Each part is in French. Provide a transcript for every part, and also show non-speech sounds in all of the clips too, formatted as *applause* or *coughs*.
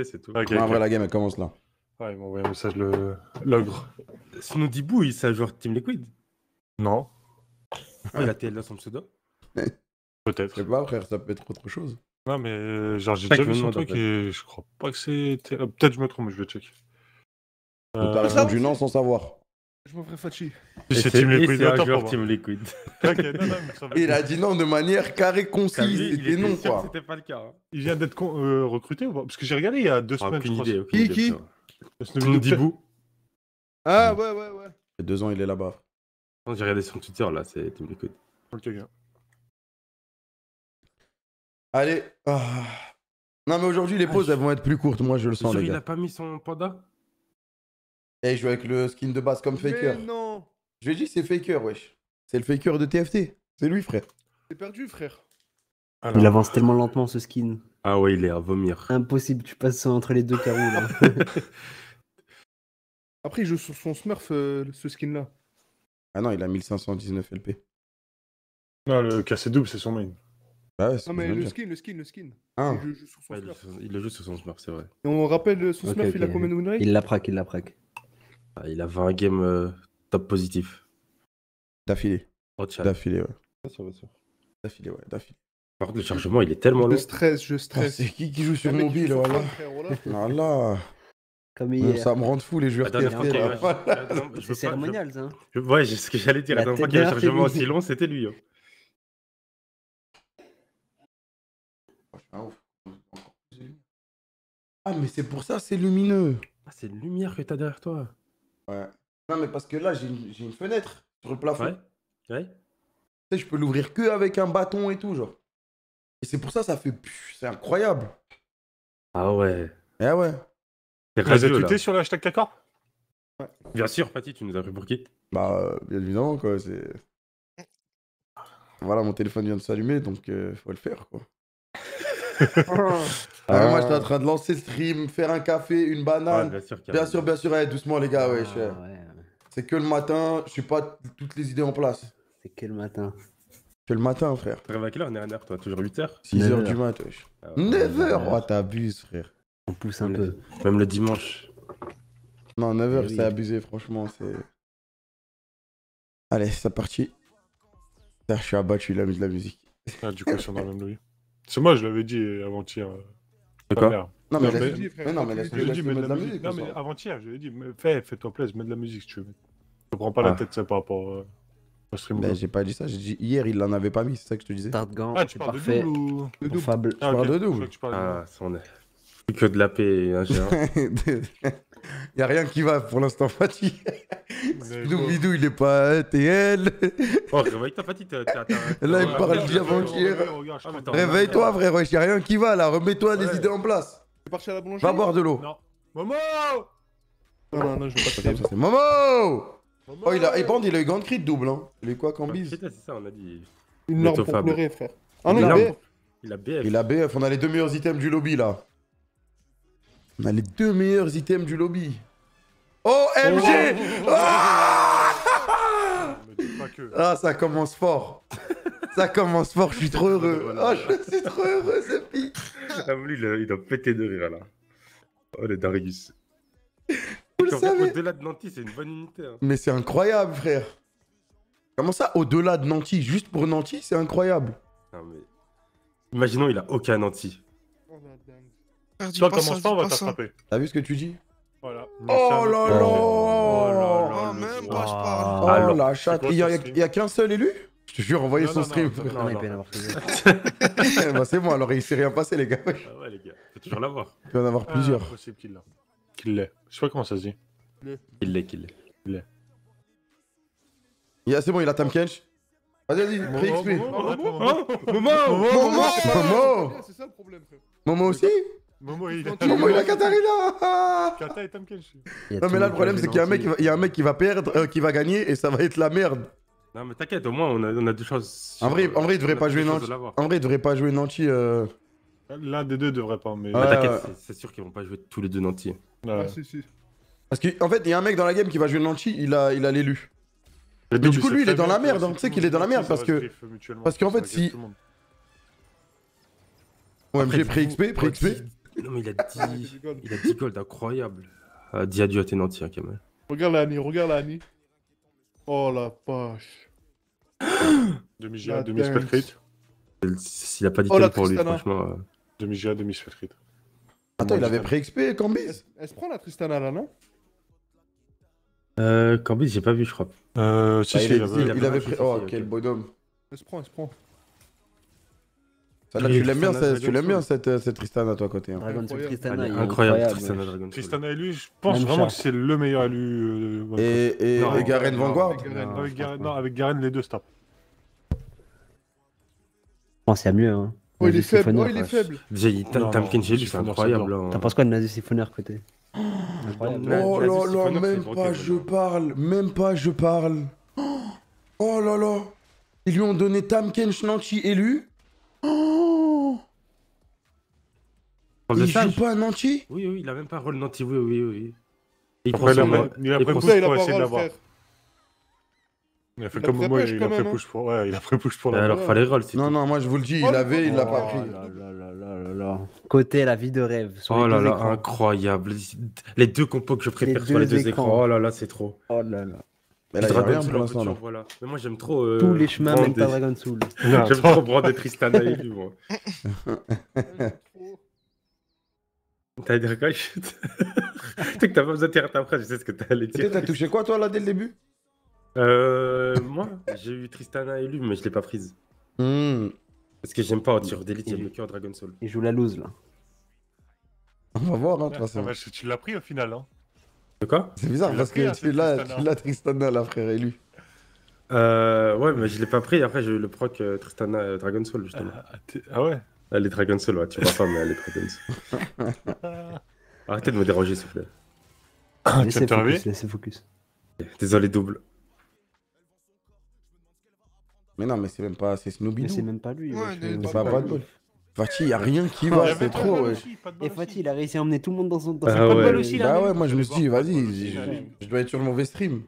c'est tout. Okay, la game, elle commence là. Ouais, ils m'ont envoyé un message, le... l'ogre. Sinon, dibou il un joueur Team Liquid Non. Ah, il a TL dans son pseudo *laughs* Peut-être. Je sais pas, frère, ça peut être autre chose. Non, mais euh, genre, j'ai déjà vu son truc et je crois pas que c'est. Euh, peut-être je me trompe, je vais check. Euh... T'as répondu non sans savoir. Je m'en ferai C'est Team Liquid. C'est un joueur Team Liquid. *laughs* il a dit non de manière carré concise et non non quoi. C'était pas le cas. Hein. Il vient d'être euh, recruté ou pas Parce que j'ai regardé il y a deux semaines. Aucune idée. Qui Qui vous Ah ouais, ouais, ouais. Il y a deux ans, il est là-bas. J'ai regardé son Twitter, là, c'est Team Liquid. Ok, bien. Allez. Ah. Non, mais aujourd'hui, les ah, pauses, elles vont être plus courtes, moi, je le sens, les gars. Il a pas mis son panda et eh, il joue avec le skin de base comme Faker. non Je lui ai dit, c'est Faker, wesh. C'est le Faker de TFT. C'est lui, frère. C'est perdu, frère. Il avance tellement lentement, ce skin. Ah ouais, il est à vomir. Impossible, tu passes entre les deux carreaux, là. *laughs* Après, il joue sur son Smurf, euh, ce skin-là. Ah non, il a 1519 LP. Non, le cassé double, c'est son main. Bah ouais, non, mais le skin, le skin, le skin. Ah. Il, le joue sur son Smurf, c'est vrai. on rappelle, euh, son Smurf, il a combien de win Il la praque, il la praque. Ah, il a 20 games euh, top positif. D'affilée. d'affilée, ouais. D'affilée, ouais, d'affilée. Par contre, le chargement, il est tellement long. Je stresse, je ah, stresse. c'est qui qui joue sur mobile, voilà. Voilà. Ça me rend fou les joueurs C'est cérémonial, ça. Hein. Ouais, c'est ce que j'allais dire. La dernière fois qu'il y a un chargement aussi long, c'était lui. Hein. Oh, ah, mais c'est pour ça, c'est lumineux. Ah, c'est une lumière que t'as derrière toi. Ouais. Non, mais parce que là, j'ai une, fenêtre sur le plafond. Ouais. Tu sais, je peux l'ouvrir que avec un bâton et tout, genre. Et c'est pour ça, ça fait. C'est incroyable. Ah ouais. Eh ouais. T'as écouté sur le hashtag Ouais. Bien sûr, Paty, tu nous as pris pour qui Bah, bien évidemment, quoi. C'est. Voilà, mon téléphone vient de s'allumer, donc il euh, faut le faire, quoi. *laughs* Alors, ah, ah. moi, suis en train de lancer stream, faire un café, une banane. bien sûr, bien sûr, eh, doucement, les gars. Ah, c'est que le matin, je suis pas toutes les idées en place. C'est que le matin. C'est le matin, frère. t'arrives à quelle heure, Nerner Toi, toujours 8h 6h du matin. 9h Oh, t'abuses, frère. On pousse un peu. Même le dimanche. Non, 9h, c'est abusé, franchement. c'est... Allez, c'est parti. Là, je suis abattu, il a mis de la musique. Ah, du coup, je suis dans le même c'est moi, je l'avais dit avant-hier. D'accord. Euh, non, mais, mais, dit, frère, mais non, mais laisse, je dit, non, mais avant-hier, je lui dit, fais, fais-toi plaisir, mets de la musique si tu veux. Je prends pas la ah. tête, ça, pas pour. euh, au stream. Ben, j'ai pas dit ça, j'ai dit hier, il l'en avait pas mis, c'est ça que je te disais. Tartgan, ah, tu parles de double ou... De double. Fable. Ah, de double. Ah, c'est Que de la paix, hein, *laughs* Il *laughs* a rien qui va pour l'instant, Fatih. Doubidou, *laughs* il est pas TL. Oh, réveille-toi, Fatih. Là, il me parle d'avant-hier. Réveille-toi, frère. Il n'y a rien qui va, là. Remets-toi des idées en place. à la Va boire de l'eau. Momo Non, non, non, je veux pas Momo Oh, il a... Et il a eu double, hein. Il est quoi, bah, bise C'est ça, on a dit... Une norme pour pleurer, frère. non, il a Il a BF. Il a BF. On a les deux meilleurs items du lobby, là. On a les deux meilleurs items du lobby. OMG oh, ah! ah, ça commence fort. ça commence fort, je suis trop heureux. oh, je suis trop heureux, ce pic. Lui, il doit péter de rire, là. Oh, le Darius. Vous le savez. Au-delà de Nanti, c'est une bonne unité. Hein. Mais c'est incroyable, frère. Comment ça, au-delà de Nanti Juste pour Nanti, c'est incroyable. mais... Imaginons, il a aucun Nanti perdu. Toi, commence pas, on va t'attraper. T'as vu ce que tu dis voilà. Oh, oh, oh là là Oh même pas, Oh la chatte. Il y a, qu'un seul élu Je te jure, envoyez son stream. *laughs* Eh, bah, c'est bon, alors il s'est rien passé, les gars. Ah ouais, les gars. Faut toujours l'avoir. Il peut en avoir ah, plusieurs. possible qu'il l'a. Qu'il l'ait. Je sais pas comment ça se dit. Il l'est, qu'il l'est. Il l'est. Yeah, c'est bon, il a Tam Kench. Vas-y, vas-y, pré XP. Momo Momo Momo C'est ça problème, Momo aussi Momo il a Katarina et Tom Non mais là le problème c'est qu'il y, a un mec qui va perdre, euh, qui va gagner et ça va être la merde. Non mais t'inquiète, au moins on a, deux choses. En vrai, en vrai devrait pas jouer Nanti. En vrai devrait pas jouer Nanti. L'un des deux devrait pas mais. Euh, t'inquiète, c'est sûr qu'ils vont pas jouer tous les deux Nanti. Ah, si si. Parce qu'en fait il y a un mec dans la game qui va jouer Nanti, il a il a l'élu. Mais du coup lui il est dans la merde, tu sais qu'il est dans la merde parce que parce qu'en fait si. OMG pré-XP, pré-XP. Non, mais il a 10, *laughs* ah, il a 10 gold incroyable. Ah, dis adieu à tes hein, Regarde l'année, regarde Annie Oh la poche. *gasps* Demi-GA, demi-spell crit. S'il a pas dit oh, pour lui, franchement. Euh. Demi-GA, demi-spell Attends, il avait pris XP, Cambis elle, se prend la Tristana là, non Euh, Cambis, j'ai pas vu, je crois. Euh, si, bah, si, il, avait pris. Oh, quel bonhomme. Elle se prend, elle se prend tu l'aimes bien, tu bien cette, cette à toi, côté. Hein. Incroyable, Tristana Dragon et lui, je pense vraiment que c'est le meilleur élu. Euh, et, et, Garen Vanguard avec Garen, non, avec Garen, les deux stop. Je pense mieux. Hein. Oh, il est faible, oh, il est faible. c'est incroyable. T'en penses quoi de Nazi à côté Oh là là, oh, oh, même pas je parle, même pas je parle. Oh, oh là là. Ils lui ont donné Tam Kench élu. Oh il joue pas un anti Oui, oui, il a même pas un rôle Nanti, oui, oui, oui. Il prend Il a pris pour essayer de l'avoir. Il a fait comme moi, il a pris hein. push pour. Ouais, il a pris push pour Alors, fallait roll, Non, non, moi je vous le dis, il l'avait, il l'a pas pris. Oh Côté la vie de rêve. sur oh là là, incroyable. Les deux compos que je préfère sur les deux écrans. Oh là là, c'est trop. Oh là là. Mais là, Dragon Soul, voilà. Mais moi, j'aime trop. Euh, Tous les chemins mènent des... Dragon Soul. *laughs* j'aime trop prendre des Tristan et du moi. *laughs* T'as dit quoi Tu sais *laughs* que t'as pas besoin de tirer ta phrase, je sais ce que t'as les dire. T'as touché quoi, toi, là, dès le début Euh. moi, j'ai eu Tristana et mais je l'ai pas prise. Hmm. Parce que j'aime pas en tir d'élite, j'aime le cœur Dragon Soul. Il joue la loose, là. On va voir, hein, de toute façon. Tu l'as pris au final, hein c'est bizarre parce que tu l'as, tu là, Tristana la frère, élu. Euh, ouais, mais je l'ai pas pris. Après, j'ai eu le proc euh, Tristana euh, Dragon Soul, justement. ah, ah ouais Elle ah, est Dragon Soul, ouais, tu vois pas, mais elle est Dragon Soul. *laughs* Arrêtez de me déroger, s'il vous plaît. Ah, laissez focus, Désolé, double. Mais non, mais c'est même pas. C'est Snoopy. C'est même pas lui. Euh, c'est pas, pas lui. Fati, y a rien qui va, c'est trop. Et Fatih, il a réussi à emmener tout le monde dans son. Dans ah ouais. Aussi, là, bah ouais, moi je me suis dit, vas-y, je dois être sur le mauvais stream.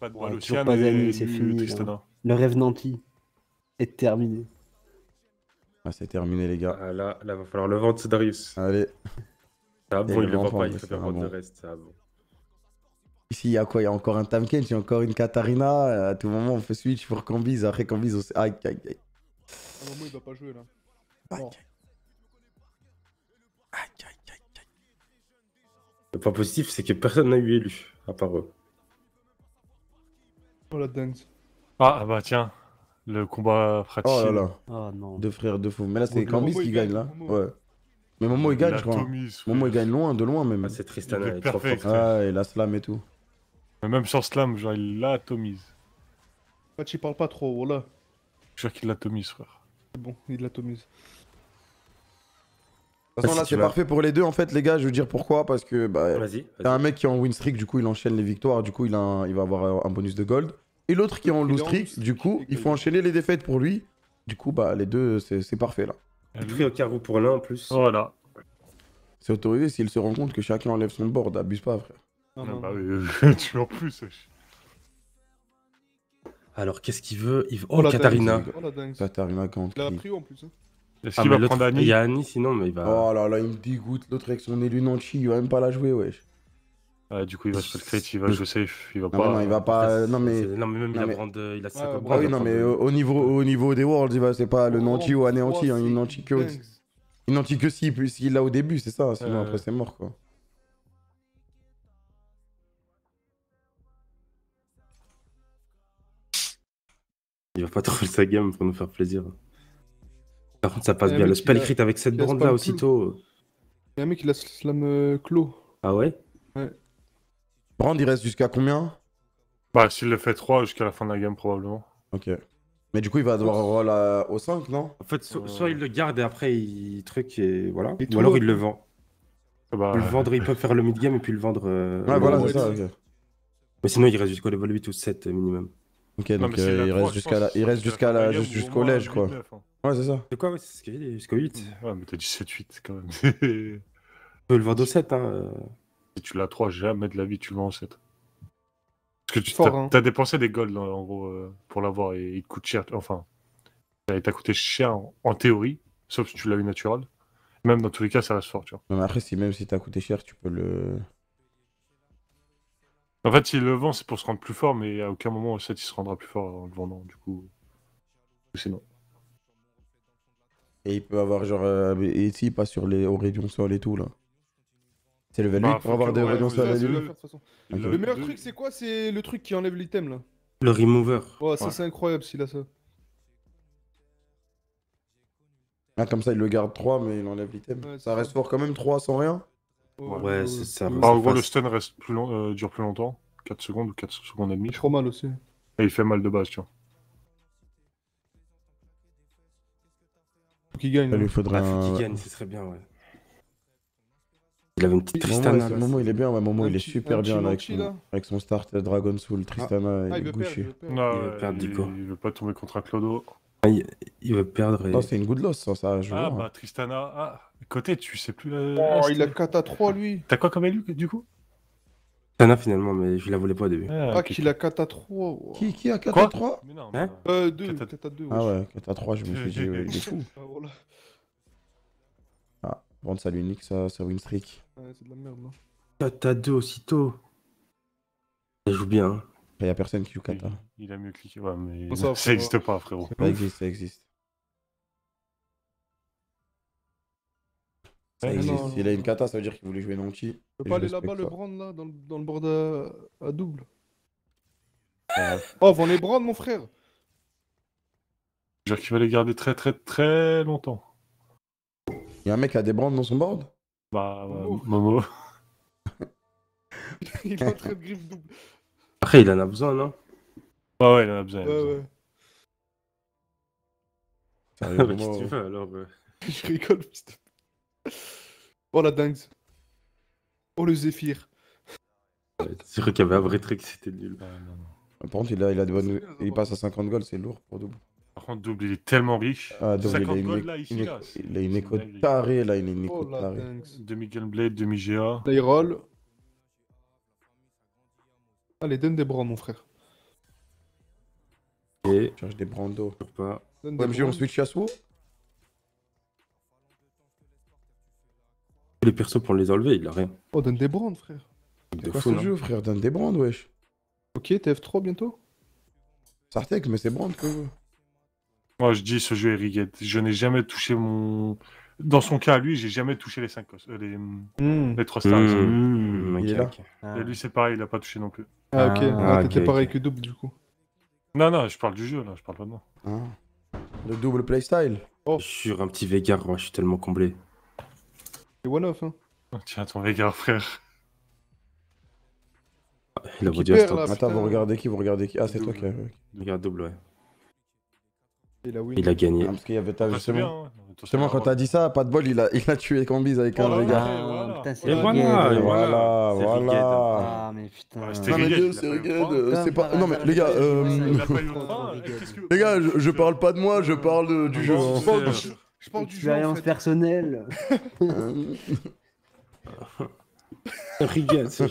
Pas de balle aussi, hein, c'est fini. Le rêve nanti est terminé. Ah, c'est terminé, les gars. Ah, là, là, va falloir le vendre, Darius. Allez. Ah bon, il le vend pas, il faut faire le reste. ça ah bon. Ici, il y a quoi Il y a encore un il y a encore une Katarina. À tout moment, on fait switch pour Kambiz. Après, Kambiz on sait. Aïe, aïe, aïe. Ah, non, il va pas jouer là. Aïe, aïe, Le point positif, c'est que personne n'a eu élu, à part eux. Oh la ah, ah, bah tiens, le combat pratique Oh ah, non. Deux frères, de fous. Mais là, c'est Cambis qui gagne, là. Ouais. Mais Momo, il gagne, je crois. Momo, il gagne loin, de loin même. Ah, c'est c'est triste. il est trop Ah, et la slam et tout. Mais même sans slam, genre, il l'atomise. Tu il parle pas trop, voilà. Je crois qu'il qu'il l'atomise, frère. Bon, il l'atomise. De toute bah, là, c'est parfait pour les deux, en fait, les gars. Je veux dire pourquoi Parce que bah, un mec qui est en win streak, du coup, il enchaîne les victoires, du coup, il, a il va avoir un bonus de gold. Et l'autre qui est en lose streak, du coup, il faut enchaîner les défaites pour lui. Du coup, bah, les deux, c'est parfait là. a ah pris au carreau pour l'un en plus. Voilà. C'est autorisé s'il se rend compte que chacun enlève son board. Abuse pas, frère. Ah bah, tu *laughs* en plus. Alors, qu'est-ce qu'il veut, Oh, oh Katarina. Oh, Katarina, quand. Il pris en plus. Hein. Est-ce ah, qu'il va prendre Annie Il y a Annie sinon, mais il va. Oh là là, il me dégoûte. L'autre avec son élu Nanchi, il va même pas la jouer, wesh. du coup, il va se faire il va jouer safe, il va pas. Non, il va pas. Non, mais. Non, mais même il, A brand, euh, il a ah, oui, non, mais au, niveau, au niveau des Worlds, il va... c'est pas le oh, Nanchi ou anéanti, il hein, Nanchi que. Il que s'il l'a au début, c'est ça, sinon après c'est mort, quoi. Il va pas trouver sa gamme pour nous faire plaisir ça passe bien. Le spell crit avec cette bande là aussitôt. Il y a un mec qui la slam euh, clos. Ah ouais Ouais. Brand, il reste jusqu'à combien Bah, s'il le fait 3 jusqu'à la fin de la game, probablement. Ok. Mais du coup, il va devoir roll euh, au 5, non En fait, soit il le garde et après il truc et voilà. Ou alors il le vend. Ah bah, le vendre, il peut faire le mid-game et puis le vendre. Euh, ouais, voilà, c'est ça. Mais sinon, il reste jusqu'au level 8 ou 7 minimum. Ok, donc euh, il reste jusqu'à jusqu'au collège quoi. Hein. Ouais, c'est ça. C'est quoi C'est ce qu'il est jusqu'au 8. Ouais, mais t'as dit 7 8 quand même. tu *laughs* peux le vendre au 7 hein. Si euh. tu l'as 3, jamais de la vie tu le vends au 7. Parce que tu t'as hein. dépensé des golds hein, en gros euh, pour l'avoir et il coûte cher enfin il t'a coûté cher en, théorie, sauf si tu l'as eu naturel. Même dans tous les cas, ça reste fort, tu vois. mais après, même si t'as coûté cher, tu peux le en fait, il le vend, c'est pour se rendre plus fort, mais à aucun moment, set il se rendra plus fort en le vendant. Du coup, c'est non. Et il peut avoir genre. Euh, et s'il passe sur les Aurélion Sol et tout là. C'est le 8 bah, pour avoir des Aurélion Sol à Le meilleur truc c'est quoi C'est le truc qui enlève l'item là. Le remover. Oh, ça c'est incroyable s'il a ça. Ah comme ça il le garde 3 mais il enlève l'item. ça reste fort quand même 3 sans rien Ouais, c'est ça. Bah, en le stun reste plus long, euh, dure plus longtemps, 4 secondes ou 4 secondes et demie. Trop mal aussi. Et il fait mal de base, tu vois. qu'il gagne. Il lui hein. faudrait ah, un... gagne, ce serait bien, ouais. Il avait une petite Tristana. Momo, il est bien, ouais, Momo, il est super bien avec, son, avec son start euh, Dragon Soul, ah. Tristana, et ah, il, il, est gouché. Il, non, il veut perdre, Dico. Il veut pas tomber contre un Clodo. Il, veut perdre. Non, c'est une good loss, hein, ça, ça Ah, hein. bah, Tristana, ah, Côté, tu sais plus. la... oh, euh, il a 4 à 3, lui. T'as quoi comme élu, du coup T'en as, finalement, mais je la voulais pas au début. Ah, ah qu'il a 4 à 3. Qui, qui a 4 à 3 hein Euh, 2, 4 2. ah ouais, 4 à 3, je me suis dit, il est fou. *laughs* Ah, bon, ça lui nique ça, ça win streak. Ouais, c'est de la merde, là. 4 à 2 aussitôt. Ça joue bien. Hein. Il hein. y a personne qui joue 4 à. Il, il a mieux cliqué, ouais, mais. ça n'existe *laughs* pas, frérot. Ça existe, ça existe. Ça il a une cata, ça veut dire qu'il voulait jouer Nanti. Je peux pas aller là-bas, le brand là, dans le, board à, double. Ah. Oh, vend les brands, mon frère Je veux qu'il va les garder très très très longtemps. Y'a un mec qui a des brands dans son board Bah, Momo. Euh, *laughs* il est en de griffe double. Après, il en a besoin, non Bah ouais, il en a besoin. Ouais, besoin. ouais. *laughs* Bah, quest tu veux alors, bah *laughs* Je rigole, putain. Oh la dingue. Oh le Zéphyr. c'est vrai qu'il y avait un vrai truc, c'était nul. Ah, Par contre, il, a, il, a de bonnes... il passe à 50 goals, c'est lourd pour double. Par contre, double, il est tellement riche. 50 ah, il a une, là, ici, là. Il a une écho tarée, là, il a une écho oh, tarée. Demi-gunblade, demi-GA. Allez, donne des bras, mon frère. Et... Cherche des brandos. Pas. on switch Yasuo les persos pour les enlever, il a rien. Oh, donne des brands, frère. C'est quoi fou, ce jeu, frère Donne des brands, wesh. Ok, TF3 bientôt Sartek, mais c'est brands, quoi. Moi, je dis, ce jeu est rigged. Je n'ai jamais touché mon... Dans son cas, lui, j'ai jamais touché les 5 euh, les... 3 hmm. stars. Hmm. Hmm. Et lui, c'est pareil, il a pas touché non plus. Ah, ok. Ah, ah T'étais pareil que Double, du coup. Non, non, je parle du jeu, là. Je parle pas de moi. Ah. Le double playstyle. Oh. Sur un petit Vegar moi, je suis tellement comblé. C'est one-off. Hein. Oh, tiens ton regard, frère. Il a voulu Attends, là, Attends, vous regardez qui Vous regardez qui Ah, c'est toi qui a. Regarde double, ouais. Il a, gagné. Ah, parce qu'il y avait ta ah, justement. Hein. justement, quand t'as dit ça, pas de bol, il a, il a tué Cambiz avec un regard. Ah, putain, et voilà, voilà, voilà. Hein. Ah, mais putain. Non, mais Dieu, c'est C'est pas. Non, mais les gars, euh... les gars, je parle pas de moi, je parle du jeu. Je parle Expérience en fait. personnelle. Hein c'est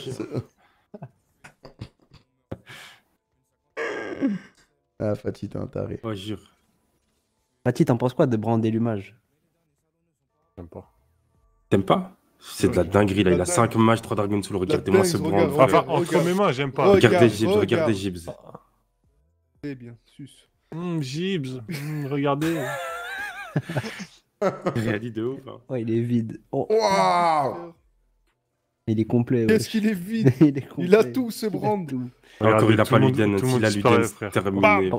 Ah, Fatih, t'es un taré. Oh, jure. Fatih, t'en penses quoi de brander l'humage J'aime pas. T'aimes pas C'est de la dinguerie là, il a 5 matchs, 3 Dragon Soul, regardez-moi ce brand. Enfin, entre mes mains, j'aime pas. Regardez Gibbs, regardez Gibbs. C'est eh bien, sus. Mmh, Gibbs, mmh, regardez. Hein. il est vide. Oh. il est complet. ce qu'il est vide *laughs* il, a tout, ce brand. Il a tout. pas bah, le mec en bah, face. Bah, ah il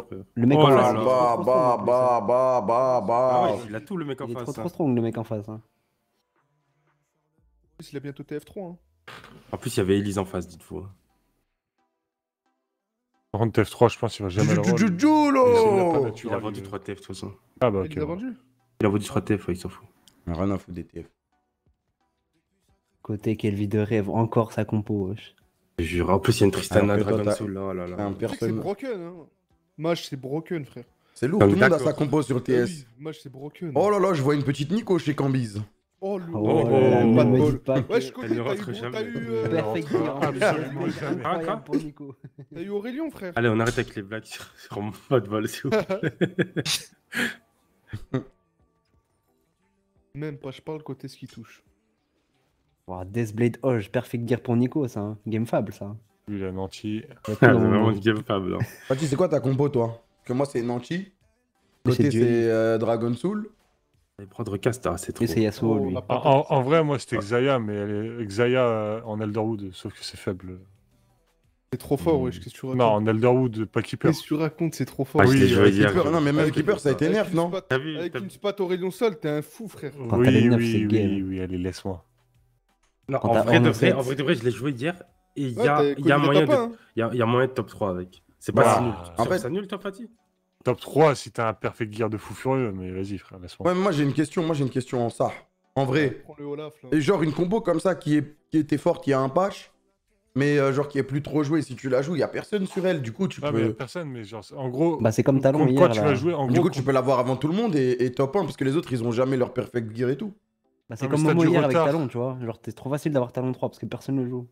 en trop, hein. strong, le mec en face. Hein. plus, il a bientôt TF3. En plus, il y avait Elise en face, dites-vous. Par TF3, je pense qu'il va jamais le rendre. Il a vendu 3 TF de toute façon. Ah bah ok. Il a vendu Il a vendu 3 TF, il s'en fout. Rien à foutre des TF. Côté, quelle vie de rêve, encore sa compo, wesh. Je jure, en plus il y a une Tristana Dragon Soul, là, oh là, là. C'est broken, hein. Mage, c'est broken, frère. C'est lourd, ah, tout le monde a sa compo sur ah TS. Mage, c'est broken. Oh là là, je vois une petite Nico chez Cambiz. Oh, le oh, pas de bol. ouais, je connais, t'as eu... Perfect euh, pour Nico. T'as eu Aurélien, frère. Allez, on arrête avec les blagues sur, pas de bol, s'il vous *laughs* Même pas, je parle côté ce qui touche. Oh, Deathblade Hodge, Perfect Gear pour Nico, ça. Hein. Game Fable, ça. Hein. Lui, la Nanti. Ah, c'est vraiment Game Fable. Hein. c'est quoi ta compo, toi Que moi, c'est Nanti. Côté, c'est euh, Dragon Soul vais prendre Casta, c'est trop. Oh, lui. En, vrai, moi, c'était Xayah, mais elle est... Xayah euh, en Elderwood, sauf que c'est faible. C'est trop fort, hmm. wesh, qu'est-ce que tu racontes Non, en Elderwood, pas Keeper. Qu'est-ce que tu racontes C'est trop fort. Ah, oui, euh, Non, mais même Keeper, ça a été nerf, non Avec une spat rayon Sol, t'es un fou, frère. Oui, oui, oui, oui, allez, laisse-moi. en vrai, de vrai, je l'ai joué hier et il y a moyen de top 3 avec. C'est pas bah, si nul. En fait, ça nul, toi, Fatih Top 3 si t'as un perfect gear de fou furieux, mais vas-y frère, laisse-moi. moi j'ai une question, moi j'ai une question en ça. En vrai. et genre une combo comme ça qui, est, était forte qui y a un patch, mais euh, genre qui est plus trop jouée. Si tu la joues, il y a personne sur elle. Du coup, tu ah, peux. personne, mais genre en gros. Bah c'est comme Talon hier. du coup, tu peux l'avoir avant tout le monde et, top 1 parce que les autres ils ont jamais leur perfect gear et tout. Bah c'est ah, comme Momo avec Talon, tu vois. Genre t'es trop facile d'avoir Talon 3 parce que personne ne joue.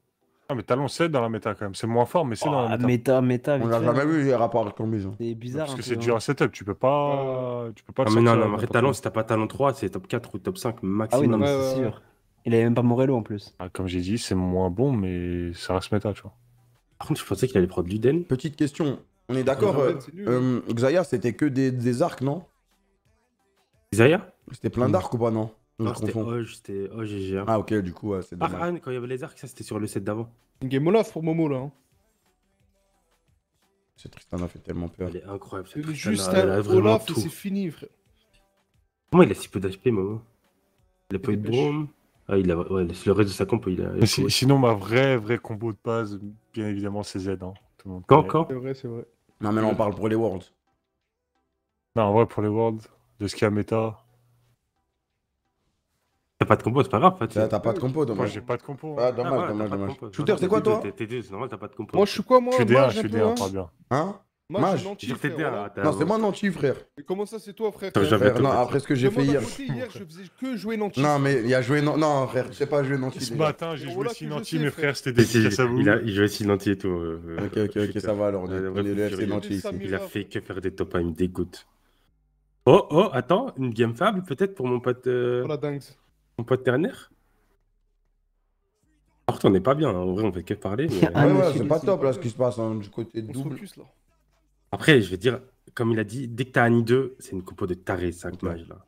Ah, mais Talon, c'est dans la méta quand même. C'est moins fort, mais c'est dans la méta. Méta, On l'a jamais hein. vu les rapports avec Combis. C'est bizarre. Parce que hein, c'est dur à setup. Tu peux pas. Tu peux pas. Ah, mais non, Talon, si t'as pas Talon 3, c'est top 4 ou top 5 maximum. Ah, oui, c'est sûr. Il avait même pas Morello en plus. Ah, comme j'ai dit, c'est moins bon, mais ça reste méta, tu vois. Par contre, je pensais qu'il allait prendre Luden. Petite question. On est d'accord, ah, euh, euh Xayah, c'était que des, arcs, non Xayah C'était plein mm. d'arcs ou pas, non c'était c'était hein. Ah, ok, du coup, ouais, c'est dommage. quand il y avait les arcs, ça c'était sur le set d'avant. Une game Olaf pour Momo là. Hein. C'est Tristan fait tellement peur. Elle est incroyable. Cette Juste elle, elle c'est fini, frère. Comment il a si peu d'HP, Momo Il a pas eu de boom ah, il a... ouais, le reste de sa compo, il a. Sinon, ma vraie, vraie combo de base, bien évidemment, c'est Z. Hein. Tout le monde quand, quand C'est vrai, c'est vrai. Non, mais là, on parle pour les Worlds. Non, en vrai, pour les Worlds, de ce qu'il y a méta, T'as pas de compo, c'est pas grave. T'as pas de compo, dommage. j'ai pas de compo. Ah, dommage, ah, ouais, dommage, dommage. Shooter, c'est quoi toi T'es deux, c'est normal, t'as pas de compo. Moi, je suis quoi, moi Je suis d je suis D1, hein bien. Hein moi, je suis Non, c'est moi Nanti, frère. Mais comment ça, c'est toi, frère, Non, après ce que j'ai fait hier. hier, je faisais que jouer Nanti. Non, mais il a joué Nanti. Non, frère, tu sais pas jouer Nanti. Ce matin, j'ai joué si Nanti, mais frère, c'était des Il, a... il jouait si Nanti et tout. Euh, euh, ok, ok, ok, ça va alors. On est le FC Nanti. Il a fait que faire des top 1, il me Oh, oh, attends, une game fable peut-être pour mon pote. Oh la dingue. Mon pote dernier? Par contre, on n'est pas bien, hein. en vrai, on fait que parler. *laughs* Ah, euh, ouais, c'est pas top là ce qui se passe hein, du côté de double. là. Après, je vais dire, comme il a dit, dès que t'as Annie 2, c'est une coupe de taré 5 okay. là.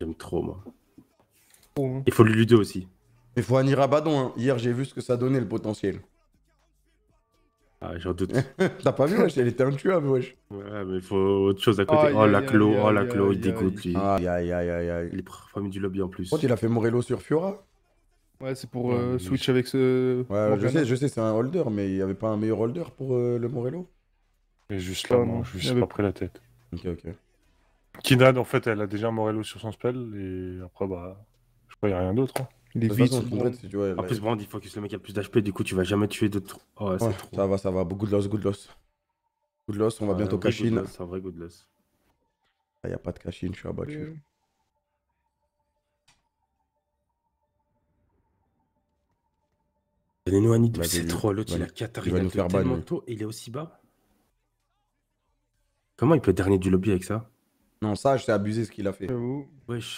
J'aime trop moi. Il faut lui 2 aussi. Il faut Annie Rabadon, hein. hier j'ai vu ce que ça donnait le potentiel. Ah, j'en doute. *laughs* T'as pas vu, wesh, elle était tueur wesh. Ouais, mais il faut autre chose à côté. Oh, oh, la Clo, oh, la Clo, il dégoûte, lui. Aïe, aïe, aïe, aïe, Il est famille du lobby en plus. Quand il a fait Morello sur Fiora Ouais, c'est pour euh, switch avec ce. Ouais, je sais, je sais, c'est un holder, mais il n'y avait pas un meilleur holder pour euh, le Morello mais juste là, non, je pas pris la tête. Ok, ok. Kinad, en fait, elle a déjà Morello sur son spell, et après, bah, je crois qu'il n'y a rien d'autre. Hein. Les 8 vrai, tu En plus, Brand, il que le mec ait a plus d'HP, du coup, tu vas jamais tuer d'autres. Oh, Ça va, ça va. Good loss, good loss. Good loss, on va ah, bientôt cash in. C'est un vrai good loss. Il ah, n'y a pas de cash in, je suis abattu. Mm. Donnez-nous un c'est trop. L'autre, il a 4 il, il nous faire tellement tôt, et il est aussi bas. Comment il peut dernier du lobby avec ça non, ça, je sais abusé ce qu'il a fait.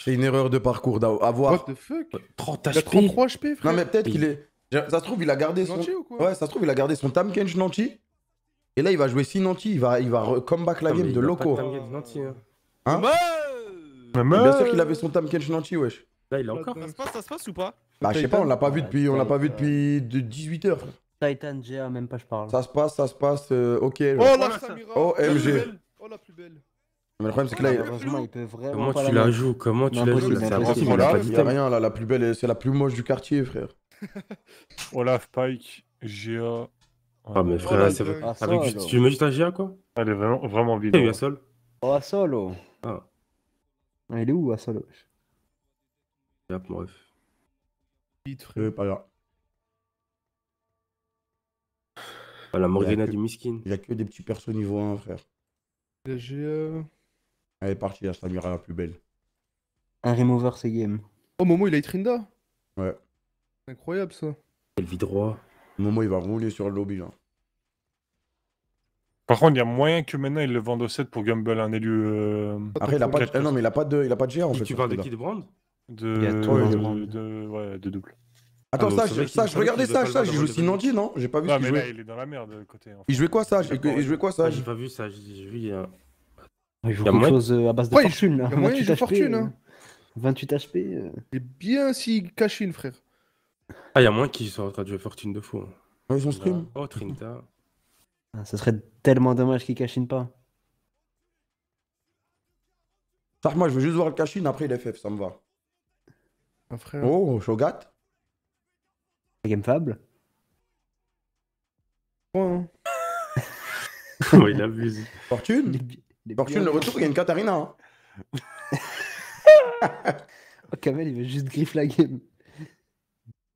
C'est une erreur de parcours d'avoir. What the fuck 30 euh, 33 HP, frère. Non, mais peut-être qu'il est. Ça se trouve, il a gardé son. ouais, ça se trouve, il a gardé son Tamkench Nanti. Et là, il va jouer 6 Nanti. Il va, il va comeback la game de Loco. hein. hein bien sûr qu'il avait son Tam Kench Nanti, wesh. Là, il a encore. Ça se passe, ça se passe ou pas Bah, je sais pas, on l'a pas vu depuis, on l'a pas vu depuis 18h, Titan GA, même pas, je parle. Ça se passe, ça se passe, euh, ok. Oh, la Samira. Oh, Oh, la plus belle. Mais le problème, c'est que là, il... vraiment comment tu la joues Comment tu la joues C'est il rien La plus belle, c'est la plus moche du quartier, frère. *laughs* Olaf, Pike, GA. Ah, mais frère, c'est vrai. Avec... Ah, tu mets juste un GA, quoi Elle est vraiment, vraiment vide. Oh, ah. euh, ah, il y Oh, à Ah. Elle est où, Assol Yap, bref. Vite, frère. Pas là. La Morgana du Miskin. Il n'y a que des petits persos niveau 1, frère. GA. Elle est partie, là, Samira la plus belle. Un remover, c'est game. Oh, Momo, il a Trinda. Ouais. Incroyable, ça. Elle vit droit. Momo, il va rouler sur le lobby, là. Par contre, il y a moyen que maintenant il le vende au 7 pour Gumball, un hein, élu. Euh, Après, il a, pas de... Eh non, mais il a pas de, il a pas de GR en fait. Tu parles de qui de Brand de... de... Ouais, de double. Attends, ah, Sage, Sage, regardez Sage, Sage, il joue Nandi non J'ai pas vu ce qu'il il est dans la merde, côté. Il jouait quoi, Sage Il jouait quoi, ah, Sage J'ai pas vu ça, j'ai vu. Il joue quelque chose euh, à base de fortune. Là. Hein. Il y fortune. 28 euh, HP. Hein. Euh. Il est bien s'il cache une, frère. Ah, il y a moins qui sont en train de jouer fortune de fou. Hein. ils ont stream. Bah, oh, Trinta. ça ah, serait tellement dommage qu'il cache pas. moi, je veux juste voir le cash après il FF, ça me va. Ah, oh, Shogat. Game Fable. *laughs* oh, il abuse. Fortune Fortune, le retour, il y a une Katarina. Hein. *laughs* oh, Kamel, il veut juste griffe la game.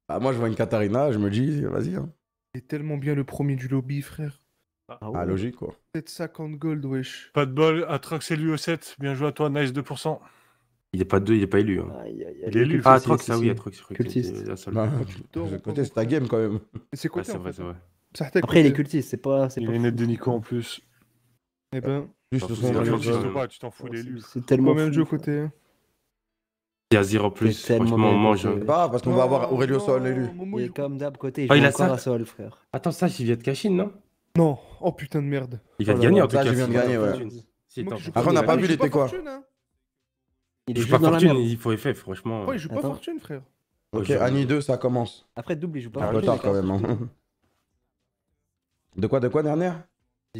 Bah, moi, je vois une Katarina, je me dis, vas-y. Hein. Il est tellement bien le premier du lobby, frère. Ah, ah logique, quoi. 750 gold, wesh. Pas de bol, Atrox élu au 7. Bien joué à toi, nice 2%. Il n'est pas 2, il est pas élu. Hein. Il est élu. Ah, Atrox, ah oui, Atrox. Cultiste. La seule. c'est ta game, quand même. C'est quoi vrai, c'est vrai. Après, il est cultiste, c'est pas. Il est net de Nico en plus. Eh ben. Juste tu t'en fous les C'est tellement. même jeu côté. Il a 0 plus. Franchement, moi je. Pas bah, parce qu'on va avoir Aurélio Sol l'élu. Il est comme d'hab côté. Ah, il a encore Sol, frère. Attends, ça, il vient de Cachine, non Non. Oh putain de merde. Il vient ah de bah gagner en tout cas. Il vient Après, on n'a pas vu les hein. quoi. Il joue pas fortune, il faut effet, franchement. Ouais, il joue pas fortune, frère. Ok, Annie 2, ça commence. Après, double, il joue pas fortune. quand même. Hein. *laughs* De quoi, de quoi, dernière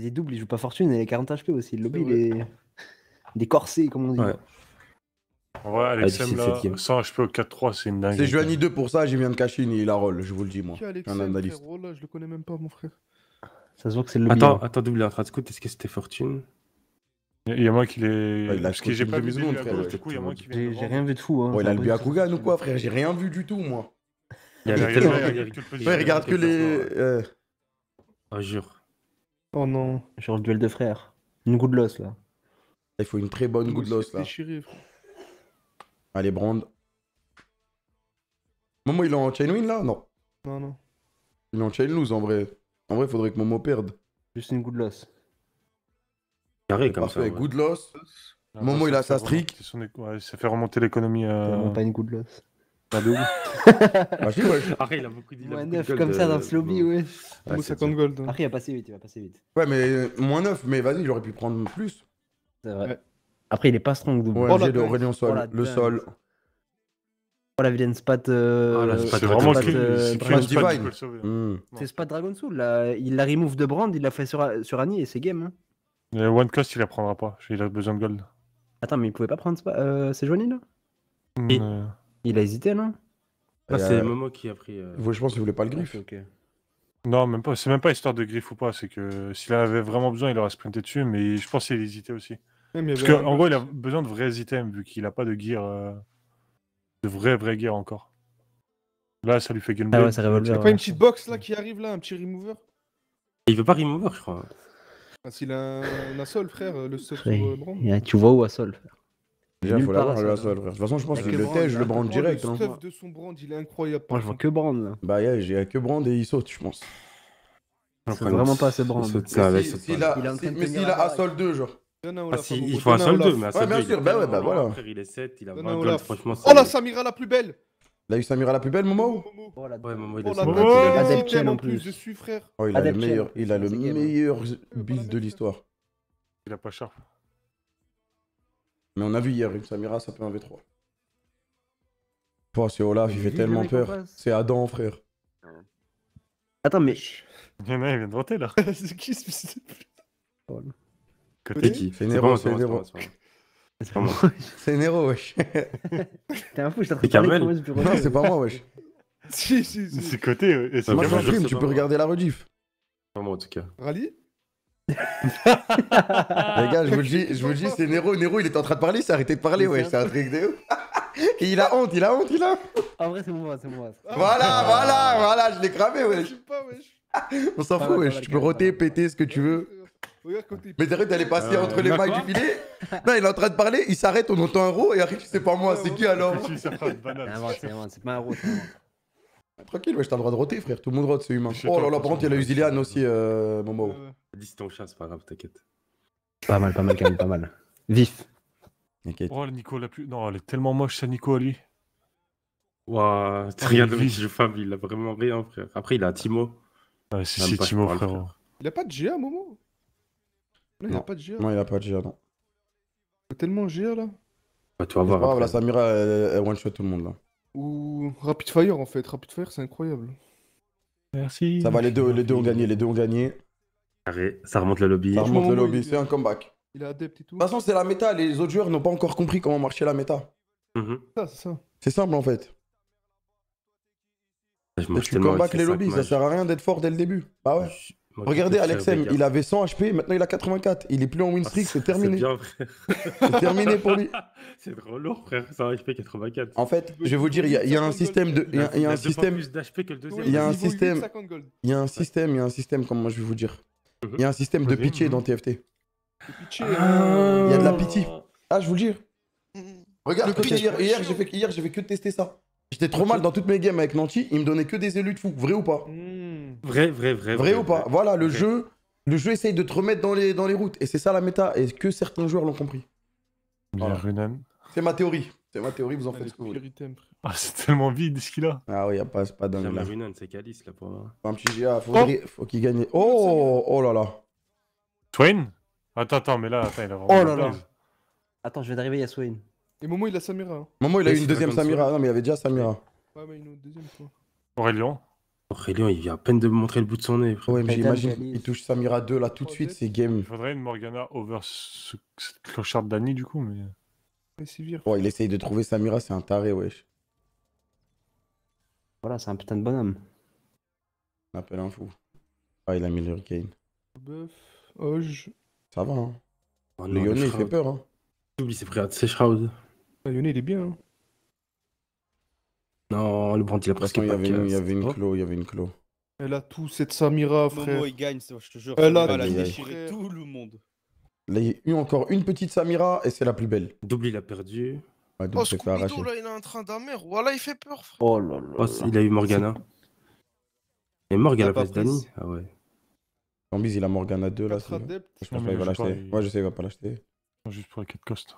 des doubles, il joue pas fortune, et a 40 HP aussi. Le lobby, il est des corsets, comme on dit. Ouais. Ouais, Alexem, ah, là, 100 HP au 4-3, c'est une dingue. C'est Joanie 2 pour ça, j'ai bien de Cachine, il a roll, je vous le dis, moi. Un analyste. là, je le connais même pas, mon frère. Ça se voit que c'est le lobby. Attends, hein. attends, double Ratscout, est-ce que c'était Fortune Il y a moi qui l'ai. que j'ai pas vu monde, frère. J'ai rien vu de fou. Hein, il a le Byakugan ou quoi, frère J'ai rien vu du tout, moi. Il regarde que les. Euh, ah, jure. Oh non, genre duel de frère. Une good loss là. Il faut une très bonne good loss là. Allez, Brand. Momo, il est en chain win là Non. Non, non. Il est en chain lose en vrai. En vrai, il faudrait que Momo perde. Juste une good loss. Carré comme Parfait. good loss. Ah, Momo, il a sa streak. ça fait remonter l'économie. Euh, pas une good loss. Pas de ouf. Harry, *laughs* bah, il a beaucoup dit. Moins 9 comme ça euh, dans ce lobby, ouais. Ah, moins 50 gold. Hein. Après, il a passé vite, il va passer vite. Ouais, mais euh, moins 9, mais vas-y, j'aurais pu prendre plus. C'est vrai. Après, il est pas strong double. Ouais, j'ai Réunion sol, le sol. Oh la oh, vilaine spat. Euh, ah, c'est Ah, c'est vraiment le spat, divine. C'est spat Dragon Soul. Là. Il la remove de Brand, il l'a fait sur, Annie et c'est game. Hein. one cost, il la prendra pas. Il a besoin de gold. Attends, mais il pouvait pas prendre Euh, c'est là hmm, il a hésité, non ah, C'est Momo qui a pris. Euh, je pense qu'il voulait pas le griffe. Non, même pas. C'est même pas histoire de griffe ou pas. C'est que s'il avait vraiment besoin, il aurait sprinté dessus. Mais je pense qu'il hésitait aussi. Parce qu'en gros, il a besoin de vrais items vu qu'il a pas de gear. Euh, de vrai, vrai gear encore. Là, ça lui fait gueuler. Ah ouais, ça pas une petite box là qui arrive là, un petit remover Il veut pas remover, je crois. Ah, s'il a un, un frère, le stuff euh, tu vois où assol, frère Déjà, il faut l'avoir, le frère, De toute façon, je pense que le tège, je le brand direct. Le hein. stuff de son brand, il est incroyable. Moi, je vois que brand, là. Bah, il y a que brand et il saute, je pense. C'est vraiment pas assez brand. Il a Hassel 2, genre. Ah, si, il faut un 2, mais un 2. Ouais, bien sûr, bah ouais, bah voilà. Il est 7, il a 20 gold, franchement. Oh la Samira la plus belle il a eu Samira la plus belle, Momo oh, ouais, Momo, il oh, est oh, en plus. Je suis frère. Oh, il a le meilleur, il a le meilleur build de l'histoire. Il a pas cher. Mais on a vu hier, une Samira, ça peut un V3. Oh, c'est Olaf, il fait tellement peur. C'est Adam, frère. Attends, mais. Il y en a, il vient de rentrer là. *laughs* c'est qui C'est Nero, C'est Nero, c'est moi. *laughs* C'est Nero, wesh. *laughs* T'es un fou, je Non, c'est pas moi, wesh. si, si, C'est côté. Moi, je stream, tu peux regarder la rediff. Pas moi, en tout cas. Rally les gars, je vous le dis, je vous dis, c'est Nero. Nero, il était en train de parler, il s'est arrêté de parler, ouais, c'est un truc de ouf. *laughs* Et il a honte, il a honte, il a honte. En vrai, c'est moi, c'est moi. Voilà, voilà, voilà, je l'ai cramé, ouais. Ah, *laughs* on s'en fout, wesh. Tu peux roter, péter ce que tu veux. Mais t'arrêtes d'aller passer euh, entre les mailles du filet Non, il est en train de parler, il s'arrête, on entend un roux et arrive, sais pas moi, c'est qui alors *laughs* C'est pas un roux, c'est ah, tranquille, ouais, t'as le droit de roter, frère. Tout le monde rote, c'est humain. oh là là, par contre, il y a eu Usilian aussi, euh, Momo. Dis ton chat, c'est pas grave, t'inquiète. Pas mal, pas mal, quand pas mal. Vif. T'inquiète. Oh, le Nico, la plus. Non, elle est tellement moche, ça, Nico, lui. Waouh, oh, rien de je femme, il a vraiment rien, frère. Après, il a Timo. Ah, si, Timo, frère. Il a pas de GA, Momo non, il a pas de GA. Non, il a pas de GA, non. Tellement GA, là. Bah, tu vas voir. Ah, Samira, elle, one-shot tout le monde, là. Ou Rapid Fire en fait. Rapid Fire, c'est incroyable. Merci. Ça va, les deux, les deux ont gagné. Les deux ont gagné. Arrête, Ça remonte la lobby. Ça remonte le lobby. C'est un comeback. Il est adepte et tout. De toute façon, c'est la méta. Les autres joueurs n'ont pas encore compris comment marcher la méta. Mhm. Ça, c'est ça. C'est simple en fait. Je me tu les lobbies. Ça sert à rien d'être fort dès le début. Bah ouais. Regardez Alexem, il avait 100 HP, maintenant il a 84. Il est plus en win ah, streak, c'est terminé. C'est terminé pour lui. *laughs* C'est trop lourd, frère, 100 HP 84. En fait, je vais vous dire, il y, a, un système de. Il y a, un système. Il y a un système. Il y a un système, il un système, comment je vais vous dire. Mhm. Il y a un système de pitié dans TFT. Ah. il y a de la pitié. Ah, je vous le dis. Mm. Regarde, hier, hier j'ai que tester ça. J'étais trop mal dans toutes mes games avec Nanti, il me donnait que des élus de fou, vrai ou pas mm. Vrai, vrai, vrai. Vrai, ou pas Voilà, le jeu, le jeu essaye de te remettre dans les, dans les routes. Et c'est ça la méta. ce que certains joueurs l'ont compris. Voilà. C'est ma théorie. C'est ma théorie, vous en faites ce que Ah, c'est tellement vide ce qu'il a. Ah oui, y a pas, c'est pas dingue. La Runan, c'est Calice là pour moi. Un petit GA, oh. faut, qu'il gagne. Oh, oh là là. Twain Attends, attends, mais là, attends, il a vraiment. Oh là là. Attends, je vais d'arriver, il y a Swain. Et Momo, il a Samira. Hein. Momo, il a eu une deuxième Samira. Non, mais il y avait déjà Samira. Ouais, mais une deuxième fois. Aurélien Aurélien, il vient à peine de me montrer le bout de son nez. Ouais, mais j'imagine qu'il touche Samira 2 là tout de suite, c'est game. Il faudrait une Morgana over ce... cette clocharde d'Annie du coup, mais. Ouais, oh, il essaye de trouver Samira, c'est un taré, wesh. Voilà, c'est un putain de bonhomme. On appelle un fou. Ah, il a mis le hurricane. Bœuf, Oge. Ça va, hein. Oh le il fait peur, hein. J'oublie, c'est de à shrouds. Le il est bien, hein. Non, le Brandt il a presque pas oh. Il y avait une clo, il y avait une clo. Elle a tout, cette Samira, frère. Momo, il gagne, je te jure. Elle a, déchiré tout le monde. Là, il y a eu encore une petite Samira et c'est la plus belle. Double, il a perdu. double, oh, Scooby-Doo, là, il est en train d'amer. Voilà, il fait peur, frère. Oh là là. Oh, il a eu Morgana. Et Morgana place Dani. Ah ouais. Zombies, il a Morgana 2 là. Je pense qu'il va l'acheter. Ouais, je sais, il va pas l'acheter. Juste pour la 4 cost.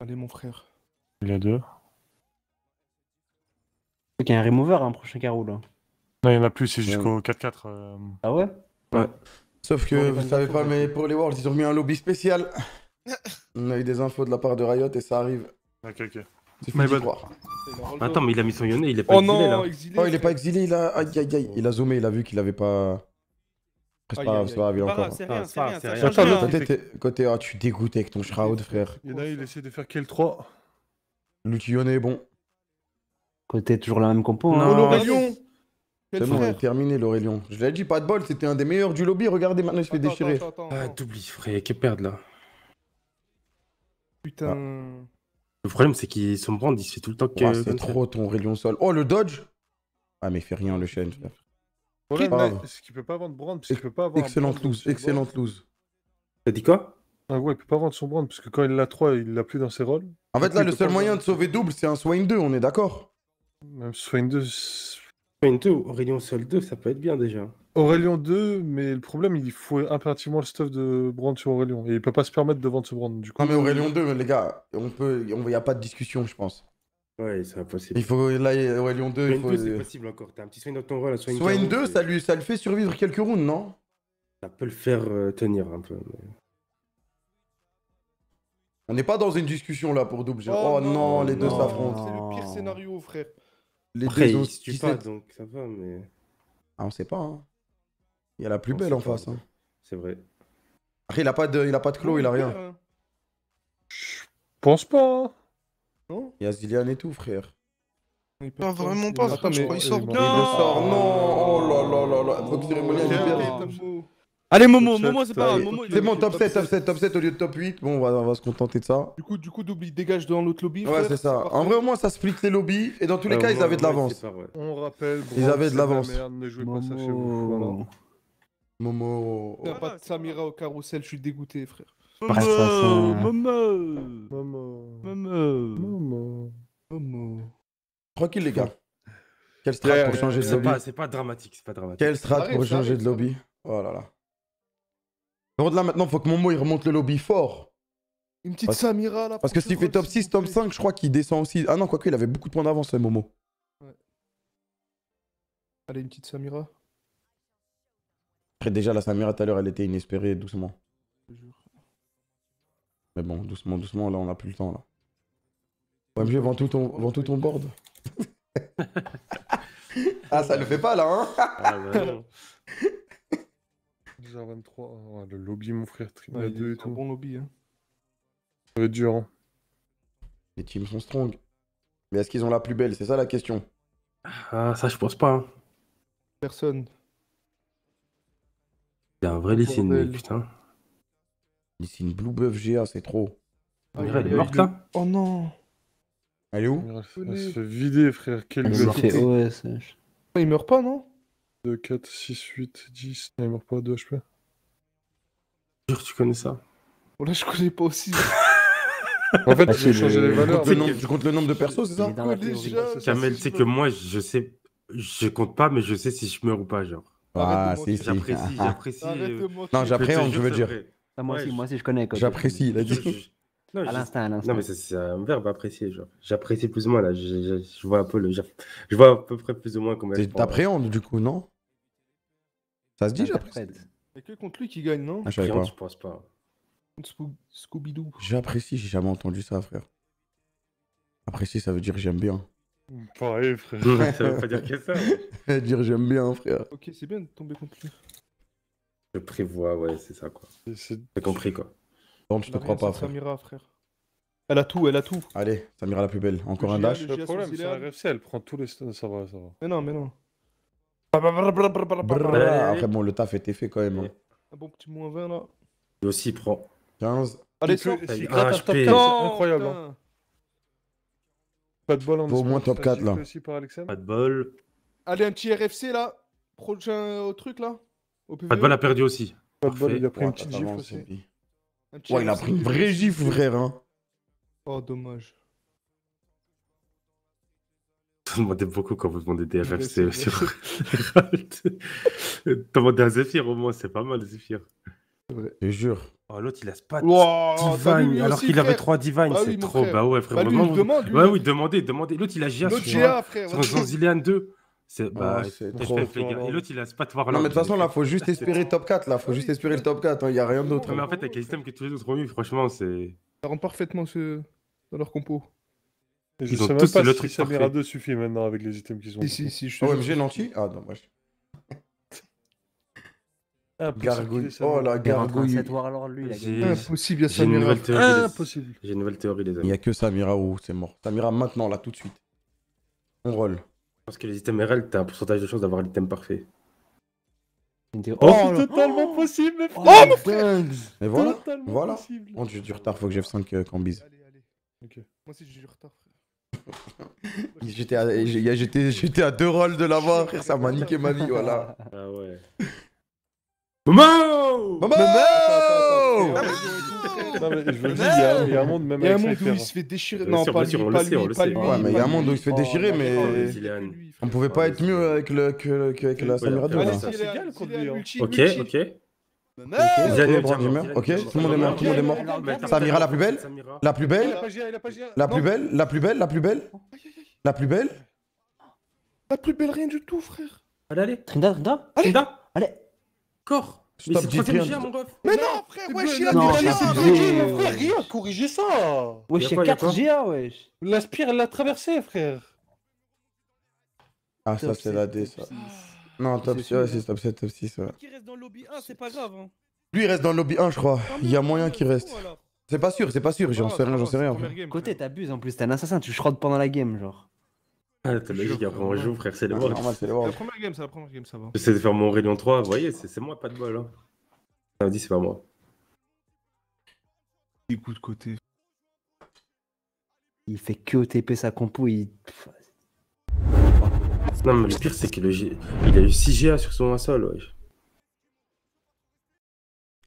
Allez, mon frère. Il a 2. Il y a un remover, un hein, prochain carreau là. Non, il n'y en a plus, c'est jusqu'au 4-4. Euh. Ah ouais Ouais. Sauf que vous savez pas, mais pour les Worlds, ils ont mis un lobby spécial. *laughs* On a eu des infos de la part de Riot et ça arrive. Ok, ok. Mais croire. Attends, mais il a mis son Yone, il est pas oh exilé non, là. Exilé, oh, il est pas exilé, il a. Aïe aïe aïe, il a zoomé, il a vu qu'il avait pas. C'est pas grave, c'est pas encore. C'est rien, c'est rien. Attends, côté, ah, tu dégoûtes avec ton shroud, frère. Il y a, il essaie de faire quel 3. L'outil Yone est bon. Côté toujours la même compo. Hein. Non, hein. l'Aurélion C'est bon, terminé l'Aurélion. Je l'ai dit, pas de bol, c'était un des meilleurs du lobby. Regardez, maintenant il se fait déchirer. Attends, attends, attends. Ah, t'oublies, frère, qu'ils là. Putain. Ah. Le problème, c'est qu'il son brand, il se fait tout le temps que. c'est trop ton Aurélion sol. Oh, le dodge Ah, mais il fait rien, le Shen. Le problème, ah. qu'il peut pas vendre brand. Parce qu'il peut pas avoir excellente loose, excellente loose. T'as dit quoi ah ouais, il peut pas vendre son brand parce que quand il l'a 3, il l'a plus dans ses rôles. En fait, là, le seul moyen de sauver double, c'est un Swing 2, on est d'accord même Swain 2. Swain 2, Aurélien Sol 2, ça peut être bien déjà. Aurélien 2, mais le problème, il faut impérativement le stuff de Brand sur Aurélien. Et il peut pas se permettre de vendre ce Brand, du coup. Non, ah, mais Aurélien 2, les gars, on peut, il n'y a pas de discussion, je pense. Ouais, c'est impossible. Il faut, là, Aurélien 2, il faut. c'est possible encore. T'as un petit Swain dans ton rôle. à soin 2, 2 ça, euh, lui, ça le fait survivre quelques rounds, non Ça peut le faire euh, tenir un peu. On n'est pas dans une discussion là pour double. Oh, oh non, les deux s'affrontent. C'est le pire scénario, frère. Les Après, deux autres, il pas, donc ça va, mais. Ah, on sait pas. Hein. Il y a la plus belle en face. Hein. C'est vrai. Après, il a pas de, il a pas de clos, il a rien. Hein je pense pas. Hein. Non il y a Zilian et tout, frère. Pas vraiment pas, je crois qu'il sort. Il sort, non Oh là là là là Allez, Momo, Momo, c'est pas grave. C'est bon, top 7, top 7, top 7 au lieu de top 8. Bon, on va, se contenter de ça. Du coup, du coup, dégage dans l'autre lobby. Ouais, c'est ça. En vrai, au moins, ça split les lobbies. Et dans tous les cas, ils avaient de l'avance. On rappelle, ils avaient de l'avance. Ne jouez pas ça chez vous. Momo. pas de Samira au carousel, je suis dégoûté, frère. Momo, Momo, Momo, Momo, Momo, Momo. Tranquille, les gars. Quel strat pour changer de lobby C'est pas dramatique, c'est pas dramatique. Quelle strat pour changer de lobby Oh là là là maintenant, faut que Momo il remonte le lobby fort. Une petite Samira là. Parce que s'il fait top 6, top 5, je crois qu'il descend aussi. Ah non, quoi quoique, il avait beaucoup de points d'avance, Momo. Momo. Allez, une petite Samira. Après, déjà, la Samira tout à l'heure, elle était inespérée, doucement. Mais bon, doucement, doucement, là, on n'a plus le temps, là. OMG, vend tout ton, tout ton board. *laughs* ah, ça le fait pas, là, hein ah, bah *laughs* 23. le lobby, mon frère, Trina ouais, 2 et un bon lobby. Hein. Ça va être dur. Hein. Les teams sont strong. Mais est-ce qu'ils ont la plus belle C'est ça la question. Ah, ça, je pense pas. Hein. Personne. C'est un vrai Lissine, putain. Lissine Blue Buff GA, c'est trop. Ah, elle est morte là hein. Oh non Elle est où Elle se fait vider, frère. Quel Il meurt pas, non 2, 4, 6, 8, 10. il meurt pas à 2 HP. Jure, tu connais ça. Bon, là, je connais pas aussi. *laughs* en fait, bah, j'ai changé les valeurs. Tu comptes, le nombre de persos, c'est ça déjà. Kamel, tu sais que moi, je sais. Je compte pas, mais je sais si je meurs ou pas, genre. Ah, si, si. J'apprécie, ah. j'apprécie. Euh, non, j'appréhende, je veux dire. Ah, moi aussi, moi aussi, je connais. J'apprécie, il a dit. Non, à l'instant, Non, mais c'est un verbe apprécier. Genre. J'apprécie plus ou moins, là. Je, vois un peu Je vois à peu près plus ou moins comment. T'appréhendes, du coup, non ça se dit, j'apprécie. C'est que contre lui qui gagne, non Ah, je ne pas. pense pas. Scooby-Doo. J'apprécie, j'ai jamais entendu ça, frère. Apprécier, ça veut dire j'aime bien. Pareil, frère. ça veut pas dire que ça. *laughs* dire j'aime bien, frère. Ok, c'est bien de tomber contre lui. Je prévois, ouais, c'est ça, quoi. T'as compris, quoi. Non, je te crois pas, frère. Samira, frère. Elle a tout, elle a tout. Allez, Samira la plus belle. Encore un dash. Le problème, c'est la RFC, elle prend tous les... Ça va, ça va. Mais non, mais non. Après, bon, le taf était fait quand même. Hein. Un bon petit moins 20 là. Il aussi, pro. prend 15. Allez, c'est ah, incroyable. Hein. Pas de bol en hein, Au moins top 4 là. Pas de bol. Allez, un petit RFC là. Prochain au euh, truc là. Pas de bol a perdu aussi. Pas de bol, il a pris un petit gif aussi. il a pris une vraie gif, frère. Oh, dommage. T'en demandais beaucoup quand vous demandez des RFC sur Ralt. T'en *laughs* demandais un Zephyr au moins, c'est pas mal, Zephyr. Je jure. Oh, l'autre il a pas Divine, alors qu'il avait 3 Divine, bah c'est trop. Bah ouais, bah frère, vraiment, demande, oui, demandez, demandez. L'autre il a GA sur, GA, frère, Sans 2. C'est ah, bah, c'est trop Et hein. l'autre, il a pas de voir là. Non, mais de toute façon, là, faut juste espérer top 4. Là, faut ah juste espérer le top 4. Il hein, y a rien d'autre. Mais hein. en fait, avec les systèmes que tous les autres ont eu, franchement, c'est. Ça rend parfaitement dans leur compo je sais même pas le si Samira 2 suffit maintenant avec les items qu'ils ont. Si, si, si, je suis OMG l'anti Ah non, moi ah, Gargouille. Oh la gargouille. alors lui, il Impossible, il y a une nouvelle théorie. Impossible. J'ai une nouvelle théorie, les Il n'y a que Samira ou c'est mort. Samira maintenant, là, tout de suite. On roll. Parce que les items RL, t'as un pourcentage de chance d'avoir l'item parfait. Oh, c'est totalement oh, possible, mais oh, frère. mon oh, frère Mais voilà. Totalement possible. Oh, j'ai du retard, faut que j'ai 5 euh, Cambise. Allez, allez. Ok. Moi aussi j'ai du retard. *laughs* J'étais à, à, deux rôles de l'avoir, frère, *laughs* ça m'a niqué ma vie, voilà. Ah ouais. Momo Momo Non mais je veux dire, il y a un monde même Il où il se fait déchirer. Non, pas lui, pas lui, pas lui. Hein. mais il y a un monde où il se fait oh, déchirer, mais... On pouvait pas être mieux avec le que avec la Ok, ok. Ok, tout le monde est mort, tout le monde est mort. Samira la plus belle, la plus belle, la plus belle, la plus belle, la plus belle, la plus belle. La plus belle, rien du tout, frère. Allez, allez. Trinda, Trinda, Trinda, allez. Corps. Mais c'est troisième GA, mon ref. Mais non, frère, wesh, il a mis frère, rien, corrigez ça Wesh, c'est 4 GA, wesh L'aspire, elle l'a traversé, frère Ah, ça, c'est la D, ça. Non, top 6, hein. top 7, top 6. Ouais. Qui reste dans le lobby 1, c'est pas grave. Hein. Lui, il reste dans le lobby 1, je crois. Il y a moyen qu'il reste. C'est pas sûr, c'est pas sûr, j'en sais rien, j'en sais rien. Côté, t'abuses en plus, t'es un assassin, tu shrodes pendant la game, genre. Ah, t'as logique, après on joue, frère, c'est le frère. Ah, c'est la première game, c'est la première game, ça va. J'essaie de faire mon Réunion 3, vous voyez, c'est moi, pas de bol. Hein. Samedi, c'est pas moi. Il de côté. Il fait que OTP sa compo, il. Non, mais le pire, c'est qu'il a eu 6 GA sur son assaut ouais.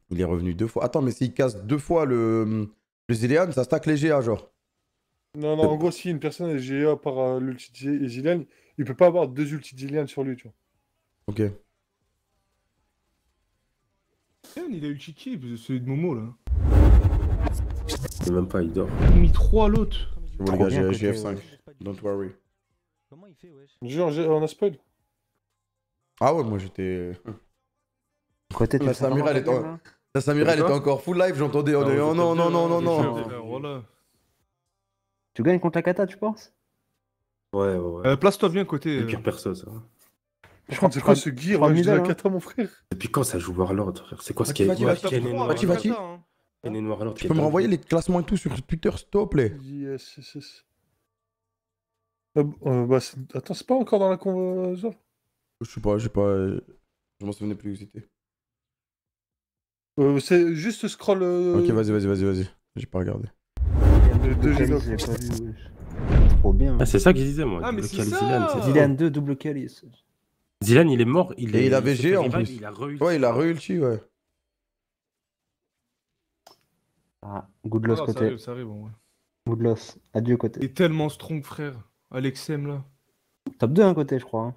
Il est revenu deux fois. Attends, mais s'il casse deux fois le, le Zilean, ça stack les GA, genre. Non, non, en gros, si une personne est GA par euh, l'ulti Zilean, il peut pas avoir deux ulti Zilean sur lui, tu vois. Ok. Il a ulti qui Celui de Momo, là. Il Même pas, il dort. Il a mis 3 l'autre. Je les gars, j'ai GF5. Don't worry. Comment il fait, wesh on spoil Ah ouais, moi j'étais. Côté de hein la Samira, elle était, encore full live, j'entendais. Ah oh non, hein. non, non, non, non, Tu gagnes contre la kata, tu penses Ouais, ouais, ouais. Euh, place-toi bien côté. Le euh. pire perso, ça. Je crois que c'est quoi ce gear Je dis la kata, mon frère. Depuis quand ça joue Warlord, frère C'est quoi ce qu'il y a Tu vas Tu peux me renvoyer les classements et tout sur Twitter, s'il te plaît Yes, yes, yes. Euh, euh, bah, attends, c'est pas encore dans la convo. Euh, je sais pas, j'ai pas. Je m'en souvenais plus où c'était. c'est juste scroll. Ok, vas-y, vas-y, vas-y, vas-y. J'ai pas regardé. Ah, c'est ça qu'ils disaient, moi. Ah, mais c'est 2, double calice. Zidane, il est mort. Il Et il a en plus. Ouais, il a re-ulti, ouais. Ah, good loss ah, côté. ça arrive, Good loss. Adieu côté. Il est tellement strong, frère. Alexem là. Top 2 à un côté, je crois. Hein.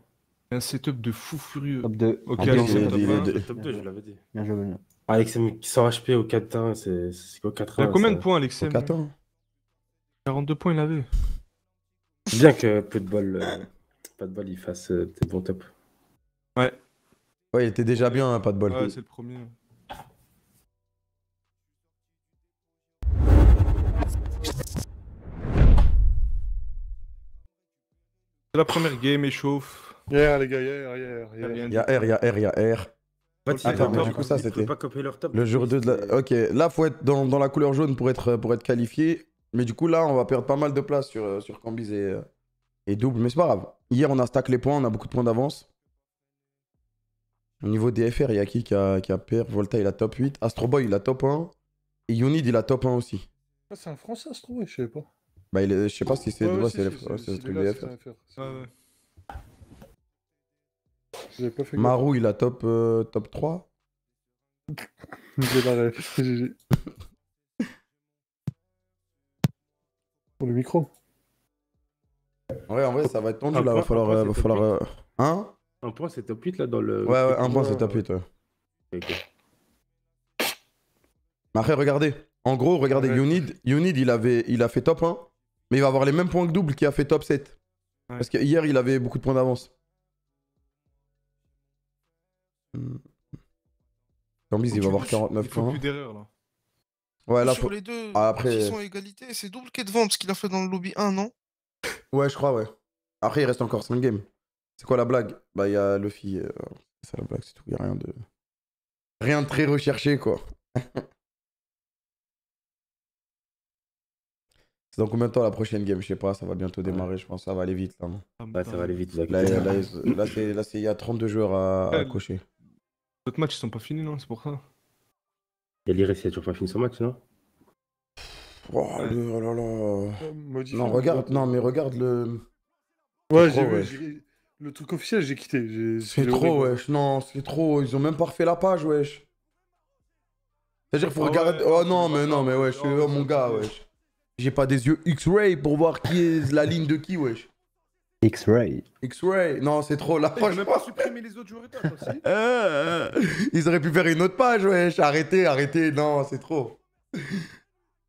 Un setup de fou furieux. Top 2. Ok, ah, Alexem, top 2. Top 2, je l'avais dit. Bien joué, Alexem Alexem sort HP au 4 hein, c'est quoi 4 Il a combien de points, Alexem 42 points, il avait. Bien que peu de bol, euh, pas de bol, il fasse euh, peut-être bon top. Ouais. Ouais, il était déjà bien, hein, pas de bol. Ouais, c'est le premier. La première game échauffe. Hier, les gars, hier, hier, Il y a R, il y a R, il y a R. du coup, ça c'était. Le jour 2 de Ok, là, faut être dans, la couleur jaune pour être, pour être qualifié. Mais du coup, là, on va perdre pas mal de place sur, euh, sur Cambis et, euh, et double. Mais c'est pas grave. Hier, on a stack les points, on a beaucoup de points d'avance. Au niveau DFR, il y a qui qui a, qui a Volta, il a top 8. Astroboy, il a top 1. Et Unid, il a top 1 aussi. Ah, c'est un français, Astro je sais pas. Bah, je sais pas si c'est le, truc de FR. Ouais, Marou, il a top, euh, top 3 *laughs* *laughs* J'ai Pour le micro Ouais, en vrai, ça va être tendu là, va falloir. Euh, euh, hein un point, c'est top 8 là dans le. Ouais, ouais, un point, c'est top 8. Ouais. Okay. Après, regardez. En gros, regardez, ouais. Younid, il, avait, il a fait top 1. Mais il va avoir les mêmes points que double qui a fait top 7. Parce qu'hier, il avait beaucoup de points d'avance. Gambis, hmm. il va avoir 49 il faut points. plus d'erreur là. Ouais, là, sur les deux, ah, ils sont à égalité. C'est double qui est devant parce qu'il a fait dans le lobby 1, non Ouais, je crois, ouais. Après, il reste encore 5 games. C'est quoi la blague Bah, il y a Luffy. Euh... C'est la blague, c'est tout. Il n'y a rien de. Rien de très recherché, quoi. *laughs* Donc dans combien de temps la prochaine game Je sais pas, ça va bientôt démarrer, je pense. Ça va aller vite là. Ouais, ça va aller vite. Là, là, là, là c'est, il y a 32 joueurs à, cocher. cocher. D'autres matchs, ils sont pas finis, non C'est pour ça. Et l'IRS, il a toujours pas fini son match, non oh, oh, là là. Euh, non, regarde, non, mais regarde le. Ouais, j'ai le truc officiel, j'ai quitté. C'est trop, wesh. Non, c'est trop. Ils ont même pas refait la page, wesh. C'est-à-dire qu'il faut ah regarder. oh non, mais non, mais wesh. Oh, mon gars, wesh. J'ai pas des yeux X-ray pour voir qui est la ligne de qui, wesh. X-Ray. X-Ray. Non, c'est trop là. même pas supprimer les autres *laughs* euh, euh. ils auraient pu faire une autre page, wesh. Arrêtez, arrêtez. Non, c'est trop.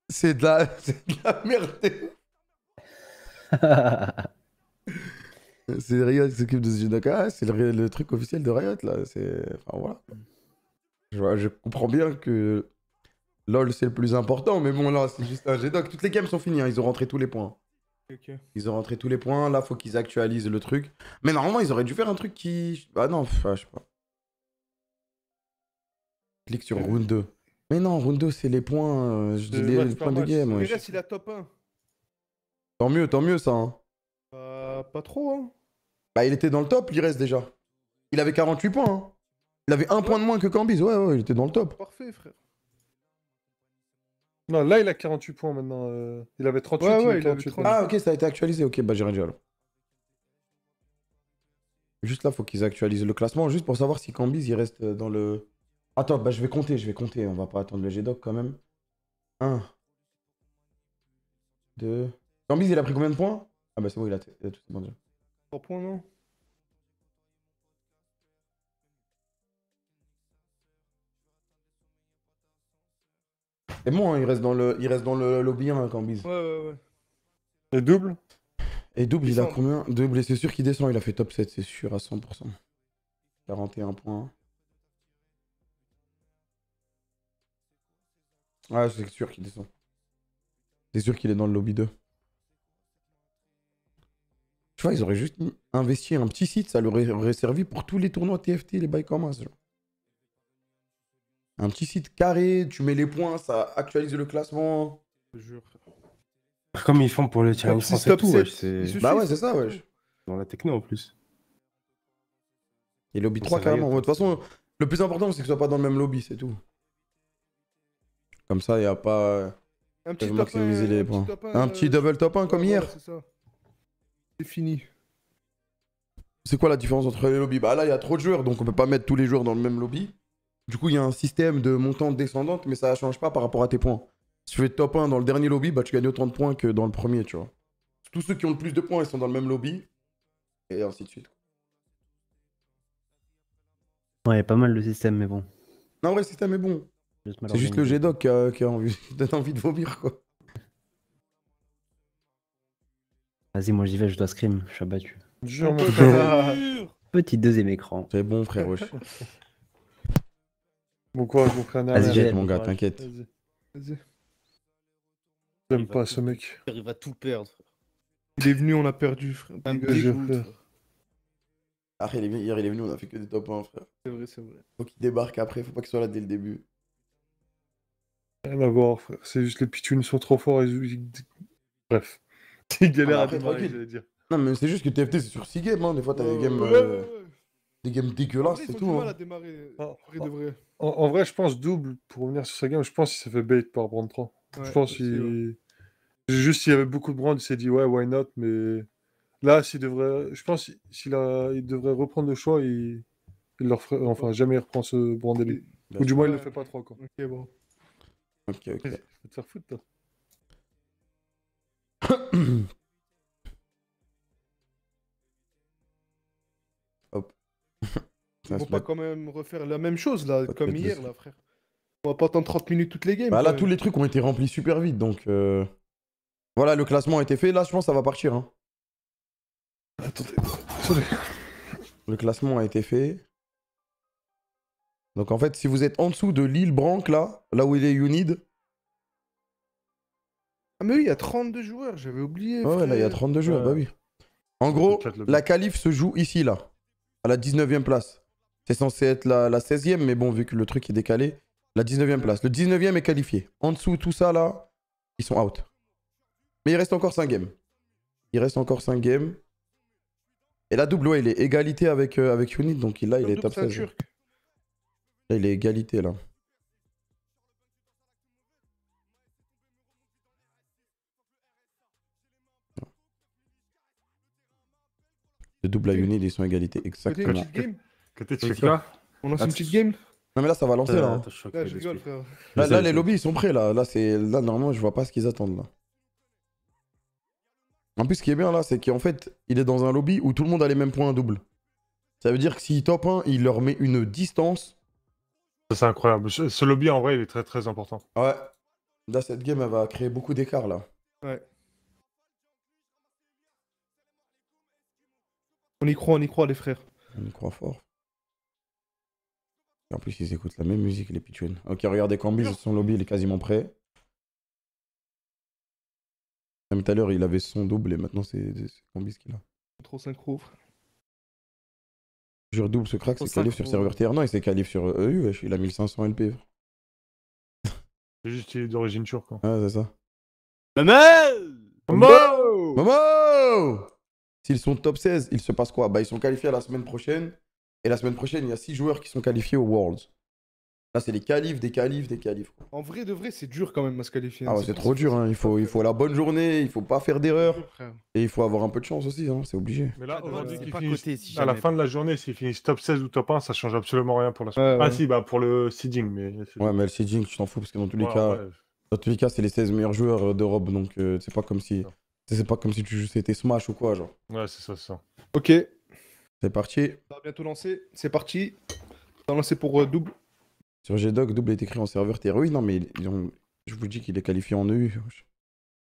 C'est de, la... *laughs* merde. *laughs* c'est Riot qui s'occupe de ce ah, C'est le... le, truc officiel de Riot, là. Enfin, voilà. je comprends bien que LOL, c'est le plus important, mais bon, là, c'est juste un g Toutes les games sont finies, hein. ils ont rentré tous les points. Ils ont rentré tous les points, là, faut qu'ils actualisent le truc. Mais normalement, ils auraient dû faire un truc qui. Ah non, pff, ah, je sais pas. Clique sur euh. round 2. Mais non, round 2, c'est les points, euh, je euh, dis les, points de game. Déjà, c'est la top 1. Tant mieux, tant mieux, ça. Hein. pas trop, hein. Bah, il était dans le top, il reste déjà. Il avait 48 points. Hein. Il avait un point de moins que Cambis. Ouais, ouais, il était dans le top. Parfait, frère. Non, là, il a 48 points maintenant. Euh, il avait 38. points Ah, ok, ça a été actualisé. Ok, bah j'ai rien dit alors. Juste là, faut qu'ils actualisent le classement, juste pour savoir si Cambiz il reste euh, dans le. Attends, bah je vais compter, je vais compter. On va pas attendre le G-Doc quand même. 1, 2. Cambiz il a pris combien de points Ah, bah c'est bon, il a, euh, tout bon déjà. 3 points, non il reste dans le, il reste dans le lobby 1, quand Ouais, ouais, ouais. Le double Et double, il, a combien Double, c'est sûr qu'il descend. Il a fait top 7, c'est sûr, à 100%. 41 points. Ah, c'est sûr qu'il descend. C'est sûr qu'il est dans le lobby 2. Tu vois, ils auraient juste investi un petit site, ça leur aurait servi pour tous les tournois TFT, les bike comme un petit site carré, tu mets les points, ça actualise le classement. jure. Ah, comme ils font pour le tirage français tout, c'est... Bah ouais, c'est ça, wesh. Dans la techno en plus. Et lobby 3 carrément. De toute façon, le plus important, c'est que ce soit pas dans le même lobby, c'est tout. Comme ça, il n'y a pas. Un petit, double top 1 comme hier. C'est fini. C'est quoi la différence entre les lobbies Bah là, il y a trop de joueurs, donc on peut pas mettre tous les joueurs dans le même lobby. Du coup, il y a un système de montante descendante, mais ça ne change pas par rapport à tes points. Si tu fais top 1 dans le dernier lobby, bah, tu gagnes autant de points que dans le premier, tu vois. Tous ceux qui ont le plus de points, sont dans le même lobby, et ainsi de suite. Ouais, pas mal le système, mais bon. Non, ouais, le système est bon. C'est juste le GDoc qui qui a envie, *laughs* de vomir, Vas-y, moi j'y vais, je dois scream, je suis abattu. Petit deuxième écran. C'est bon, frère *laughs* Bon courage, mon frère. Vas-y, jette, mon gars, t'inquiète. Vas-y. J'aime pas ce mec. Il va tout perdre. Il est venu, on a perdu, frère. Dégage, frère. Ah, il est venu, il est venu, on a fait que des top 1, frère. C'est vrai, c'est vrai. Faut qu'il débarque après, faut pas qu'il soit là dès le début. Rien à voir, frère. C'est juste les pitunes sont trop forts. Et... Bref. C'est *laughs* galère ah, à démarrer, j'allais dire. Non, mais c'est juste que TFT, c'est sur 6 games, hein. Des fois, t'as des euh, games. Euh, des games dégueulasses, c'est tout. Hein. Ah, ah. En, vrai, je pense double, pour revenir sur sa game, je pense qu'il s'est fait bait par Brand 3. je pense Juste, il y avait beaucoup de Brand, il s'est dit ouais, why not, mais là, s'il devrait. Je pense s'il a... il devrait reprendre le choix, il, leur ferait... Enfin, jamais il reprend ce Brand bah, Ou du moins, il le fait pas trop, Ok, bon. Ok, ok. Je vais te faire foutre, toi. *clears throat* On va pas quand même refaire la même chose, là, comme hier, là, frère. On va pas attendre 30 minutes toutes les games. Bah là, euh. tous les trucs ont été remplis super vite, donc... Euh, voilà, le classement a été fait. Là, je pense que ça va partir. Hein. Attendez, attendez. Le classement a été fait. Donc en fait, si vous êtes en dessous de l'île Branque, là, là où il est Unid... Ah mais oui, il y a 32 joueurs, j'avais oublié. ouais, là, il y a 32 joueurs, bah oui. En gros, la calife se joue ici, là, à la 19ème place. C'est censé être la, 16e, mais bon, vu que le truc est décalé, la 19e place. Le 19e est qualifié. En dessous, tout ça là, ils sont out. Mais il reste encore 5 games. Il reste encore 5 games. Et la double, ouais, il est égalité avec, euh, avec Unit, donc là, il est top 16. il est égalité, là. Le double à Unit, ils sont égalité, exactement. On lance une petite game Non, mais là, ça va lancer, là. Là, les lobbies, ils sont prêts, là. Là, c'est... là, normalement, je vois pas ce qu'ils attendent, là. En plus, ce qui est bien, là, c'est qu'en fait, il est dans un lobby où tout le monde a les mêmes points doubles. Ça veut dire que s'il top 1, il leur met une distance. C'est incroyable. Ce lobby, en vrai, il est très, très important. Ouais. Là, cette game, elle va créer beaucoup d'écart là. Ouais. On y croit, on y croit, les frères. On y croit fort. En plus, ils écoutent la même musique, les pitchouines. Ok, regardez, Kambis, son lobby, il est quasiment prêt. Même tout à l'heure, il avait son double et maintenant, c'est Kambis qu'il a Trop synchro. Jure double, ce crack, c'est calif sur serveur TR. Non, il s'est calif sur EU, il a 1500 LP. C'est juste qu'il est d'origine turque. Hein. Ah, c'est ça. Maman Maman Maman S'ils sont top 16, il se passe quoi Bah, ils sont qualifiés la semaine prochaine. Et la semaine prochaine, il y a 6 joueurs qui sont qualifiés au Worlds. Là, c'est les qualifs, des qualifs, des qualifs. En vrai, de vrai, c'est dur quand même à se qualifier. Ah hein, c'est trop dur. Hein. Il, faut, il faut la bonne journée, il faut pas faire d'erreur. Et il faut avoir un peu de chance aussi, hein, c'est obligé. Mais là, aujourd'hui, si à la fin de la journée, s'ils finissent top 16 ou top 1, ça change absolument rien pour la semaine. Ah si, bah, pour le seeding. Mais... Ouais, mais le seeding, tu t'en fous parce que dans tous les cas, dans tous les cas, c'est les 16 meilleurs joueurs euh, d'Europe. Donc, ce euh, c'est pas comme si c'est pas comme si tu jouais c'était Smash ou quoi. genre. Ouais, c'est ça, c'est ça. Ok, c'est parti. On va bientôt lancer. C'est parti. On va lancer pour euh, double. Sur GDoc, double est écrit en serveur TR. Oui, non, mais ils ont... je vous dis qu'il est qualifié en EU.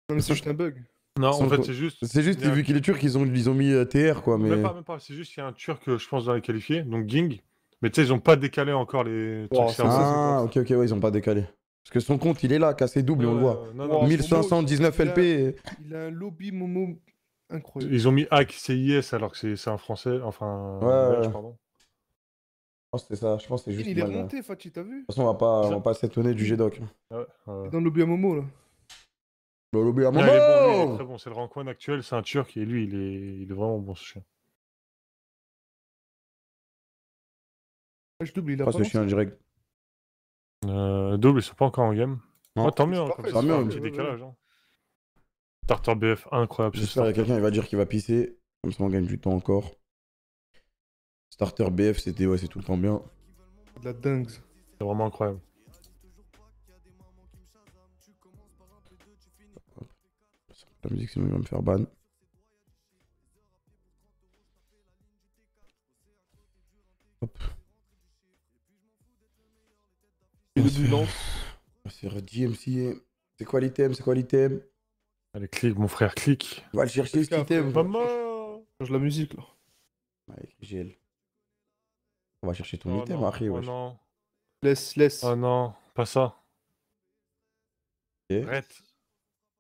Non, mais c'est juste un bug. Non, en fait, c'est juste. C'est juste, vu qu'il est turc, ils ont, ils ont mis euh, TR, quoi. Mais... Même pas, même pas. C'est juste qu'il y a un turc, euh, je pense, dans les qualifiés, donc Ging. Mais tu sais, ils ont pas décalé encore les Ah, ok, ok, ouais, ils ont pas décalé. Parce que son compte, il est là, cassé double, on le voit. 1519 LP. Il a, il a un lobby Momo ils ont mis hack CIS alors que c'est un français, enfin. Ouais, pardon. c'était ça, je pense que c'est juste. Il est monté euh. remonté, Fatih, t'as vu De toute façon, on va pas, va pas s'étonner du GDoc. Ouais, Dans le lobby à Momo, là. Le bah, lobby à Momo il bon, c'est le rancoin actuel, c'est un Turc, et lui, il est, il est vraiment bon, ce chien. Ah, je double, il a pas. ce chien direct. Euh, double, ils sont pas encore en game. Non. Oh, tant mieux, hein, comme ça, un hein. petit décalage. Hein. Starter BF, incroyable. J'espère que quelqu'un va dire qu'il va pisser. Comme ça, on gagne du temps encore. Starter BF, c'était ouais, c'est tout le temps bien. De la dingue. C'est vraiment incroyable. La musique, sinon il va me faire ban. Hop. Une silence. C'est DMC. C'est quoi l'item C'est quoi l'item Allez, clique, mon frère, clique. On va le chercher ce item. Maman Change la musique, là. Allez, GL. On va chercher ton oh item, Harry, Oh non. Laisse, laisse. Oh non, pas ça. Arrête.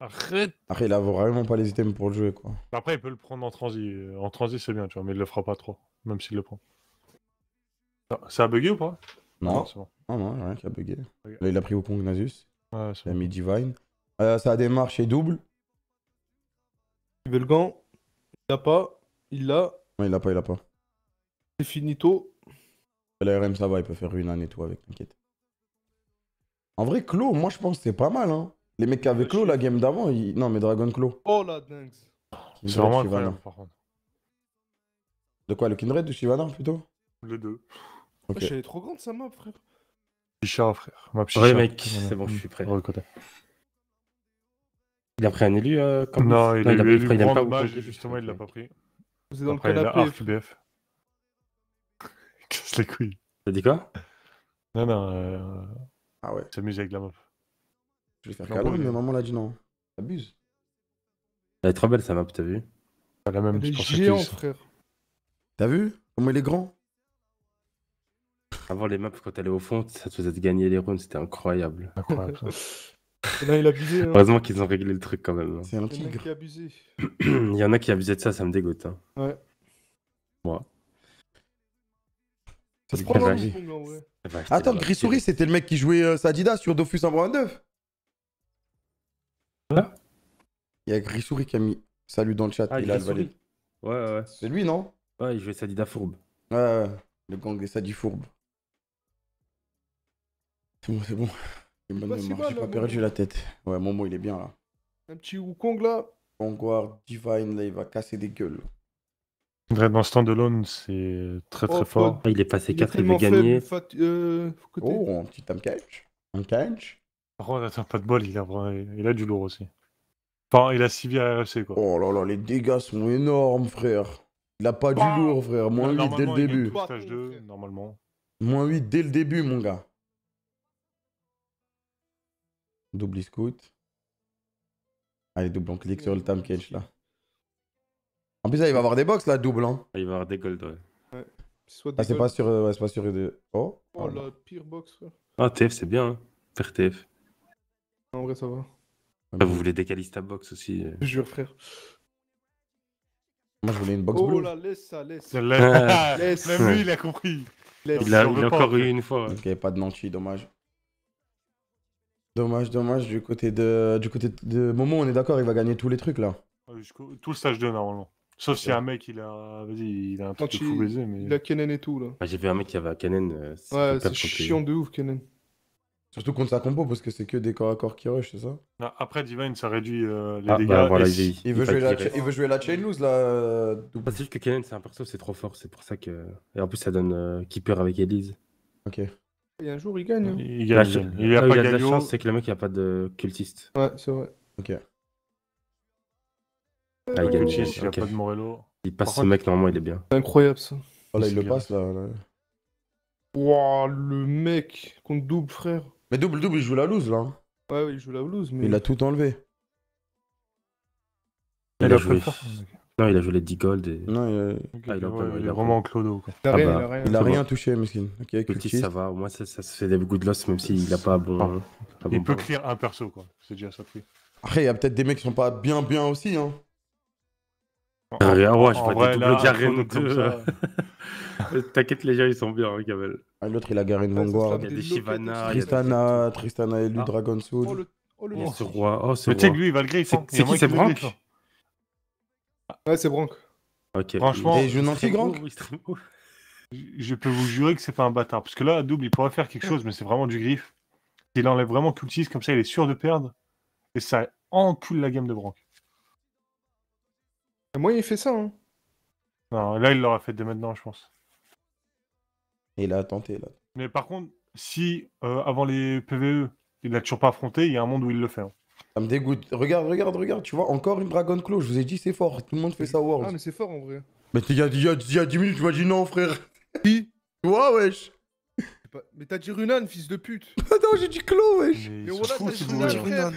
Arrête. Après, il a vraiment pas les items pour le jouer, quoi. Après, il peut le prendre en transi. En transi, c'est bien, tu vois, mais il le fera pas trop, même s'il le prend. Ah, ça a bugué ou pas Non. Non, bon. non, non, rien qui a bugué. Là, il a pris au Kong Nasus. Ouais, il a mis Divine. Euh, a des marches et double. Il veut le gant. Il l'a pas. Il l'a. Non, il l'a pas, il l'a pas. C'est finito. L'ARM, ça va, il peut faire une année et tout avec, t'inquiète. En vrai, Clo, moi je pense que c'est pas mal. Hein. Les mecs qui avaient Clo la game d'avant, ils... non mais Dragon Clo. Oh la dingue. C'est vraiment incroyable par contre. De quoi, le Kindred ou Shivana plutôt Les deux. Ok. Elle est trop grande sa map, frère. char, frère. Ma ouais, mec, c'est bon, je suis prêt. Il a pris un élu euh, comme Non, il, non, il a, élu grand dommage, justement, il l'a pas pris. Vous êtes dans le canapé. Il a Arc BF. Casse les couilles. T'as dit quoi Non, non. Euh... Ah ouais. amusé avec la map. Je vais faire calme, mais maman l'a dit non. T'abuses. Elle est trop belle, sa map, t'as vu Elle a même, Elle est géant, frère. T'as vu Comment il est grand Avant les maps, quand elle est au fond, ça te faisait gagner les runes, c'était incroyable. Incroyable. *laughs* il moi hein. Heureusement qu'ils ont réglé le truc quand même. Hein. C'est un Il y en a qui *clears throat* Il y en a qui abusaient de ça, ça me dégoûte. Hein. Ouais. Moi. Ça se prend, Bah, en Attends, Grisouris, c'était le mec qui jouait euh, Sadida sur Dofus 1.29 Il y a Grisouris qui a mis salut dans le chat. Ah, il a le Ouais, ouais, C'est lui, non ouais. il jouait Sadida Fourbe. Ouais, ouais, le gang des Sadi fourbe. C'est bon, c'est bon. J'ai pas hein, perdu la tête. Ouais, Momo, il est bien là. Un petit Wukong là. Vanguard, Divine, là, il va casser des gueules. Vraiment, standalone, c'est très très oh, fort. il est passé 4, il veut gagner. Euh, oh, un petit time catch. Un catch. Par contre, attends, pas de bol, il a, du lourd aussi. Enfin, il a 6 bien RFC quoi. Oh là là, les dégâts sont énormes, frère. Il a pas du bah. lourd, frère. Moins 8 dès le début. Normalement. Moins 8 dès le début, mon gars. Double scout. Allez, double, on clique sur le Tam Cage là. En plus, là, il va avoir des box là, double. Hein. Ah, il va avoir des gold, ouais. ah, euh, c'est pas sur. c'est pas sur. Oh, oh la pire box, frère. Ah, TF, c'est bien. Hein. Faire TF. Ah, en vrai, ça va. Ah, vous voulez des ta box aussi euh. Je jure, frère. Moi, je voulais une box oh, là, laisse ça, laisse. laisse. Même lui, il a compris. Il a, encore eu une fois. Ok, pas de nanchi, dommage. Dommage, dommage, du côté de, du côté de Momo, on est d'accord, il va gagner tous les trucs là. Tout le stage 2 normalement. Sauf si un mec il a, Vas-y, il a un truc de fou il... Mais... Il a Kennen et tout là. Ah, j'ai vu un mec qui avait Kennen. Euh, ouais, c'est chiant de ouf Kennen. Surtout contre sa compo parce que c'est que des corps à corps qui rush, c'est ça Après Divine ça réduit les dégâts. il, veut jouer la... il, la, chain lose là. Euh, ah, c'est juste que Kennen c'est un perso, c'est trop fort, c'est pour ça que. Et en plus ça donne euh, Keeper avec Elise. Ok. Et un jour, il gagne. Hein. Il, il, y il a, pas il a de la chance, c'est que le mec, il a pas de cultiste. Ouais, c'est vrai. Ok. Ah, il gagne. il a pas de Morello. Il passe ce mec, normalement, il est bien. C'est incroyable ça. Oh là, il le passe là. là. Wouah, le mec contre double, frère. Mais double, double, il joue la loose là. Hein. Ouais, il joue la loose, mais. Il a tout enlevé. Il, a, joué. Non, il a joué les 10 gold. Et... il, est vraiment en clodo. Ah bah, il a, rien, touché, Meskin. Petit, ça va. Au moins, ça, se fait des good de loss, même s'il n'a pas bon. il peut clear un perso, quoi. Après, il y a peut-être des mecs qui sont pas bien, bien aussi. Hein. Rien, ah, ah, ouais, je vois des doubles Garen 2. *laughs* T'inquiète, les gens, ils sont bien, Gavel. Hein, ah, L'autre, il a Garen Vanguard. Il y a des Shivana. Tristana, Tristana et Dragon Soul. Oh, le oh, roi. Oh, c'est Tu sais lui, il va C'est hein. qui, c'est Franck Ouais, c'est Bronk. Franchement, Je peux vous jurer que c'est pas un bâtard. Parce que là, à double, il pourrait faire quelque chose, mais c'est vraiment du griffe. Il enlève vraiment cultiste, comme ça, il est sûr de perdre. Et ça encule la gamme de Bronk. Moi, il fait ça. Hein. Non, là, il l'aura fait dès maintenant, je pense. Il a tenté, là. Mais par contre, si euh, avant les PVE, il l'a toujours pas affronté, il y a un monde où il le fait. Hein. Ça me dégoûte. Regarde, regarde, regarde, tu vois, encore une Dragon Claw. Je vous ai dit, c'est fort. Tout le monde fait ça au World. Ah, mais c'est fort en vrai. Mais il y, y a, 10 minutes, tu m'as dit non, frère. *laughs* Tu vois wesh. Mais t'as dit Runan, fils de pute. *laughs* Attends, j'ai dit Claw, wesh. Mais, voilà, t'as dit Runan.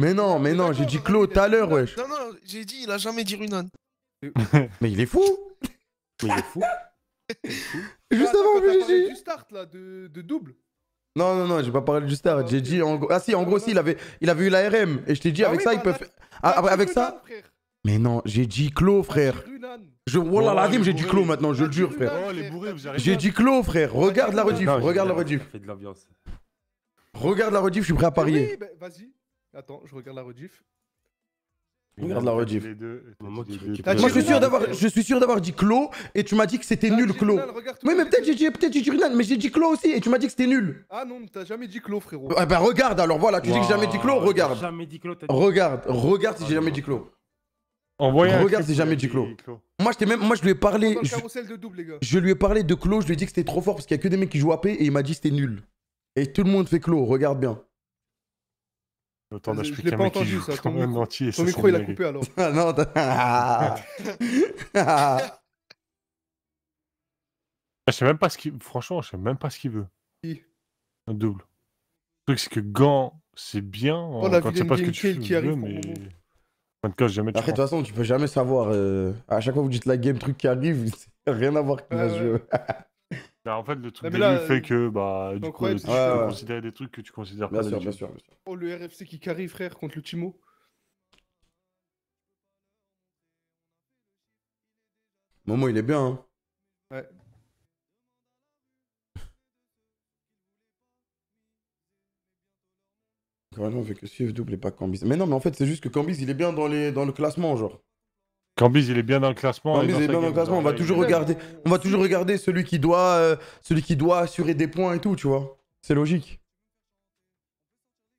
Mais non, mais non, j'ai dit Claw tout à l'heure, wesh. Non, non, j'ai dit, il a jamais dit Runan. mais il est fou. *laughs* il est fou. Juste ah, avant, j'ai dit. start là, de double. Non, non, non, j'ai pas parlé du star. Ah, j'ai dit. En... Ah, si, en gros, ah, si, il avait, il avait eu l'ARM. Et je t'ai dit, ah avec ça, bah, il peut. Ah, avec ça. Mais non, j'ai dit Clos, frère. Je... Wallah, oh la j'ai dit Clos maintenant, je le jure, frère. J'ai dit Clos, frère. Regarde la rediff, regarde la rediff. Regarde la rediff, je suis prêt à parier. Eh bah, vas-y. Attends, je regarde la rediff. Regarde la rediff. Moi, je suis sûr d'avoir, dit Clo et tu m'as dit que c'était nul Clos. Oui, mais peut-être j'ai dit, peut j'ai dit mais j'ai dit Clo aussi et tu m'as dit que c'était nul. Ah non, t'as jamais dit Clos, frérot. Eh regarde alors, voilà, tu dis que j'ai jamais dit Clo regarde. Regarde, regarde si j'ai ah, jamais dit Clos. Regarde si j'ai jamais dit Clo. Moi, je même, moi, je lui ai parlé. Je lui ai parlé de Clo je lui ai dit que c'était trop fort parce qu'il y a que des mecs qui jouent AP et il m'a dit c'était nul. Et tout le monde fait Clos, regarde bien. Autant je d'expliquer pas entendu, qui ça. Ton, micro, entier, micro il a coupé alors. *laughs* ah non, *laughs* Je sais même pas ce qu'il... Franchement, je sais même pas ce qu'il veut. Un double. Le truc, c'est que Gant, c'est bien. Oh, hein, quand tu sais pas ce que tu qui arrive, mais... Cas, jamais de toute façon, tu peux jamais savoir. Euh, à chaque fois que vous dites la game truc qui arrive, *laughs* rien à voir avec le jeu. Bah, en fait, le truc de fait euh, que bah, du coup, euh, tu peux considérer des trucs que tu considères pas. Sûr, bien sûr, bien sûr. Oh, le RFC qui carry, frère, contre le Timo. Momo, il est bien. Hein. Ouais. on fait que F double et pas Cambis. Mais non, mais en fait, c'est juste que Cambis, il est bien dans, les... dans le classement, genre. Cambiz, il est bien dans le classement. On va toujours regarder, on va toujours regarder celui qui doit, euh, celui qui doit assurer des points et tout, tu vois. C'est logique.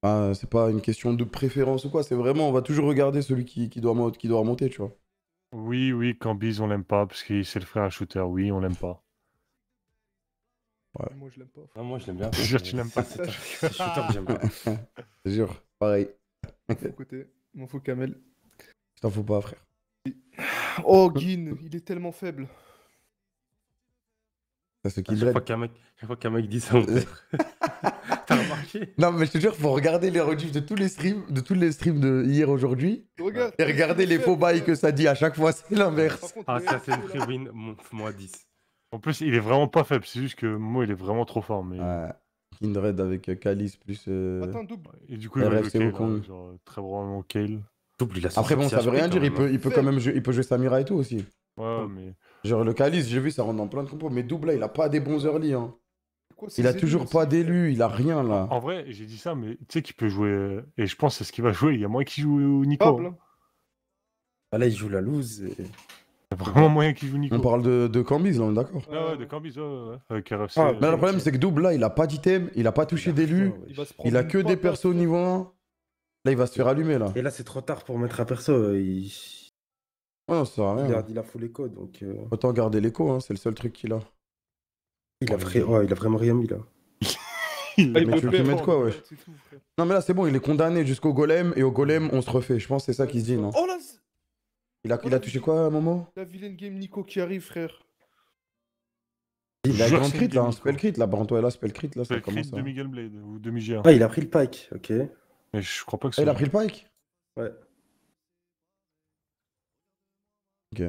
c'est pas une question de préférence ou quoi. C'est vraiment, on va toujours regarder celui qui, doit, qui doit remonter, tu vois. Oui, oui, Cambiz, on l'aime pas parce qu'il c'est le frère à shooter. Oui, on l'aime pas. Moi, je l'aime pas. moi, je l'aime bien. *laughs* Je jure, tu l'aimes pas. C'est shooter que pas. *laughs* Je jure, pareil. Mon faux Camel. Je t'en fous pas, frère. Oh, Guin, il est tellement faible. chaque, fois qu'un mec, dit ça, on *laughs* T'as remarqué Non, mais je te jure, faut regarder les rediffs de tous les streams, de tous les streams de hier aujourd'hui. et regarder les faux bails que ça dit à chaque fois, c'est l'inverse. Ah, ça, c'est une free win, moi 10. En plus, il est vraiment pas faible, c'est juste que moi, il est vraiment trop fort. Mais... Ouais. avec euh, Kalis plus. Euh, Attends, Et du coup, il va très probablement Kale. Après, bon, ça veut rien dire. Hein. Il peut, quand même jouer, il peut jouer Samira et tout aussi. Genre, le Calice, j'ai vu, ça rentre dans plein de compos. Mais Double, il a pas des bons early. Hein. il a toujours pas d'élu, il a rien là. En vrai, j'ai dit ça, mais tu sais qu'il peut jouer. Et je pense c'est ce qu'il va jouer. Il y a moins qu'il joue Nico. Ah, là. il joue la loose. vraiment moyen qu'il joue Nico. On parle de, de Cambis là, on est d'accord ouais, de Cambis, ouais, ouais. Ah, mais le problème, c'est que Double là, il a pas d'item, il a pas touché d'élu, il, il, a que des persos niveau 1. Là, il va se faire allumer, là. Et là, c'est trop tard pour mettre un perso. Euh, il... Ouais, non, ça rien. Il a, full écho, donc. Euh. Autant garder l'écho, hein, c'est le seul truc qu'il a. Il a, il a vraiment rien mis, là. mais tu veux qu'il mettre quoi, ouais Non, mais là, c'est bon, il est condamné jusqu'au golem, et au golem, on se refait. Je pense que c'est ça qu'il se dit, non Oh là il a, il a oh, touché quoi, Momo La vilaine game Nico qui arrive, frère. Il a grand crit là, un spell crit là, Branto là, spell crit là, ça commence. ça. Blade ou demi Ah, il a pris le Pike, ok. Mais je crois pas que c'est. Elle a pris le pike Ouais. Ok.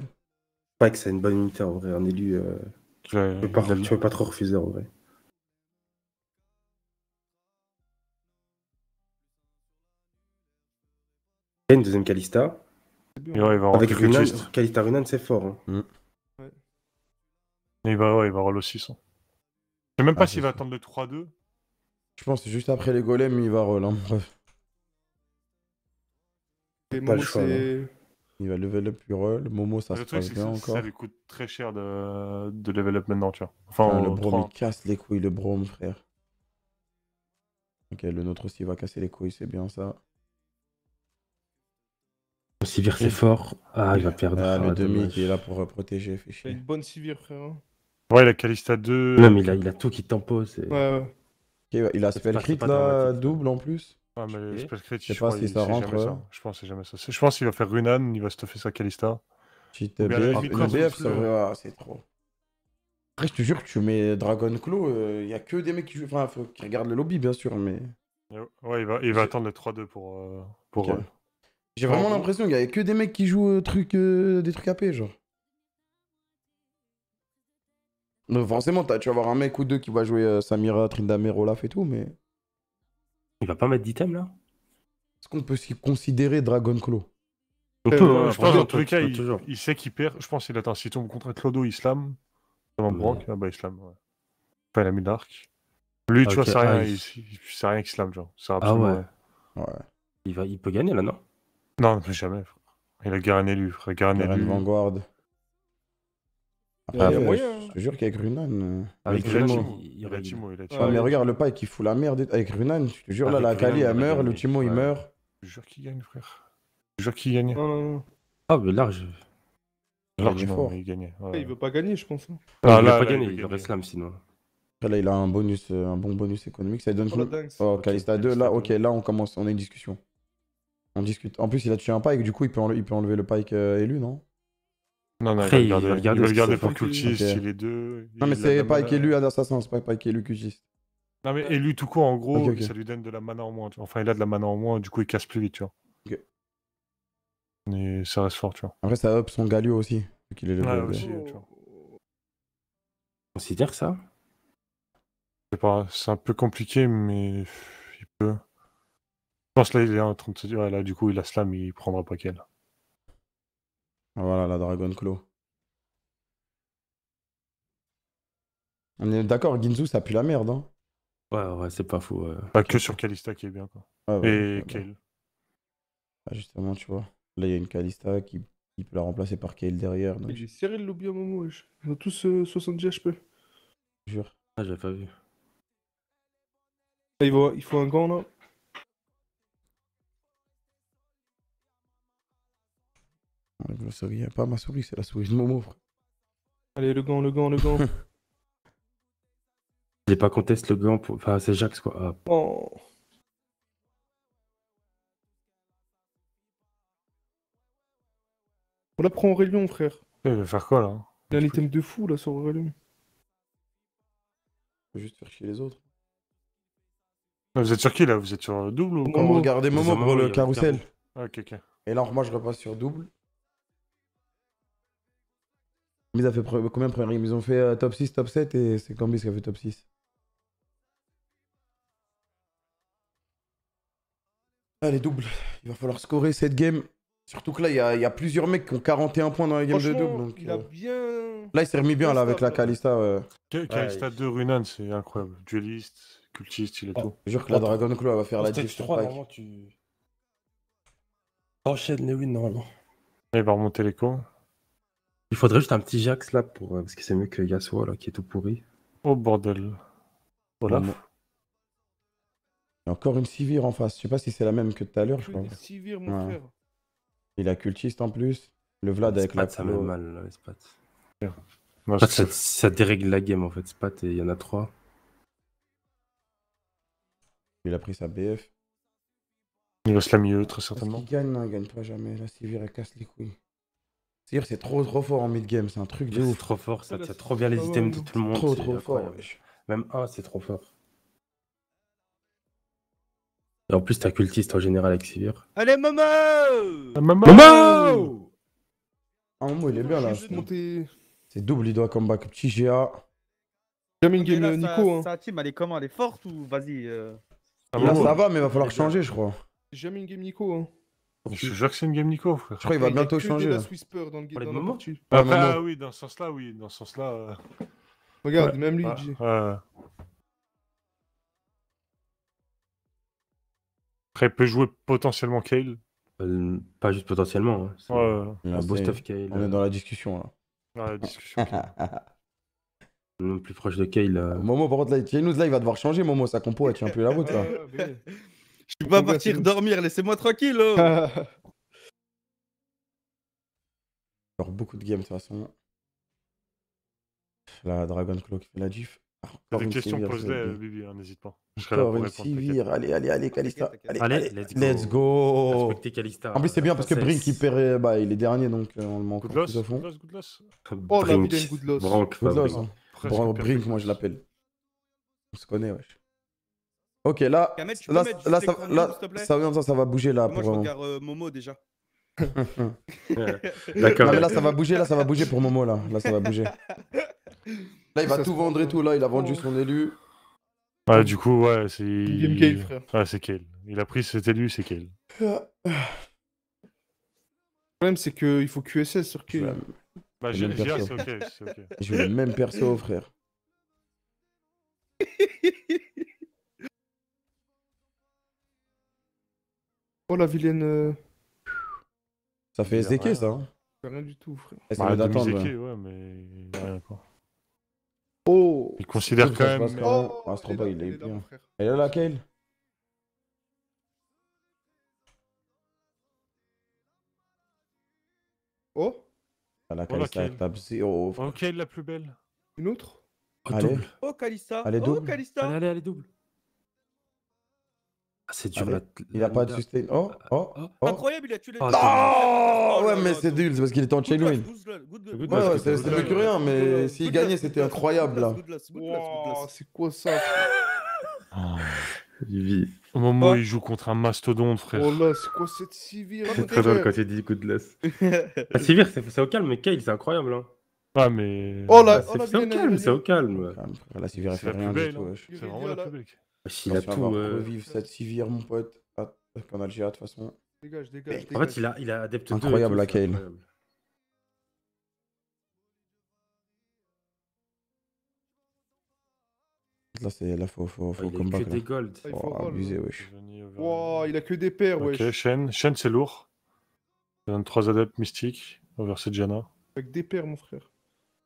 Pike, c'est une bonne unité en vrai. Un élu. Euh, tu, peux pas, peux pas trop refuser en vrai. une deuxième Kalista. il va Avec Runan, Kalista Runan, c'est fort. Hein. Mm. Bah ouais. il va, ouais, il va roll aussi. Ça. Je sais même pas ah, s'il va attendre le 3-2. Je pense que juste après les golems, il va roll. Hein. Bref. Il va level up Le Momo, ça se passe bien encore. Ça lui coûte très cher de, de level up maintenant, tu vois. Enfin, ah, le Brom, il casse les couilles, le Brom, frère. Ok, le nôtre aussi va casser les couilles, c'est bien ça. Sivir, c'est fort. Ah, il va ah, perdre. Ah, le demi qui est là pour protéger, fait chier. Il a une bonne Sivir, frère. Hein. Ouais, il a Calista 2. Non, mais il a, il a tout qui tempo. Ouais, ouais. il a spell crit là, double en plus. Ah, je, que sais pas si ça rentre. Je pense Je qu'il va faire Runan, il va stuffer sa Kalista. Si t'es c'est trop. Après, je te jure, tu mets Dragon Claw, il euh, y a que des mecs qui, enfin, qui regardent le lobby, bien sûr, mais. Ouais, il va, attendre le 3-2 pour. Euh, pour euh, J'ai vraiment l'impression qu'il y a que des mecs qui jouent truc, des trucs AP, genre. forcément, tu vas avoir un mec ou deux qui va jouer Samira, Trindamer, Olaf et tout, mais. Il va pas mettre d'item là Est-ce qu'on peut s'y considérer Dragon Claw euh, hein, je pense en tous cas, il, sait qu'il perd. Je pense qu'il attend. S'il tombe contre Clodo Islam, Il branque. Ah bah ouais. Enfin, il a mis l'arc. Lui, tu vois, c'est rien. Ah, il... C'est genre. C'est ah ouais. ouais. Il, va... il peut gagner là, non Non, jamais. Frère. Il a garané lui, frère. élu. Vanguard. Après, Je te jure qu'avec Runan. Euh, ah, avec Runan, il a ah, mais regarde le Pike, il fout la merde. Avec Runan, je te jure, là, la Kali, elle meurt, le Timo, il meurt. Je jure qu'il gagne, frère. Je jure qu'il gagne. Ah, mais large. Largement, il gagnait. Il veut pas gagner, je pense. Hein. Ah, ah, il veut pas gagner, il reste slam sinon. Là, il a un bonus, euh, un bon bonus économique. Ça donne quoi Oh, Kalista 2, là, ok, là, hein. on commence, on a une discussion. On discute. En plus, il a tué un Pike, du coup, il peut, il peut enlever le Pike élu, euh, non non, non, il va le garder, pour il est deux. Non, mais c'est pas avec élu à assassin, c'est pas avec élu Qtist. Non, mais élu tout court, en gros, ça lui donne de la mana en moins. Enfin, il a de la mana en moins, du coup, il casse plus vite, tu vois. Mais ça reste fort, tu vois. Après, ça up son Galio aussi, Il est le aussi, tu vois. On considère ça Je sais pas, c'est un peu compliqué, mais il peut. Je pense là, il est en train de se dire, là, du coup, il a slam, il prendra pas qu'elle. Ah, voilà, la Dragon Claw. On est d'accord, Ginzu, ça pue la merde. Hein. Ouais, ouais, c'est pas fou. Pas que sur Kalista qui est bien, quoi. Ah, Et Kale. Ah, justement, tu vois. Là, il y a une Kalista qui... peut la remplacer par Kale derrière. J'ai serré le lobby à mon Ouais. Ils ont tous 70 euh, HP. Jure. Ah, j'avais pas vu. il, faut, il faut un gant, là. Enlève la souris, hein. pas ma souris, c'est la souris de Momo. Frère. Allez, le gant, le gant, le gant. Il *laughs* pas conteste le gant, pour... enfin c'est Jax quoi. Ah. Oh. On la prend Aurélion, frère. Il eh, va faire quoi là hein Il a un item de fou là sur Aurélien. Faut juste faire chier les autres. Vous êtes sur qui là Vous êtes sur double ou Momo, regardez Momo pour le carrousel. Ah, ok, ok. Et là, moi, je repasse sur double. Ils fait combien de game Ils ont fait euh, top 6, top 7 et c'est Cambis qui a fait top 6. Allez, double. Il va falloir scorer cette game. Surtout que là, il y, a, plusieurs mecs qui ont 41 points dans la game de double. il a euh, bien... Là, il s'est remis bien là, avec la Kalista. Kalista 2 Runan, c'est incroyable. Dueliste, cultiste, il est ah, tout. Je jure que la Dragon Claw va faire la diff. normalement, tu. Enchaîne les wins normalement. Il va remonter les cons. Il faudrait juste un petit Jax là pour euh, parce que c'est mieux que Yasuo là qui est tout pourri. Oh bordel. Olaf. il y a encore une Sivir en face. Je sais pas si c'est la même que tout à l'heure, je pense. mon frère. Il a cultiste en plus. Le Vlad avec Spat, la ça me mal, Spat. ça, dérègle la game en fait, Spat, et il y en a trois. Il a pris sa BF. Il va se la mieux, très certainement. Il gagne, hein, il gagne pas jamais. La Sivir, elle casse les couilles cest c'est trop trop fort en mid-game, c'est un truc de ouf. trop fort, ça tient trop bien les ah items de tout le monde. Trop trop fort. Même A c'est trop fort. Et En plus, t'as cultiste en général avec Sivir. Allez, Momo ah, Momo Momo Ah, Momo, il est bien là. C'est double, il doit comeback. Petit GA. Jamais une game Nico. Hein. Sa team, elle est comment Elle est forte ou vas-y euh. ah, Là, ça va, mais va falloir changer, je crois. J'aime une game Nico. Hein. Je jure que c'est une game Nico, frère. Je crois qu'il va bientôt changer. Il y a hein. Whisper dans le game. ah, oui, dans ce sens-là, oui. Dans ce sens-là. Euh, Regarde, même lui, Après, il peut jouer potentiellement Kale. Euh, pas juste potentiellement. Il hein. y ouais, un beau stuff Kale. On est euh. dans la discussion Dans la discussion. *laughs* Le plus proche de Kale. Momo, par contre, là, nous, là, il va devoir changer. Momo, sa compo, elle tient plus la route. Là. Je vais pas partir dormir, laissez-moi tranquille. Oh. Alors, *laughs* beaucoup de games de toute façon. La Dragon Claw qui fait la diff'. T'as des questions, pose-les, euh, Bibi, hein, n'hésite pas. Je serai là pour répondre. Allez, allez, allez, Kalista Allez, let's go. Respectez En plus, c'est bien parce que Brink, il, bah, il est dernier, donc euh, on le manque. Good loss, good Oh, la une good loss. Hein. Brink, moi je l'appelle. On se connaît, wesh. Ok, là, là, ça, là ça, ça, ça, va bouger là. pour je vraiment. regarde euh, Momo déjà. D'accord. là, ça va bouger, là, ça va bouger pour Momo là. Là, ça va bouger. *laughs* Là, il va tout vendre et tout. Là, il a vendu son élu. Ah, du coup, ouais, c'est. Ah, c'est Kale. Il a pris cet élu, c'est quel. Le problème, c'est qu'il faut QSS sur Kale. Vais... Bah, j'ai c'est ok. Je veux le même perso, frère. *laughs* Oh la vilaine. Euh, ça fait SDK ça. Hein. rien du tout, frère. d'attendre. Bah, hein rien Oh Il considère quand même. oh, ah, il, est bien. Et là, Oh la la plus belle. Une autre Oh, oh Allez, double. C'est dur. Ah il a pas de sustain. Oh, oh, ah, ah, oh. Incroyable, il a tué les. Ah, ouais, mais oh c'est dur, c'est parce qu'il était en chain win. Ouais, ouais, c'est mieux que rien, mais s'il gagnait, c'était incroyable là. C'est quoi ça *laughs* Au moment où oh. il joue contre un mastodonte, frère. Oh là, c'est quoi cette civière? C'est très drôle quand il dit luck. La civière, c'est au calme, mais Kale, c'est incroyable. là. Hein. Ah, mais. Oh là, bah, oh c'est au calme, c'est au calme. La civière elle fait rien du tout. Hein. C'est vraiment la publique. S'il a tout. Euh... revivre cette civière, mon pote, qu'on a de toute façon. Dégage, dégage, dégage. En fait, il a, il a adepte Incroyable, la Kale. Là, c'est là, faut, faut, ah, faut il comeback. Il a que des golds. Ah, il oh, hein. wesh. Wow, il a que des paires, wesh. Ok, Shen, Shen c'est lourd. Il donne 3 adeptes mystiques, envers Jana. Avec des paires, mon frère.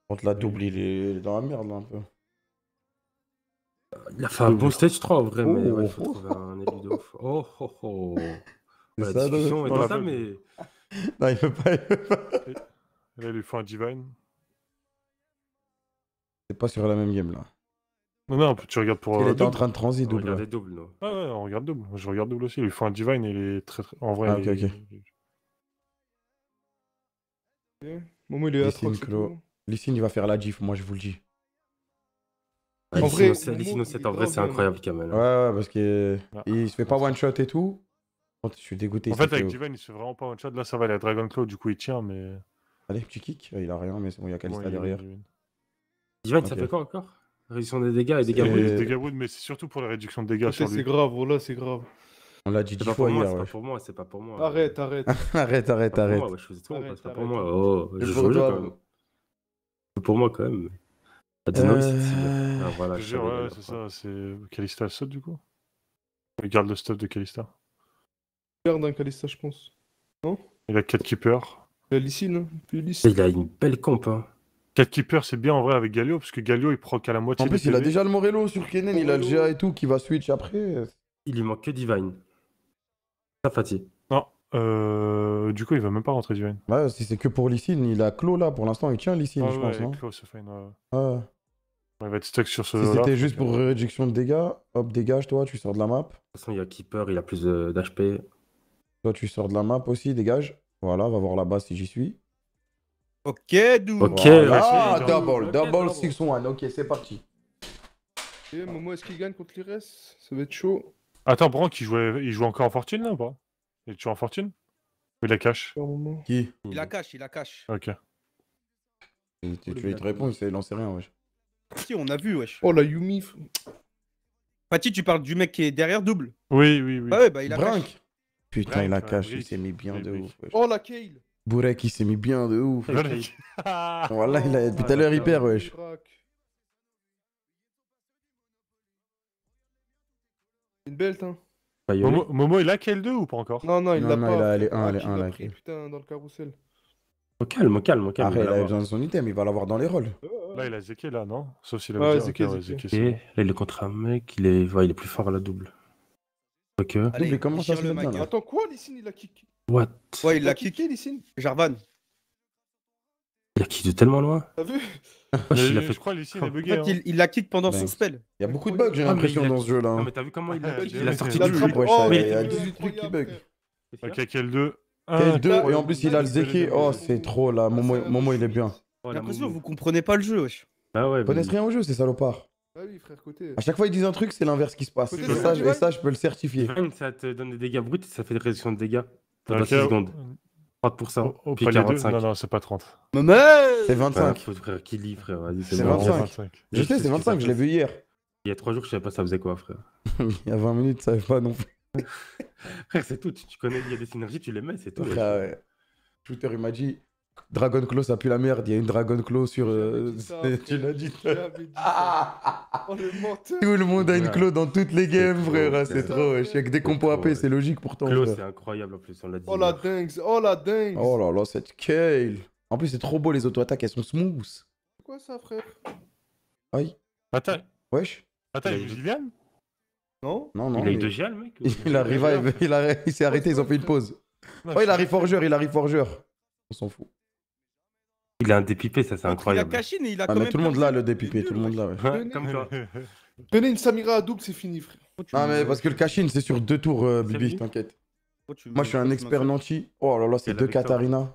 Contre la double, il est dans la merde, là, un peu. Il a fait un bon stage 3 en vrai, mais il faut oh, oh, trouver oh. un élu Oh, oh, oh. Bah, la ça, discussion est dans ça, mais. *laughs* Non, il veut pas. Il veut pas. Là, il lui faut un divine. C'est pas sur la même game là. Non, non, tu regardes pour. Il euh, était en train de transi double. On double, non Ah ouais, on regarde double. Je regarde double aussi. Il lui faut un divine il est très. très... En vrai, ah, il... ok, ok. Il... Momo, il est à Lissine, il va faire la gif, moi je vous le dis. En vrai, en vrai, c'est incroyable Kamel. Hein. Ouais, ouais, parce qu'il ah. il se fait pas one shot et tout. Je suis dégoûté. En fait, avec Divine, il se fait vraiment pas one shot. Là, ça va, aller a Dragon Claw, du coup, il tient mais. Allez, petit kick. Il a rien, mais bon, il y a Kalista derrière. Divan, ça fait quoi encore Réduction des dégâts et dégâts wood. Dégâts wood, mais c'est surtout pour la réduction de dégâts sur lui. C'est grave, oh là, c'est grave. On l'a dit dix fois hier. C'est pas pour moi, c'est pas pour moi. Arrête, arrête. *laughs* arrête, arrête, arrête. Je faisais tout, c'est pas pour moi. Oh, je joue quand même. C'est pour moi quand même. Euh, euh, ah, voilà, c'est ça, c'est Calista saute du coup. Il garde le stuff de Calista. Il garde un Calista, je pense. Non Il a 4 keepers. Il a hein, puis Il a une belle comp. 4 hein. keepers, c'est bien en vrai avec Galio, parce que Galio il proc à la moitié. En plus, il a déjà le Morello sur Kennen, il a le GA et tout qui va switch après. Il lui manque que Divine. Ça fatigue. Non, euh, du coup, il va même pas rentrer Divine. Ouais, bah, si c'est que pour Lissine, il a Clo là, pour l'instant, il tient Lissine, ah, je ouais, pense. Hein. Clo, fine, ouais. Ah. Il va stuck sur ce. c'était juste pour réduction de dégâts, hop, dégage toi, tu sors de la map. De toute façon, il y a Keeper, il a plus d'HP. Toi, tu sors de la map aussi, dégage. Voilà, va voir là-bas si j'y suis. Ok, doux ah, double, double 6-1, ok, c'est parti. Et Momo, est-ce qu'il gagne contre l'Ires Ça va être chaud. Attends, Brank, il joue encore en fortune là ou pas Il est toujours en fortune Ou il la cache Qui Il la cache, il la cache. Ok. Tu, te répond, il sait sait rien, wesh. Si, on a vu, wesh. Oh, la Yumi. Paty, tu parles du mec qui est derrière double. Oui, oui, oui. Ah ouais, bah il a Brink. Putain, il a caché, il s'est mis bien de ouf. Wesh. Oh, la Kale. Bourek, il s'est mis bien de ouf. *laughs* Voilà, il a... Ah, tout à l'heure, hyper, wesh. Une belle, hein. Bah, Momo, il a KL2 ou pas encore Non, non, il l'a pas. Non, il a les 1, 1, Putain, dans le carrousel. Au calme, au calme, calme. Après, ah, il, a besoin de son item, il va l'avoir dans les rôles. Là, il a Zeke, là, non Sauf s'il a ouais, Zeke, Là, il est contre un mec, il est, il est plus fort à la double. Ok. comment ça se fait Attends, quoi, Lissine, il a kické What Ouais, il l'a kické, Lissine Jarvan. Il a kické de tellement loin. T'as vu oh, il fait... Je crois Lucien est bugué. Hein. il, la kick pendant ben, son spell. Il y a beaucoup de bugs, j'ai ah, l'impression, dans ce jeu là. Hein. Non, mais t'as vu comment il a, ah, il a sorti du jeu. Ouais, oh, il y a 18 trucs qui bug. Ok, quel 2 T'es deux, et en plus il a le Zeki. Oh, c'est trop là. Momo, ah, Momo, il est bien. J'ai l'impression que vous comprenez pas le jeu, wesh. Ah Vous connaissez rien au jeu, ces salopards. Ah oui, frère, côté. À chaque fois, ils disent un truc, c'est l'inverse qui se passe. Et ça, je peux le certifier. Ça te donne des dégâts bruts ça fait des réductions de dégâts. Dans 6 secondes. 30%. Au, puis 45. Non, non, c'est pas 30. Mais C'est 25. frère, qui lit, frère Vas-y, c'est 25. Je sais, c'est 25, je l'ai vu hier. Il y a 3 jours, je savais pas ça faisait quoi, frère. *laughs* Il y a 20 minutes, je savais pas non plus. *laughs* Frère, c'est tout. Tu, connais, il y a des synergies, tu les mets, c'est tout. ouais. Twitter, il m'a dit Dragon Claw, ça pue la merde. Il y a une Dragon Claw sur. Euh, tu l'as dit. *laughs* Oh, tout le monde a une Claw dans toutes les games, frère. Hein, c'est trop. Wesh. Avec des compos AP, c'est logique pourtant. Claw, c'est incroyable en plus. On l'a dit. Oh la dingue. Oh la dingue. Oh là là, cette kale. En plus, c'est trop beau les auto-attaques. Elles sont smooth. Quoi ça, frère Aïe. Attends. Wesh. Attends, il y a non Non, non. Il a eu deux mec *laughs* Il, euh, arriva, il, il, s'est arrêté, ils ont fait une pause. Oh, il arrive forgeur, il arrive forgeur. On s'en fout. Il a un dépipé, ça c'est incroyable. Il a caché, mais il a quand ah, même tout le monde là le dépipé, tout le monde là Tenez, une Samira à double, c'est fini, frère. Ah mais parce que le Kachin, c'est sur deux tours, euh, Bibi, t'inquiète. Moi je suis un expert nanti. Oh là là, c'est deux Katarina.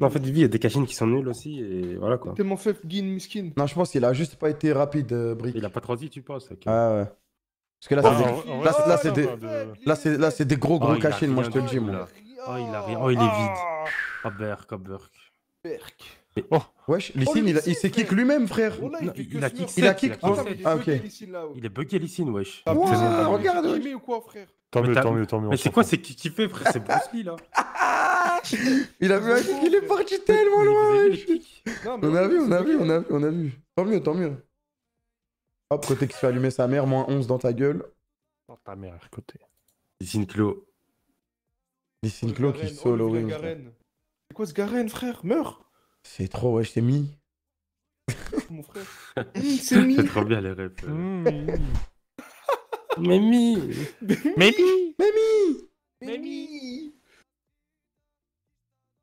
En fait, Bibi, il y a des cachines qui sont nuls aussi, et voilà quoi. T'es mon fait, Guin, Miskin. Non, je pense qu'il a juste pas été rapide, euh, Brick. Il a pas transi, tu penses Ah ouais. Parce que là, c'est ah, des... là c'est des... gros gros cachines, oh, cachets, moi, je te le dis, moi. Oh, il, a... oh, il est vide. Oh, ah, Berk, ah, Berk. Berk. Oh. Wesh, Lissine, oh, il, il s'est kick lui-même, frère. il, a kick. Il a kick. Ah, ok. Il est bugué, Lissine, wesh. Regarde, ou quoi, frère Tant mieux, tant mieux, tant mieux. Mais c'est quoi, c'est qui fait, frère C'est Bruce Lee, là. *laughs* Il a vu un kick, il est parti tellement loin, wesh. On a vu, on a vu, on a vu, on a vu. Tant mieux, tant mieux. Hop, côté qui se fait allumer sa mère, moins 11 dans ta gueule. Dans ta mère, côté. Lysinclo. Lysinclo qui solo oh, C'est quoi ce Garen, frère Meurs C'est trop, ouais, je t'ai mis. Mon frère. *laughs* Mmh, c'est mis. C'est trop bien les rêves. Mmh. Mimi Mimi Mimi Mimi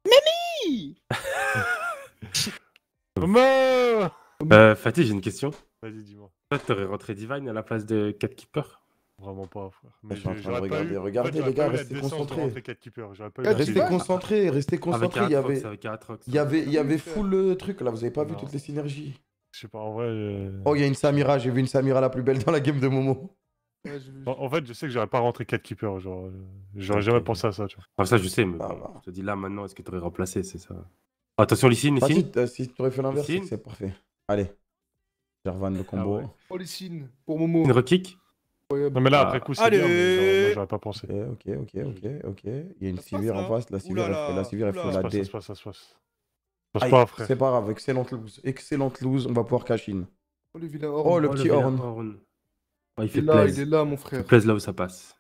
Mimi *laughs* euh, Fatih, j'ai une question. Vas-y, dis-moi. Toi, t'aurais rentré Divine à la place de Cat Keeper Vraiment pas, frère. Mais je Eu... Regardez, les gars, restez concentrés. Restez concentrés, restez concentrés. Il y avait, il y avait, il full le truc là. Vous avez pas vu toutes les synergies Je sais pas, en vrai. Oh, il y a une Samira. J'ai vu une Samira la plus belle dans la game de Momo. en, fait, je sais que j'aurais pas rentré 4 Keeper. Genre, euh, j'aurais jamais pensé à ça. Tu vois. Enfin, ça, je sais, mais ah, bah. je te dis là maintenant, est-ce que t'aurais remplacé C'est ça. Attention, Lissine, ah, Lissine. si, tu euh, t'aurais fait l'inverse, c'est parfait. Allez. Jarvan le combo. Ah pour Momo. Une retic Non mais là après ah. coup c'est bien, j'aurais pas pensé. Ok ok ok ok Il y a une civière en face, la civière la civière elle la D. Ça se passe, ça se passe. Ça se passe pas frère. C'est pas grave, excellente loose, excellente lose, on va pouvoir cash in. Oh, le, oh, oh, petit Horn. il fait là, Il est là mon frère. Il plaise là où ça passe.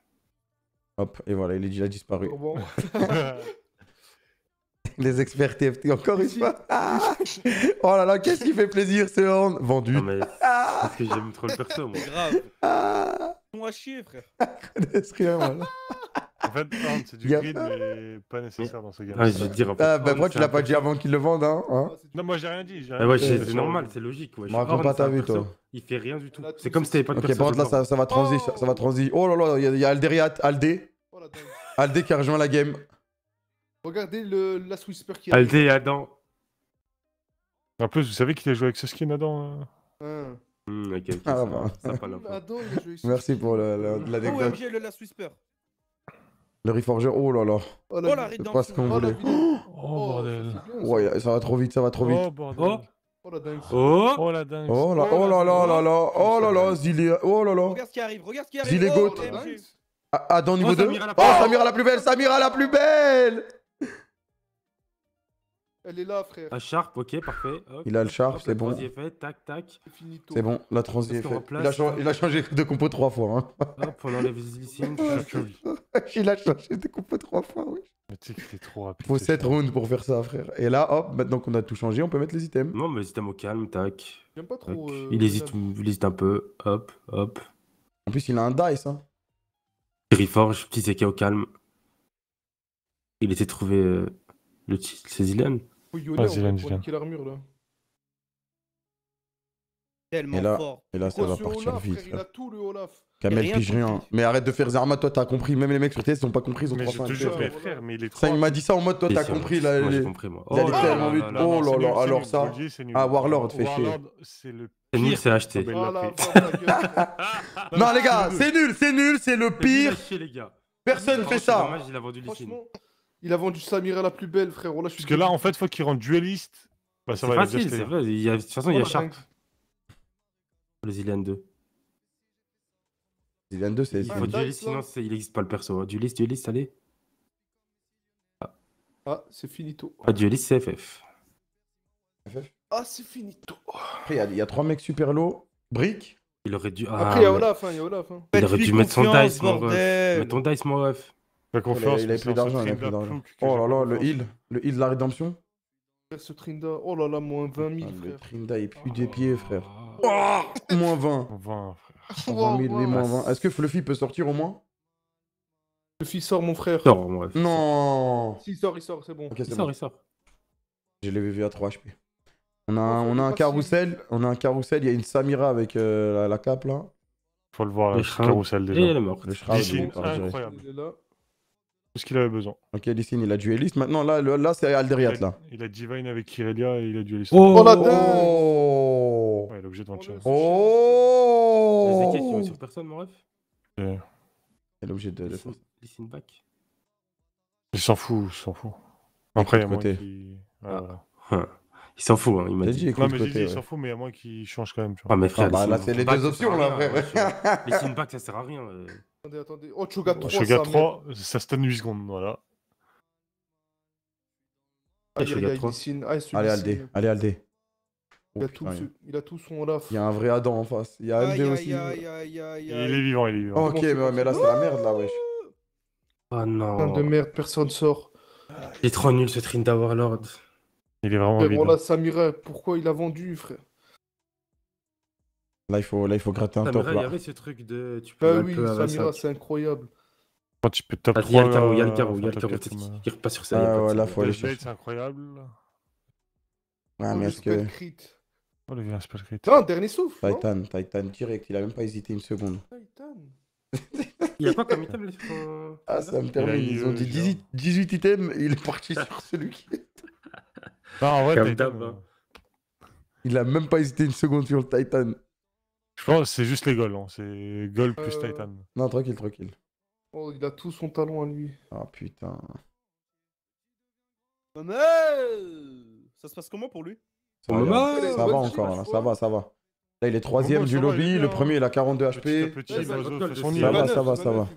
Hop, et voilà, il est déjà disparu. *laughs* Les experts TFT, encore une fois. Ah. oh là là, qu'est-ce qui fait plaisir c'est Horn Vendu. parce que j'aime trop le ah. perso, moi. Grave. Ah moi chier, frère. rien, voilà. En fait, c'est du grid, mais pas nécessaire dans ce game. Ah, je vais te dire. Ah, bah, moi, tu l'as pas dit avant qu'ils le vendent, hein, hein. Ah, Non, moi, j'ai rien dit. ouais, c'est normal, c'est logique. Ouais. Raconte pas ta vue, toi. Il fait rien du tout. C'est comme si t'avais pas de Ok, par contre, là, ça, ça va transi. Ça, va transi. Oh là là, il y a, Alderiat, Aldé. Oh Aldé qui a rejoint la game. Regardez le Last Whisper qui arrive. Aldé Adam. En plus, vous savez qu'il a joué avec ce skin, Adam hein. hein. Hmm, ok, ah, ça- parle un peu. ici. Merci pour le- le- l'anecdote. OMG, le Last Whisper. Le Reforger, oh là là. Oh la Oh C'est pas ce qu'on voulait. Oh, oh bordel. Oh, ouais, ça va trop vite, ça va trop oh, vite. Oh, bordel. Oh. la dingue. Oh la dingue. Oh là, oh là là là là, oh là là, Zilé, oh là là. Regarde ce qui arrive, regarde ce qui arrive. Dis les Oh, goats. OMG. Ah, Adam niveau 2. Oh, Samira la plus belle, Samira la plus belle elle est là, frère. La sharp, ok, parfait. il a le sharp, c'est bon. Est fait, tac, tac. C'est bon, la transi est faite. Il, a changé, de compo trois fois. Hein. *laughs* Hop, on *laughs* il a changé de compo trois fois, oui. Mais tu trop rapide. Faut 7 rounds pour faire ça, frère. Et là, hop, maintenant qu'on a tout changé, on peut mettre les items. Non, mais les items au calme, tac. J'aime pas trop. Euh, il, hésite, il hésite un peu. Hop, hop. En plus, il a un dice, hein. Reforge, petit au calme. Il était trouvé euh, le titre, c'est Vas-y, en fait, l'armure là. et là, fort. Et là, ça va partir vite. pige rien. Mais arrête de faire Zarma, toi t'as compris. Même les mecs sur TS n'ont pas compris, ils ont mais trois frère, mais Ça, il m'a dit ça en mode toi t'as compris. Là, moi, les... compris moi. Oh là là, oh alors ça. Ah, Warlord, fait chier. C'est nul, c'est acheté. Ah, non, les gars, c'est nul, c'est nul, c'est le pire. Personne fait ça. Dommage, il a vendu Samira la plus belle, frère. je suis Parce que là, en fait, faut qu'il rentre dueliste. Bah, ça c'est facile, c'est hein. vrai. Il y a... De toute façon, il y a Sharp. Le Zillian 2. Zillian 2, c'est... Il faut dueliste, sinon il n'existe pas le perso. Hein. Dueliste, dueliste, allez. Ah, c'est finito. Ah, dueliste, c'est FF. Ah, c'est finito. Après, il y, a trois mecs super low. Brick. Il aurait dû. Ah, Après, il y a Olaf, hein, il y a Olaf. Hein. aurait dû mettre son dice, mon ref. Mets ton dice, mon ref. Fais confiance. Il, a, il a plus d'argent. Oh là là, le heal. Le heal de la rédemption. Ce Trinda, oh là là, moins 20 000, ah, frère. Le Trinda, il plus des pieds, frère. Oh, oh moins 20. 20, frère. Moins 20 000, mais moins 20. Est-ce que Fluffy peut sortir au moins Fluffy sort, mon frère. Non, moi. Non. S'il sort, il sort, c'est bon. Okay, il, sort, bon. il sort, J'ai les VV à 3 HP. On a, oh, on a un carrousel, on a un carrousel, il y a une Samira avec euh, la, cape là. Faut le voir, le, carousel déjà. Et elle est morte. Le incroyable. Il est là. Qu'est-ce qu'il avait besoin. Ok, Lissine, il a dueliste. Maintenant, là, là c'est Alderiat, là. il a Divine avec Kirelia et il a Duelist. Oh, oh, la Oh, oh. il est obligé de mentir. Oh, y oh. quest sur personne, mon ref euh. est obligé de le back. Il s'en fout, il s'en fout. Après, il y a côté. Il s'en fout, il m'a dit. Non, mais il s'en fout, mais à moins qu'il change quand même, tu ah, vois. Ah, mais frère, bah, là, c'est les deux options, là, frère. Hein, les *laughs* back, ça sert à rien. Euh. Attendez, attendez. Oh, Choga 3. Choga 3, ça stun 8 secondes, voilà. Allez, ah, 3. allez, Aldé. Allez, Aldé. Il a, tout, il a tout son laf. Il y a un vrai Adam en face. Il y a Aldé aussi. Il est vivant, il est vivant. ok, mais, là, c'est la merde, là, wesh. Ah oh, non. Putain de merde, personne sort. Il est trop nul, ce Trinda Warlord. Il est vraiment vide. Voilà, Samira, pourquoi il a vendu, frère Là, il faut, là, il faut gratter un top. Là. Il y avait ce truc de. Tu peux ah oui, Samira, c'est incroyable. Quand tu peux top 3. Il y a le carreau, il y a le carreau, il y a le carreau. Il repasse sur ça. Ah ouais, là, faut aller chercher. C'est incroyable. Ah, mais est-ce que. Oh, le vilain spell crit. Non, dernier souffle. Titan, Titan, direct. Il a même pas hésité une seconde. Titan. il y a pas comme item les Ah, ça me termine. Ils ont dit 18, 18 items et il est parti *laughs* sur celui qui. Non, bah, en vrai, Titan. Hein. Euh. Il a même pas hésité une seconde sur le Titan. Je pense que c'est juste les goals, hein. c'est goal plus euh, Titan. Non, tranquille, tranquille. Oh, il a tout son talent à lui. Ah putain. Ça se passe comment pour lui Ça, va, encore, ça va, ça va. Là, il est troisième du lobby, le premier il a 42 HP. ça va, ça va, ça va.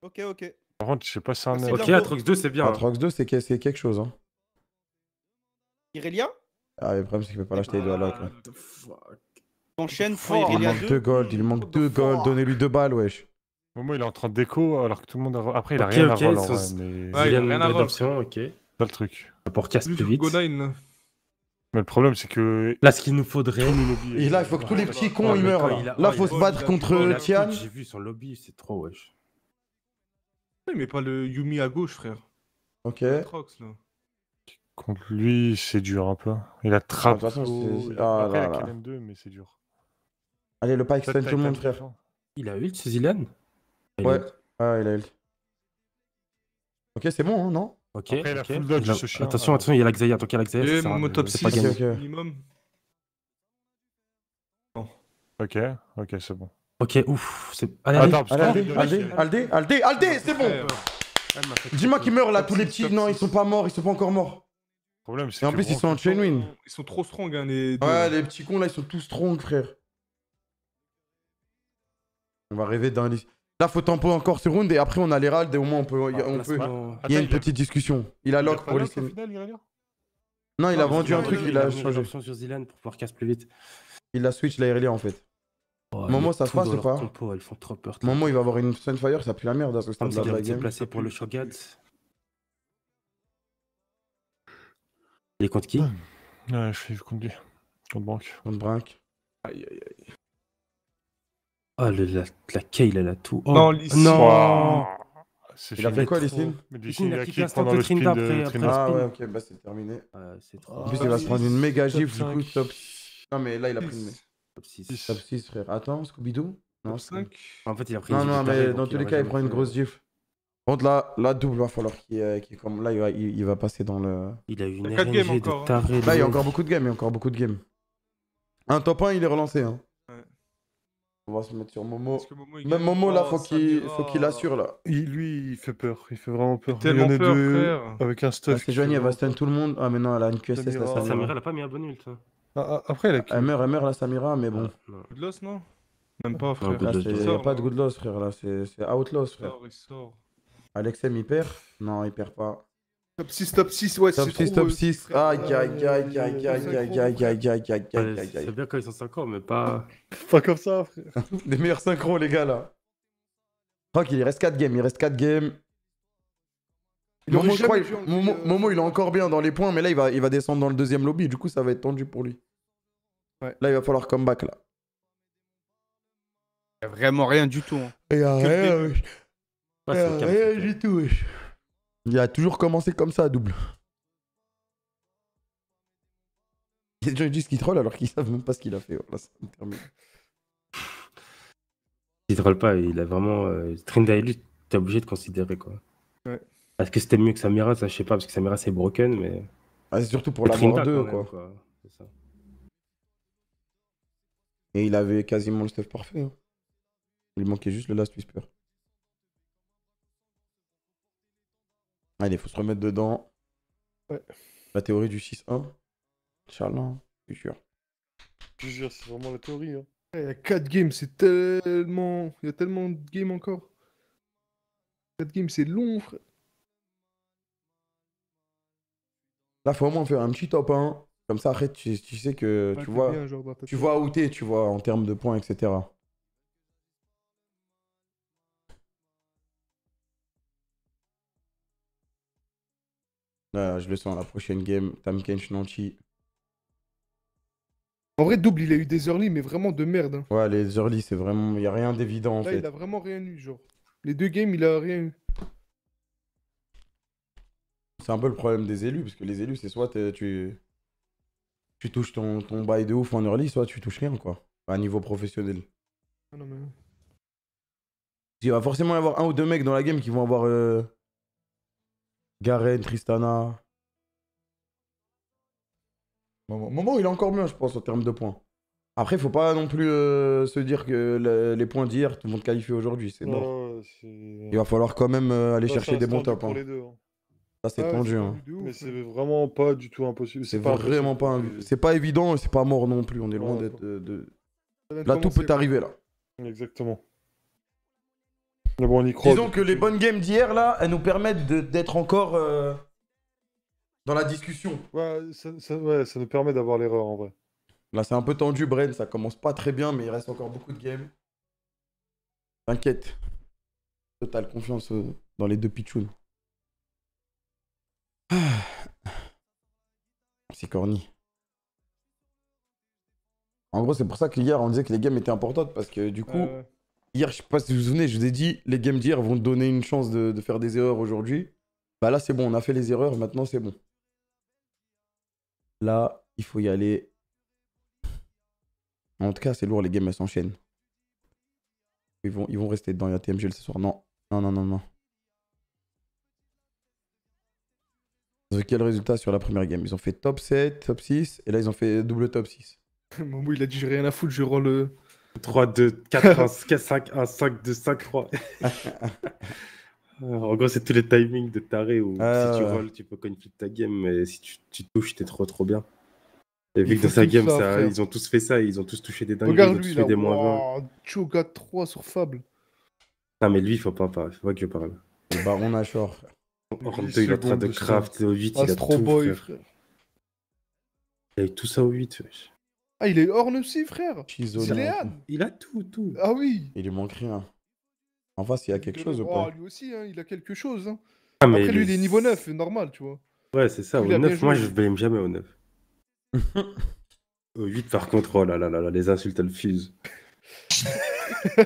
Ok, ok. Par contre, je sais pas si c'est un ah, Ok, Atrox 2, c'est bien. Atrox 2, c'est quelque chose. Hein. Irelia Ah, le problème, c'est qu'il peut pas l'acheter il doit l'autre. the fuck. Il, manque deux gold, il manque deux gold, donnez-lui deux balles, wesh. moins il est en train de déco alors que tout le monde. A... Après, il a rien à voir. mais... il a rien à ok. Pas le truc. Pour casse plus vite. Mais le problème, c'est que. Là, ce qu'il nous faudrait. Et là, il faut que tous les petits cons ils meurent. Là, faut se battre contre Tian. J'ai vu sur le lobby, c'est trop wesh. Oui, mais pas le Yumi à gauche, frère. Ok. Contre lui, c'est dur un peu. Il attrape. Ah, de toute façon, c'est. Ah, là, là. mais c'est dur. Allez, le pack stun tout le monde, frère. Il a ult, ce Zilan Ouais. Ah, il a ult. Ok, c'est bon, hein, non Ok. ok. attention, euh, attention, il y a la Xayah. Tant il y a la Xayah, c'est pas gagné. Minimum. Ok, ok, c'est bon. Ok, ouf. Allez, Aldé, allez, allez, Aldé, Aldé, Aldé, c'est bon. Dis-moi qu'ils meurent là, tous les petits. Non, ils sont pas morts, ils sont pas encore morts. Problème, c'est. Et en plus, ils sont en chain win. Ils sont trop strong, hein, les. Ouais, les petits cons là, ils sont tous strong, frère. On va rêver d'un. Là, faut tempo encore sur round et après on a l'Hérald et au moins on peut. Ah, on Il y a, une petite discussion. Il a lock pour les. Non, il a vendu un truc, il a changé. sur Zilan pour pouvoir casse plus vite. Il a switch, la en fait. Oh, Moment, ça se passe ou pas Tempo elles font trop peur, Moment, il va avoir une Sunfire, ça pue la merde à ce stade de la game. placé pour le Shogad. Il est contre qui ouais, Je suis contre lui. Contre Brank. Contre Brank. Aïe aïe aïe. Ah, le, la, la elle a tout. Oh. Non, Lys. Il a fait quoi, les il a kick pendant le spin de Ah ouais, ok, bah c'est terminé. Ah, en plus, il va se prendre une méga gif du coup, top... Non, mais là, il a pris une Top 6. Top 6, frère. Attends, Scooby-Doo Non, 5 En fait, il a pris Non, non, mais dans tous les cas, il prend une grosse gifle. Bon, là, la double va falloir qu'il euh, qu comme là il va, il, va, passer dans le. Il a eu une RNG de hein. taré. Là il y a encore beaucoup de games, il y a encore beaucoup de games. Un top 1 il est relancé hein. On va se mettre sur Momo. Même Momo, là, oh, faut qu'il faut oh. qu'il assure, là. Il, lui, il fait peur. Il fait vraiment peur. Il, il y en a deux avec un ah, stuff. c'est Joanie, elle va stun tout le monde. Ah, mais non, elle a une QSS, Samira. là, Samira. elle a pas mis un bon ult. Ah, ah, après, elle a meurt, elle meurt, la Samira, mais bon. Good loss, non Même pas, frère. y a pas de good loss, frère, là. C'est loss, frère. Alexem, il sort. il perd Non, il perd pas. Top 6, top 6, ouais, Top 6, top 6. Aïe, aïe, aïe, aïe, aïe, aïe, aïe, aïe, aïe, aïe, aïe, aïe, C'est bien quand ils sont synchro, mais pas. Pas comme ça, frère. Les meilleurs synchros, les gars, là. Ok il reste 4 games, il reste 4 games. Momo, il... est encore bien dans les points, mais là, il va, il va descendre dans le deuxième lobby. Du coup, ça va être tendu pour lui. Là, il va falloir comeback, là. vraiment rien du tout. Hein. rien, tout, il a toujours commencé comme ça, à double. Il y a des gens qui disent qu'il troll alors qu'ils savent même pas ce qu'il a fait. Voilà, ça troll pas, il a vraiment. Euh, Trinda et lui, t'es obligé de considérer quoi. Est-ce que c'était mieux que Samira Ça, je sais pas, parce que Samira c'est broken, mais. Ah, c'est surtout pour l'avoir deux quoi. Et il avait quasiment le stuff parfait. Hein. Il manquait juste le last whisper. Allez, faut se remettre dedans. Ouais. La théorie du 6-1. Inch'Allah, je jure. Je jure, c'est vraiment la théorie. Il hein. y a 4 games, c'est tellement. Il y a tellement de games encore. 4 games, c'est long, frère. Là, faut vraiment faire un petit top 1. Comme ça, après, tu, sais que tu, vois, tu vois où t'es, tu vois, en termes de points, etc. Euh, je le sens, la prochaine game, Tamkench En vrai, double, il a eu des early, mais vraiment de merde. Hein. Ouais, les early, c'est vraiment. Il a rien d'évident en il a vraiment rien eu, genre. Les deux games, il a rien eu. C'est un peu le problème des élus, parce que les élus, c'est soit tu... tu touches ton, ton bail de ouf en early, soit tu touches rien, quoi. À niveau professionnel. Ah non, mais... Il va forcément y avoir un ou deux mecs dans la game qui vont avoir euh, Garen, Tristana. Moment, il est encore mieux, je pense, en termes de points. Après, faut pas non plus euh, se dire que les points d'hier, tout le monde qualifie aujourd'hui, c'est mort. il va falloir quand même euh, aller chercher des bons tops. Hein. Hein. Ça, c'est ah tendu. Hein. mais c'est vraiment pas du tout impossible. C'est vraiment pas. pas évident et c'est pas mort non plus. On est loin euh, De... Là, tout peut arriver là. Exactement. Ah Disons que les bonnes games d'hier, là, elles nous permettent d'être encore euh, dans la discussion. Ouais, ça, nous permet d'avoir l'erreur en vrai. Là, c'est un peu tendu, Bren. Ça commence pas très bien, mais il reste encore beaucoup de games. T'inquiète. Totale confiance euh, dans les deux pitchouns. *sighs* C'est corny. En gros, c'est pour ça qu'hier, on disait que les games étaient importantes parce que du coup. Hier, je sais pas si vous vous souvenez, je vous ai dit, les games d'hier vont donner une chance de, faire des erreurs aujourd'hui. Bah là, c'est bon, on a fait les erreurs, maintenant c'est bon. Là, il faut y aller. En tout cas, c'est lourd, les games, elles s'enchaînent. Ils vont, ils vont rester dedans, il y a TMGL ce soir. Non, non, non, non, non. Quel résultat sur la première game Ils ont fait top 7, top 6, et là ils ont fait double top 6. *laughs* Momo, il a dit j'ai rien à foutre, je rends le... 3, 2, 4, 1, 5, 1, 5, 2, 5, 3. en gros, c'est tous les timings de taré où ah, si tu rolls, tu peux conflit ta game, mais si tu, tu touches, t'es trop trop bien. Et vu que dans sa game, ça, ils ont tous fait ça, ils ont tous touché des dingues, Regarde ils ont tous fait des moins 20. Choga 3 sur Fable. Non, ah, mais lui, il faut pas, parler, faut pas que je parle. Le baron Nashor. il est en train de craft, au 8, ah, il a tout, Boy, frère. frère. Il a eu tout ça au 8, wesh. Ah, il est Horn aussi, frère. Zilean. Il a tout, tout. Ah oui. Il lui manque rien. En face, il y a quelque chose ou pas ah, Lui aussi, hein, il a quelque chose. Hein. Ah, Après, lui, il est niveau 9, normal, tu vois. Ouais, c'est ça. au 9, moi, je blâme jamais au 9. *laughs* au 8, par contre, oh là là là, les insultes, elles fusent. *laughs*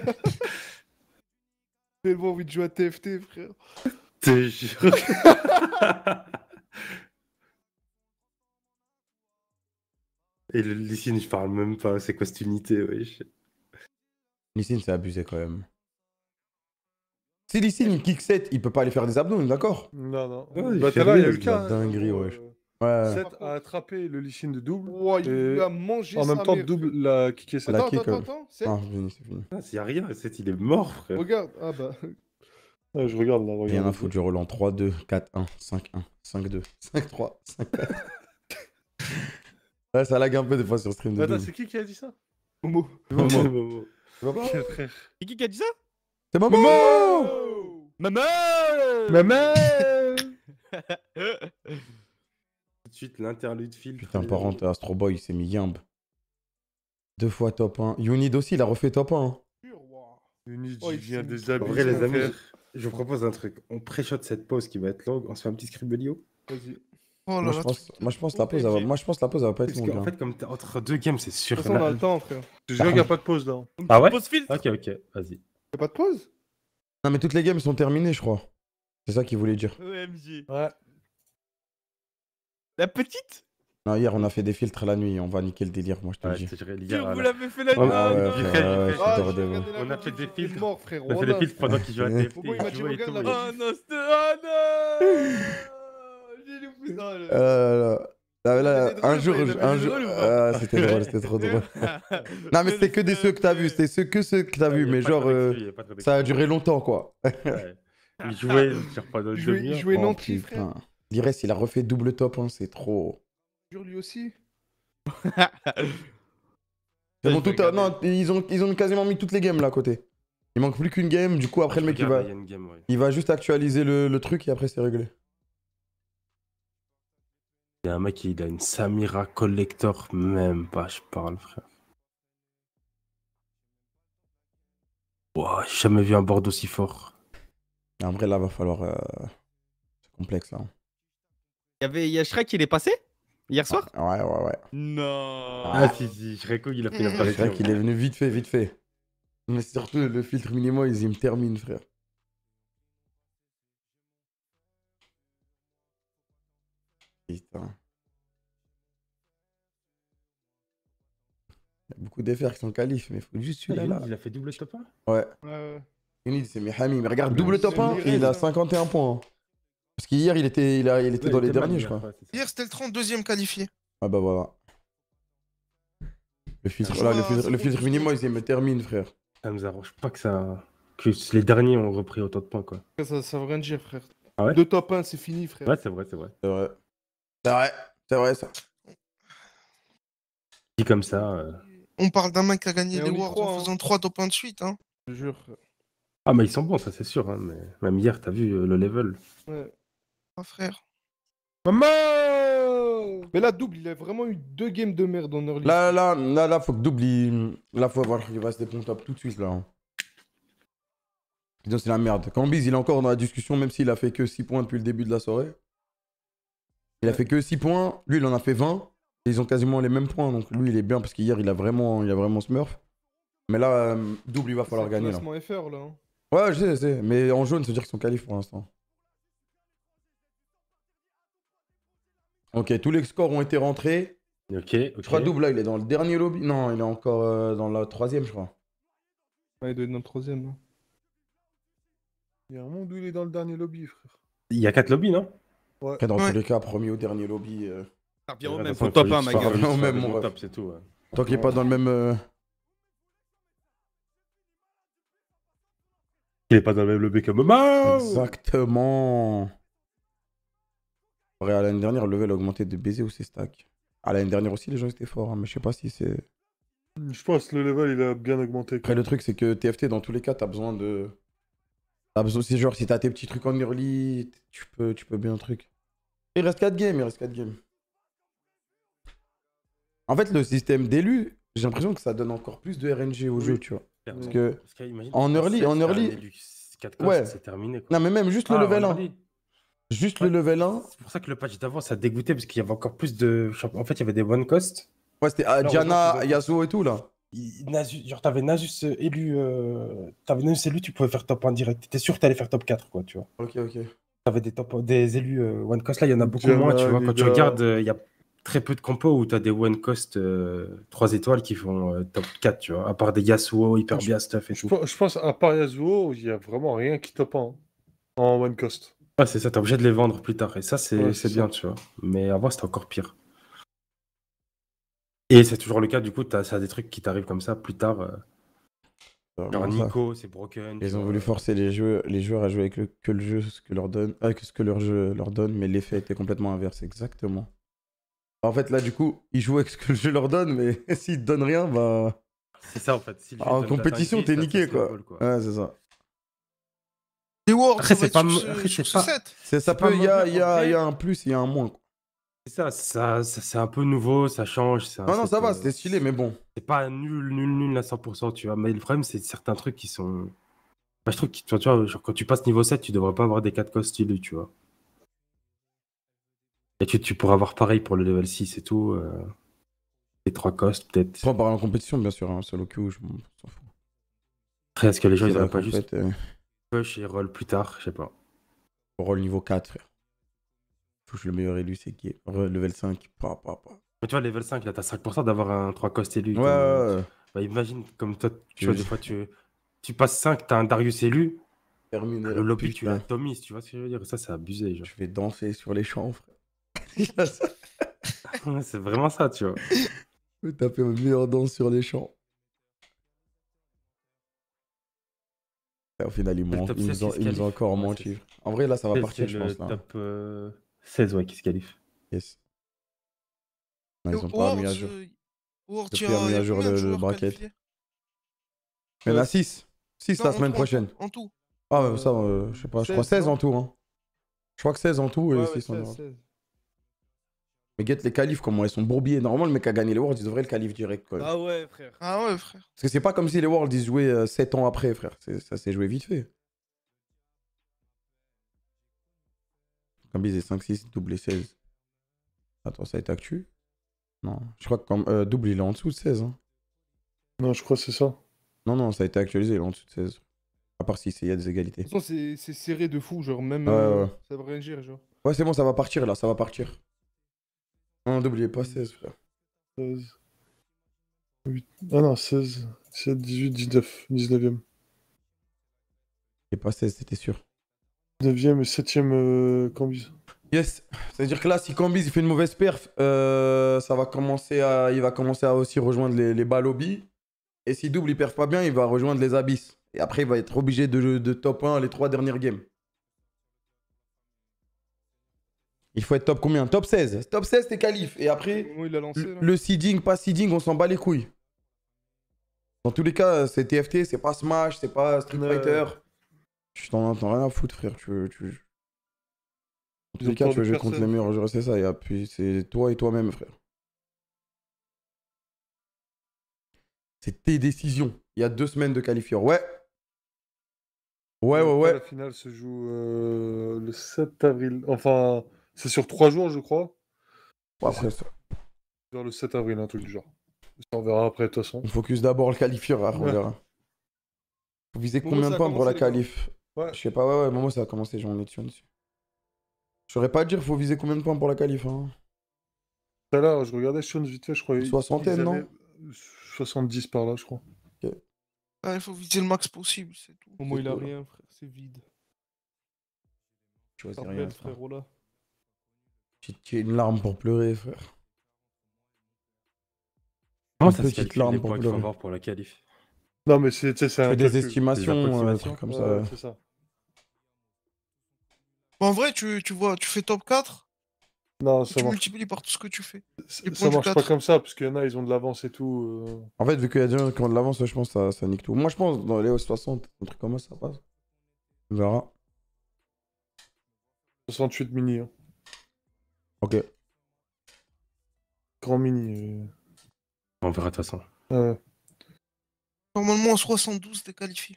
Tellement envie de jouer à TFT, frère. T'es jure. *laughs* Et le Lysine, je parle même pas, c'est quoi cette unité, wesh Lysine, c'est abusé quand même. Si Lysine, il kick 7, il peut pas aller faire des abdos, on est d'accord Non, non. Ouais, il bah, y a eu le cas. Dinguerie, euh, wesh. Ouais. 7 a attrapé le Lysine de double. Wow, il a mangé En même temps, mère. double l'a kické 7. Attends, attends, attends, c'est fini, c'est fini. Ah, y a rien, 7, il est mort, frère. Regarde, ah bah. Ouais, je regarde là, regarde. Il y a un info du Roland. 3-2, 4-1, 5-1, 5-2, 5-3, 5-4 ça lag un peu des fois sur stream. Attends, c'est qui qui a dit ça Momo. Momo. C'est Momo. C'est qui qui a dit ça C'est Momo Momo Maman Maman *laughs* Tout de suite, l'interlude fil. Putain, par contre, Astro Boy, il s'est mis Yamb. Deux fois top 1. Unid aussi, il a refait top 1. Hein. il des amis, je vous propose un truc. On pré cette pause qui va être longue. On se fait un petit script de Vas-y. Oh là moi, je pense, moi, je pense, la pause, va... moi je pense la pause va pas être Parce longue. En hein. fait, comme t'es entre deux games, c'est sûr. on a le temps, frère. Je jure qu'il n'y a pas de pause là. Ah ouais Pause filtre. Ok, ok, vas-y. a pas de pause Non, mais toutes les games sont terminées, je crois. C'est ça qu'il voulait dire. OMG. Ouais. La petite non, hier, on a fait des filtres la nuit, on va niquer le délire, moi je te ouais, dis. Hier, vous l'avez fait la oh, nuit On a fait des filtres. Mort, on a fait des filtres pendant qu'il jouait à TFT. Oh ah, non, oh non *laughs* *laughs* Euh, un jour, un ah, c'était drôle, c'était trop drôle. *laughs* non mais c'était que des ceux que t'as vu, c'était que ceux que t'as ah, vu, mais genre euh, ça a duré longtemps quoi. Il jouait, pas non plus, frère. il a refait double top, hein, c'est trop. Jure lui aussi. ils, *laughs* ont tout, non, ils, ont, ils ont quasiment mis toutes les games là à côté. Il manque plus qu'une game, du coup ah, après le mec il va, il va juste actualiser le, le truc et après c'est réglé. Il y a un mec, il a une Samira Collector, même pas, je parle, frère. Wow, j'ai jamais vu un board aussi fort. En vrai, là, va falloir. Euh, c'est complexe, là. Hein. Il y avait a Shrek, il est passé Hier soir ah, Ouais, ouais, ouais. Non Ah, si, si, Shrek, il a fait la Shrek, il est venu vite fait, vite fait. Mais surtout, le filtre minimum, il me termine, frère. Putain. Hein. Il y a beaucoup d'effets qui sont qualifiés, mais il faut juste celui-là. Ah il a fait double top 1 Ouais. Il c'est Mihami. Mais regarde, ah, double top 1, il a 51 points. Hein. Parce qu'hier, il était, il a, il était dans les derniers, je crois. hier, c'était le 32 e qualifié. Ah bah voilà. Le filtre, ah, le il me termine, frère. Ah, ça nous arrange pas que ça. les derniers ont repris autant de points, quoi. Ça, ça veut rien dire, frère. Deux top 1, c'est fini, frère. Ouais, c'est vrai, c'est vrai. C'est vrai. C'est vrai, c'est vrai ça. Dit comme ça. Euh. On parle d'un mec qui a gagné des Worlds en hein. faisant 3 1 de suite. Hein. Je jure. Ah, mais ils sont bons, ça c'est sûr. Hein, mais... Même hier, t'as vu euh, le level. Ouais. Ah, frère. Maman Mais là, double, il a vraiment eu deux games de merde en early. Là, là, là, là, faut que double. Il... Là, faut voir il va se top tout de suite là. Hein. c'est la merde. Cambiz, il est encore dans la discussion, même s'il a fait que 6 points depuis le début de la soirée. Il a fait que 6 points, lui il en a fait 20. ils ont quasiment les mêmes points, donc lui il est bien parce qu'hier il a vraiment, il a vraiment smurf. Mais là, euh, double, il va falloir gagner. Là. FR, là. Hein. Ouais, je sais, je sais. Mais en jaune, ça veut dire qu'ils sont qualifs pour l'instant. Ok, tous les scores ont été rentrés. Ok, Je crois double là, il est dans le dernier lobby. Non, il est encore euh, dans la troisième, je crois. Ouais, il doit être dans le troisième. Hein. Il y a un monde où il est dans le dernier lobby, frère. Il y a quatre lobbies, non Ouais. dans tous les cas, premier ou dernier lobby. Euh, Ça revient au même. au top 1, ma gueule. au même, mon top, c'est tout. Tant qu'il n'est pas dans le même. Euh, il est pas dans le même lobby comme Exactement. Ouais, à l'année dernière, le level a augmenté de baiser ou ses stacks. À l'année dernière aussi, les gens étaient forts, hein, mais je sais pas si c'est. Je pense que le level il a bien augmenté. Après, le truc, c'est que TFT, dans tous les cas, t'as besoin de. Ah, c'est genre, si t'as tes petits trucs en early, tu peux, tu peux bien un truc. Il reste 4 games, il reste 4 games. En fait, le système d'élu, j'ai l'impression que ça donne encore plus de RNG au jeu, tu vois. Parce que, en early, en early. ouais. c'est terminé. Non, mais même juste le ah, level 1. Juste le level 1. C'est pour ça que le patch d'avant, ça dégoûtait parce qu'il y avait encore plus de. En fait, il y avait des bonnes costs. Ouais, c'était ah, Diana, Yasuo et tout là genre, t'avais Nasus élu, euh, Nasus élu, tu pouvais faire top 1 direct. T'étais sûr que t'allais faire top 4, quoi, tu vois. Ok, ok. T'avais des, top, des élus euh, one cost, là, il y en a beaucoup moins, tu vois. Quand tu regardes, euh, il y a très peu de compos où t'as des one cost 3 étoiles qui font top 4, tu vois. À part des Yasuo, Hyper bien stuff et je, tout. Je pense, à part Yasuo, il n'y a vraiment rien qui top 1 en one cost. Ah, c'est ça, t'es obligé de les vendre plus tard. Et ça, c'est bien, tu vois. Mais avant, c'était encore pire. Et c'est toujours le cas, du coup, as, ça des trucs qui t'arrivent comme ça plus tard. Euh. Bah, Genre Nico, c'est broken. Ils ont voulu forcer les, jeux, les joueurs à jouer avec que le jeu, ce que leur donne, avec euh, ce que leur jeu leur donne, mais l'effet était complètement inverse, exactement. En fait, là, du coup, ils jouent avec ce que le jeu leur donne, mais *laughs* s'ils te donnent rien, bah. C'est ça, en fait. en compétition, t'es niqué, quoi. Ouais, c'est ça. Après, c'est pas. C'est ça. Peut, il y, a un plus, il y a un moins, quoi ça, ça, c'est un peu nouveau, ça change. non, non, ça va, euh, c'était stylé, mais bon. C'est pas nul, nul, nul à 100%, tu vois. Mais le problème, c'est certains trucs qui sont. je trouve que, quand tu passes niveau 7, tu devrais pas avoir des 4 cost, stylés, tu vois. Et tu, tu, pourras avoir pareil pour le level 6 et tout. Euh... Les 3 costs, peut-être. Pas en compétition, bien sûr, hein, solo queue, je m'en fous. Après, est-ce que les gens, ils auraient pas juste. Euh, push et roll plus tard, je sais pas. Roll niveau 4, frère faut le meilleur élu, c'est qui est level 5. Mais tu vois, level 5, là, t'as 5% d'avoir un 3 cost élu. Ouais, Bah, imagine, comme toi, tu vois, des fois, tu, tu passes 5, t'as un Darius élu. Terminé. Le lobby, tu l'as Tomis, tu vois ce que je veux dire Ça, c'est abusé. Genre. Je vais danser sur les champs, frère. *laughs* c'est vraiment ça, tu vois. Je vais *laughs* taper le meilleure danse sur les champs. au final, ils, m'ont, ils, nous ont, encore menti. En vrai, là, ça va partir, je pense. Là. Top, euh, 16, ouais, qui se qualifie. Yes. ils ont pas mis à jour. Euh, pas mis à jour le, bracket. Mais a 6. Euh, 6 la semaine prochaine. En tout. Ah, mais ça, euh, je sais pas. Je crois 16 en tout. Hein. Je crois que 16 en tout et 6 en tout. Mais guette les qualifs, comment ils sont bourbiers. Normalement, le mec a gagné les Worlds, ils devraient le calif direct. Quoi. Ah ouais, frère. Ah ouais, frère. Parce que c'est pas comme si les Worlds, ils jouaient 7 ans après, frère. Ça s'est joué vite fait. Un 5, 6, double 16. Attends, ça est actuel. Non, je crois que comme, euh, double, il est en dessous de 16. Hein. Non, je crois que c'est ça. Non, non, ça a été actualisé, il en dessous de 16. À part si il y a des égalités. c'est serré de fou, genre, même. Ouais, euh, Ça va rien genre. Ouais, c'est bon, ça va partir là, ça va partir. Non, n'oubliez pas 16, frère. 16. Ah non, 16, 17, 18, 19, 19ème. Et pas 16, c'était sûr. 9ème et 7ème Yes, c'est-à-dire que là, si Kambiz il fait une mauvaise perf, euh, ça va commencer à, il va commencer à aussi rejoindre les, bas lobbies. Et si double il perf pas bien, il va rejoindre les abysses. Et après, il va être obligé de, top 1 les trois dernières games. Il faut être top combien Top 16. Top 16, t'es qualif. Et après, le seeding, pas seeding, on s'en bat les couilles. Dans tous les cas, c'est TFT, c'est pas Smash, c'est pas Street Fighter. Tu t'en entends rien à foutre, frère. En tous les cas, tu veux jouer contre les meilleurs. je c'est ça. Et puis, c'est toi et toi-même, frère. C'est tes décisions. Il y a deux semaines de qualifier. Ouais. Ouais, ouais, ouais. La finale se joue euh, le 7 avril. Enfin, c'est sur trois jours, je crois. Ouais, ça. le 7 avril, un truc du genre. on verra après, de toute façon. On focus d'abord le qualifier, on verra. Vous visez combien de points pour la qualif Ouais. Je sais pas, ouais, ouais, moi ça a commencé, j'en ai est dessus. Je saurais pas dire, faut viser combien de points pour la qualif. Hein. Tout je regardais Sean vite fait, je crois. Soixantaine, non soixante 70 par là, je crois. Ah, il faut viser le max possible, c'est tout. Au moins, il a rien, frère, c'est vide. Tu vois, c'est rien, frère. frérot, là. J'ai une larme pour pleurer, frère. Non, petite larme pour pleurer. Pour la qualif. Non, mais c'est un. Tu des estimations, des estimations, euh, comme ça. C'est ça. Bah, en vrai, tu, vois, tu fais top 4. Non, ça tu multiplies par tout ce que tu fais. ça, marche pas comme ça, parce qu'il y en a, ils ont de l'avance et tout. Euh. En fait, vu qu'il y a des gens qui ont de l'avance, je pense que ça, nique tout. Moi, je pense, dans les 60, un truc comme ça, passe. On verra. 68 mini. Hein. Ok. Grand mini. Euh. On verra de toute façon. Normalement, en 72, t'es qualifié.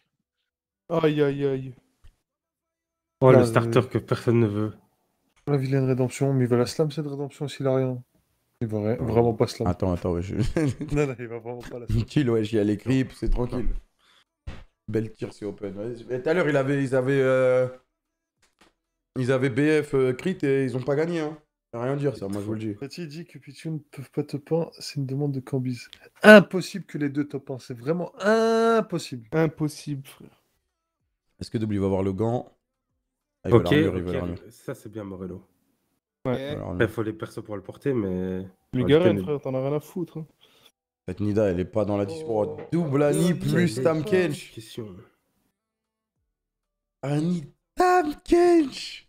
Aïe, aïe, aïe. Oh, le euh, starter que personne ne veut. La vilaine rédemption, mais il va la slam cette rédemption s'il a rien. Il va vraiment pas slam. Attends, attends, ouais, *laughs* non, non, il va vraiment pas la slam. Tranquille, ouais, j'y ai les c'est tranquille. Belle tir, c'est open. Mais tout à l'heure, ils avaient. Euh, ils avaient, ils avaient BF crit et ils ont pas gagné. Hein. Rien à dire, ça, moi je vous le dis. Petit dit que Pichu ne peuvent pas top 1, c'est une demande de Cambis. Impossible que les deux top 1, c'est vraiment impossible. Impossible, frère. Est-ce que W va avoir le gant ah, ok, ça c'est bien Morello. Ouais. Il faut les persos pour le porter, mais. Mais Garen, frère, t'en as rien à foutre. En hein. fait, Nida, elle est pas dans la oh. dispo. Double Annie plus Tam Kench. Question. Annie Tam Kench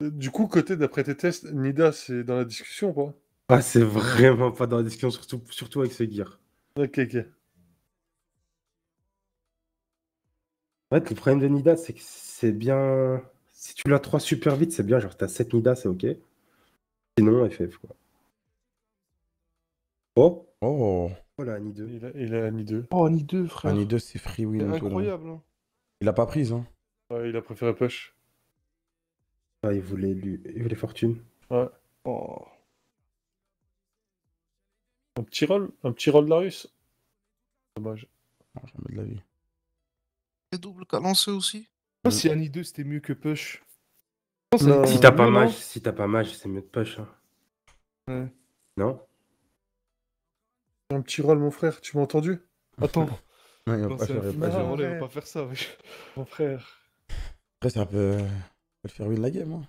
Du coup, côté d'après tes tests, Nida, c'est dans la discussion quoi Ah, c'est vraiment pas dans la discussion, surtout, surtout avec ce Ok, ok. En fait, le problème de Nida, c'est que c'est bien. Si tu l'as 3 super vite, c'est bien, genre t'as 7 Nida, c'est ok. Sinon, FF quoi. Oh Oh Oh la Ni 2. Il a, Ni 2. Oh Ni 2 frère. Annie 2 c'est free win. incroyable. Hein. Il l'a pas prise hein. Ouais, il a préféré push. Ah, il voulait, lui... il voulait fortune. Ouais. Oh. Un petit roll Un petit roll de Russe. Dommage. Ah, jamais de la vie. C'est double c'est aussi Mm. si Annie 2 c'était mieux que Push. si t'as pas match, si t'as pas match, c'est mieux de Push. Hein. Ouais. Non Un petit rôle, mon frère, tu m'as entendu Attends. *laughs* non, il va pas, faire, pas, faire. va pas faire ça, mon frère. Après, c'est un peu. peut le faire win la game, hein.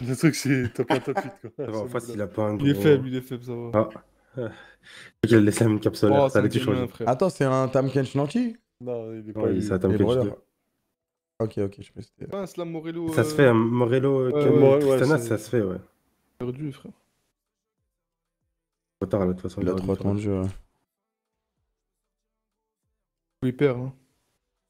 Le truc, c'est top 1, top 8. Quoi. *laughs* en face, il a pas un gros... Il est faible, il est faible, ça va. Ah. Il a laissé une capsule. Oh, Attends, c'est un Tam Kench Non, il est pas. il c'est un Ok, ok, je vais pas Slam Morello. Ça se fait, Morello, Tristana, ça se fait, ouais. Perdu, frère. Trop tard, de toute façon. Il a trop attendu, ouais. Il perd, hein.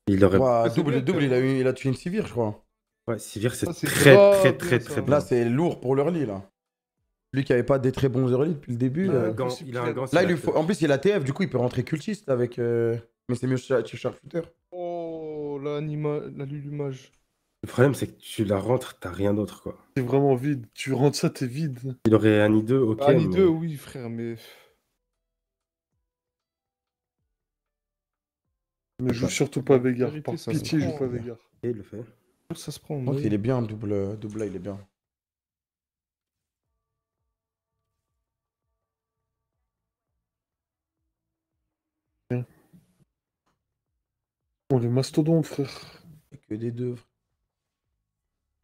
Il aurait. double, double il, a eu, il a tué une Sivir, je crois. Ouais, Sivir, c'est très, très, très, très, Là, c'est lourd pour l'early, là. Lui qui avait pas des très bons early depuis le début. là, il a un en plus, il a TF, du coup, il peut rentrer cultiste avec. Mais c'est mieux Charcuter la, Le problème, c'est que tu la rentres, t'as rien d'autre, quoi. C'est vraiment vide. Tu rentres ça, t'es vide. Il aurait un i2, ok. Ah, un i2, oui, frère, mais. Mais joue bah, surtout pas Vegar, Par pitié, joue pas Vegar. Et il le fait. Ça se prend. il est bien, double, double A, il est bien. On le mastodonte, frère. Que des deux,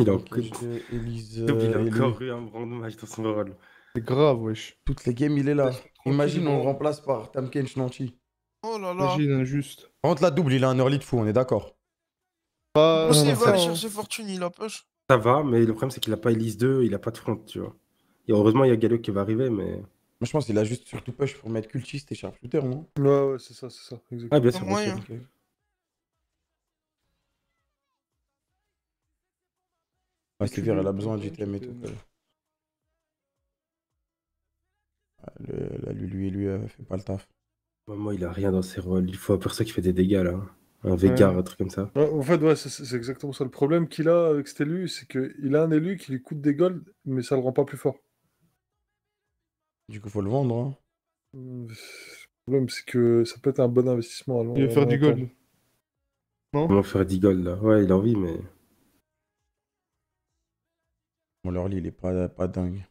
Il a euh, encore, eu un grand match dans son rôle. C'est grave, wesh. Toutes les games, il est là. Imagine, on le remplace par Tamken Chnanchi. Oh là là. Imagine, injuste. Rentre la double, il a un early de fou, on est d'accord. On Aussi, il va aller chercher Fortune, il a push. Ça va, mais le problème, c'est qu'il a pas Elise 2, il a pas de front, tu vois. Et heureusement, il y a Gallo qui va arriver, mais. Moi, je pense qu'il a juste surtout push pour mettre cultiste et sharpshooter, non Ouais, ouais, c'est ça, c'est ça. Ah, bien sûr, elle a besoin du thème et tout. Ah, lui, lui, lui, fait pas le taf. Moi, il a rien dans ses rôles. Il faut un ça qu'il fait des dégâts, là. Un Vega, un truc comme ça. en fait, c'est exactement ça. Le problème qu'il a avec cet élu, c'est qu'il a un élu qui lui coûte des golds, mais ça le rend pas plus fort. Du coup, faut le vendre. Hein. Hmm, le problème, c'est que ça peut être un bon investissement à long Il veut faire du gold. Non Il veut faire 10 gold, là. Ouais, il a envie, mais. Bon, leur lit, il est pas, dingue.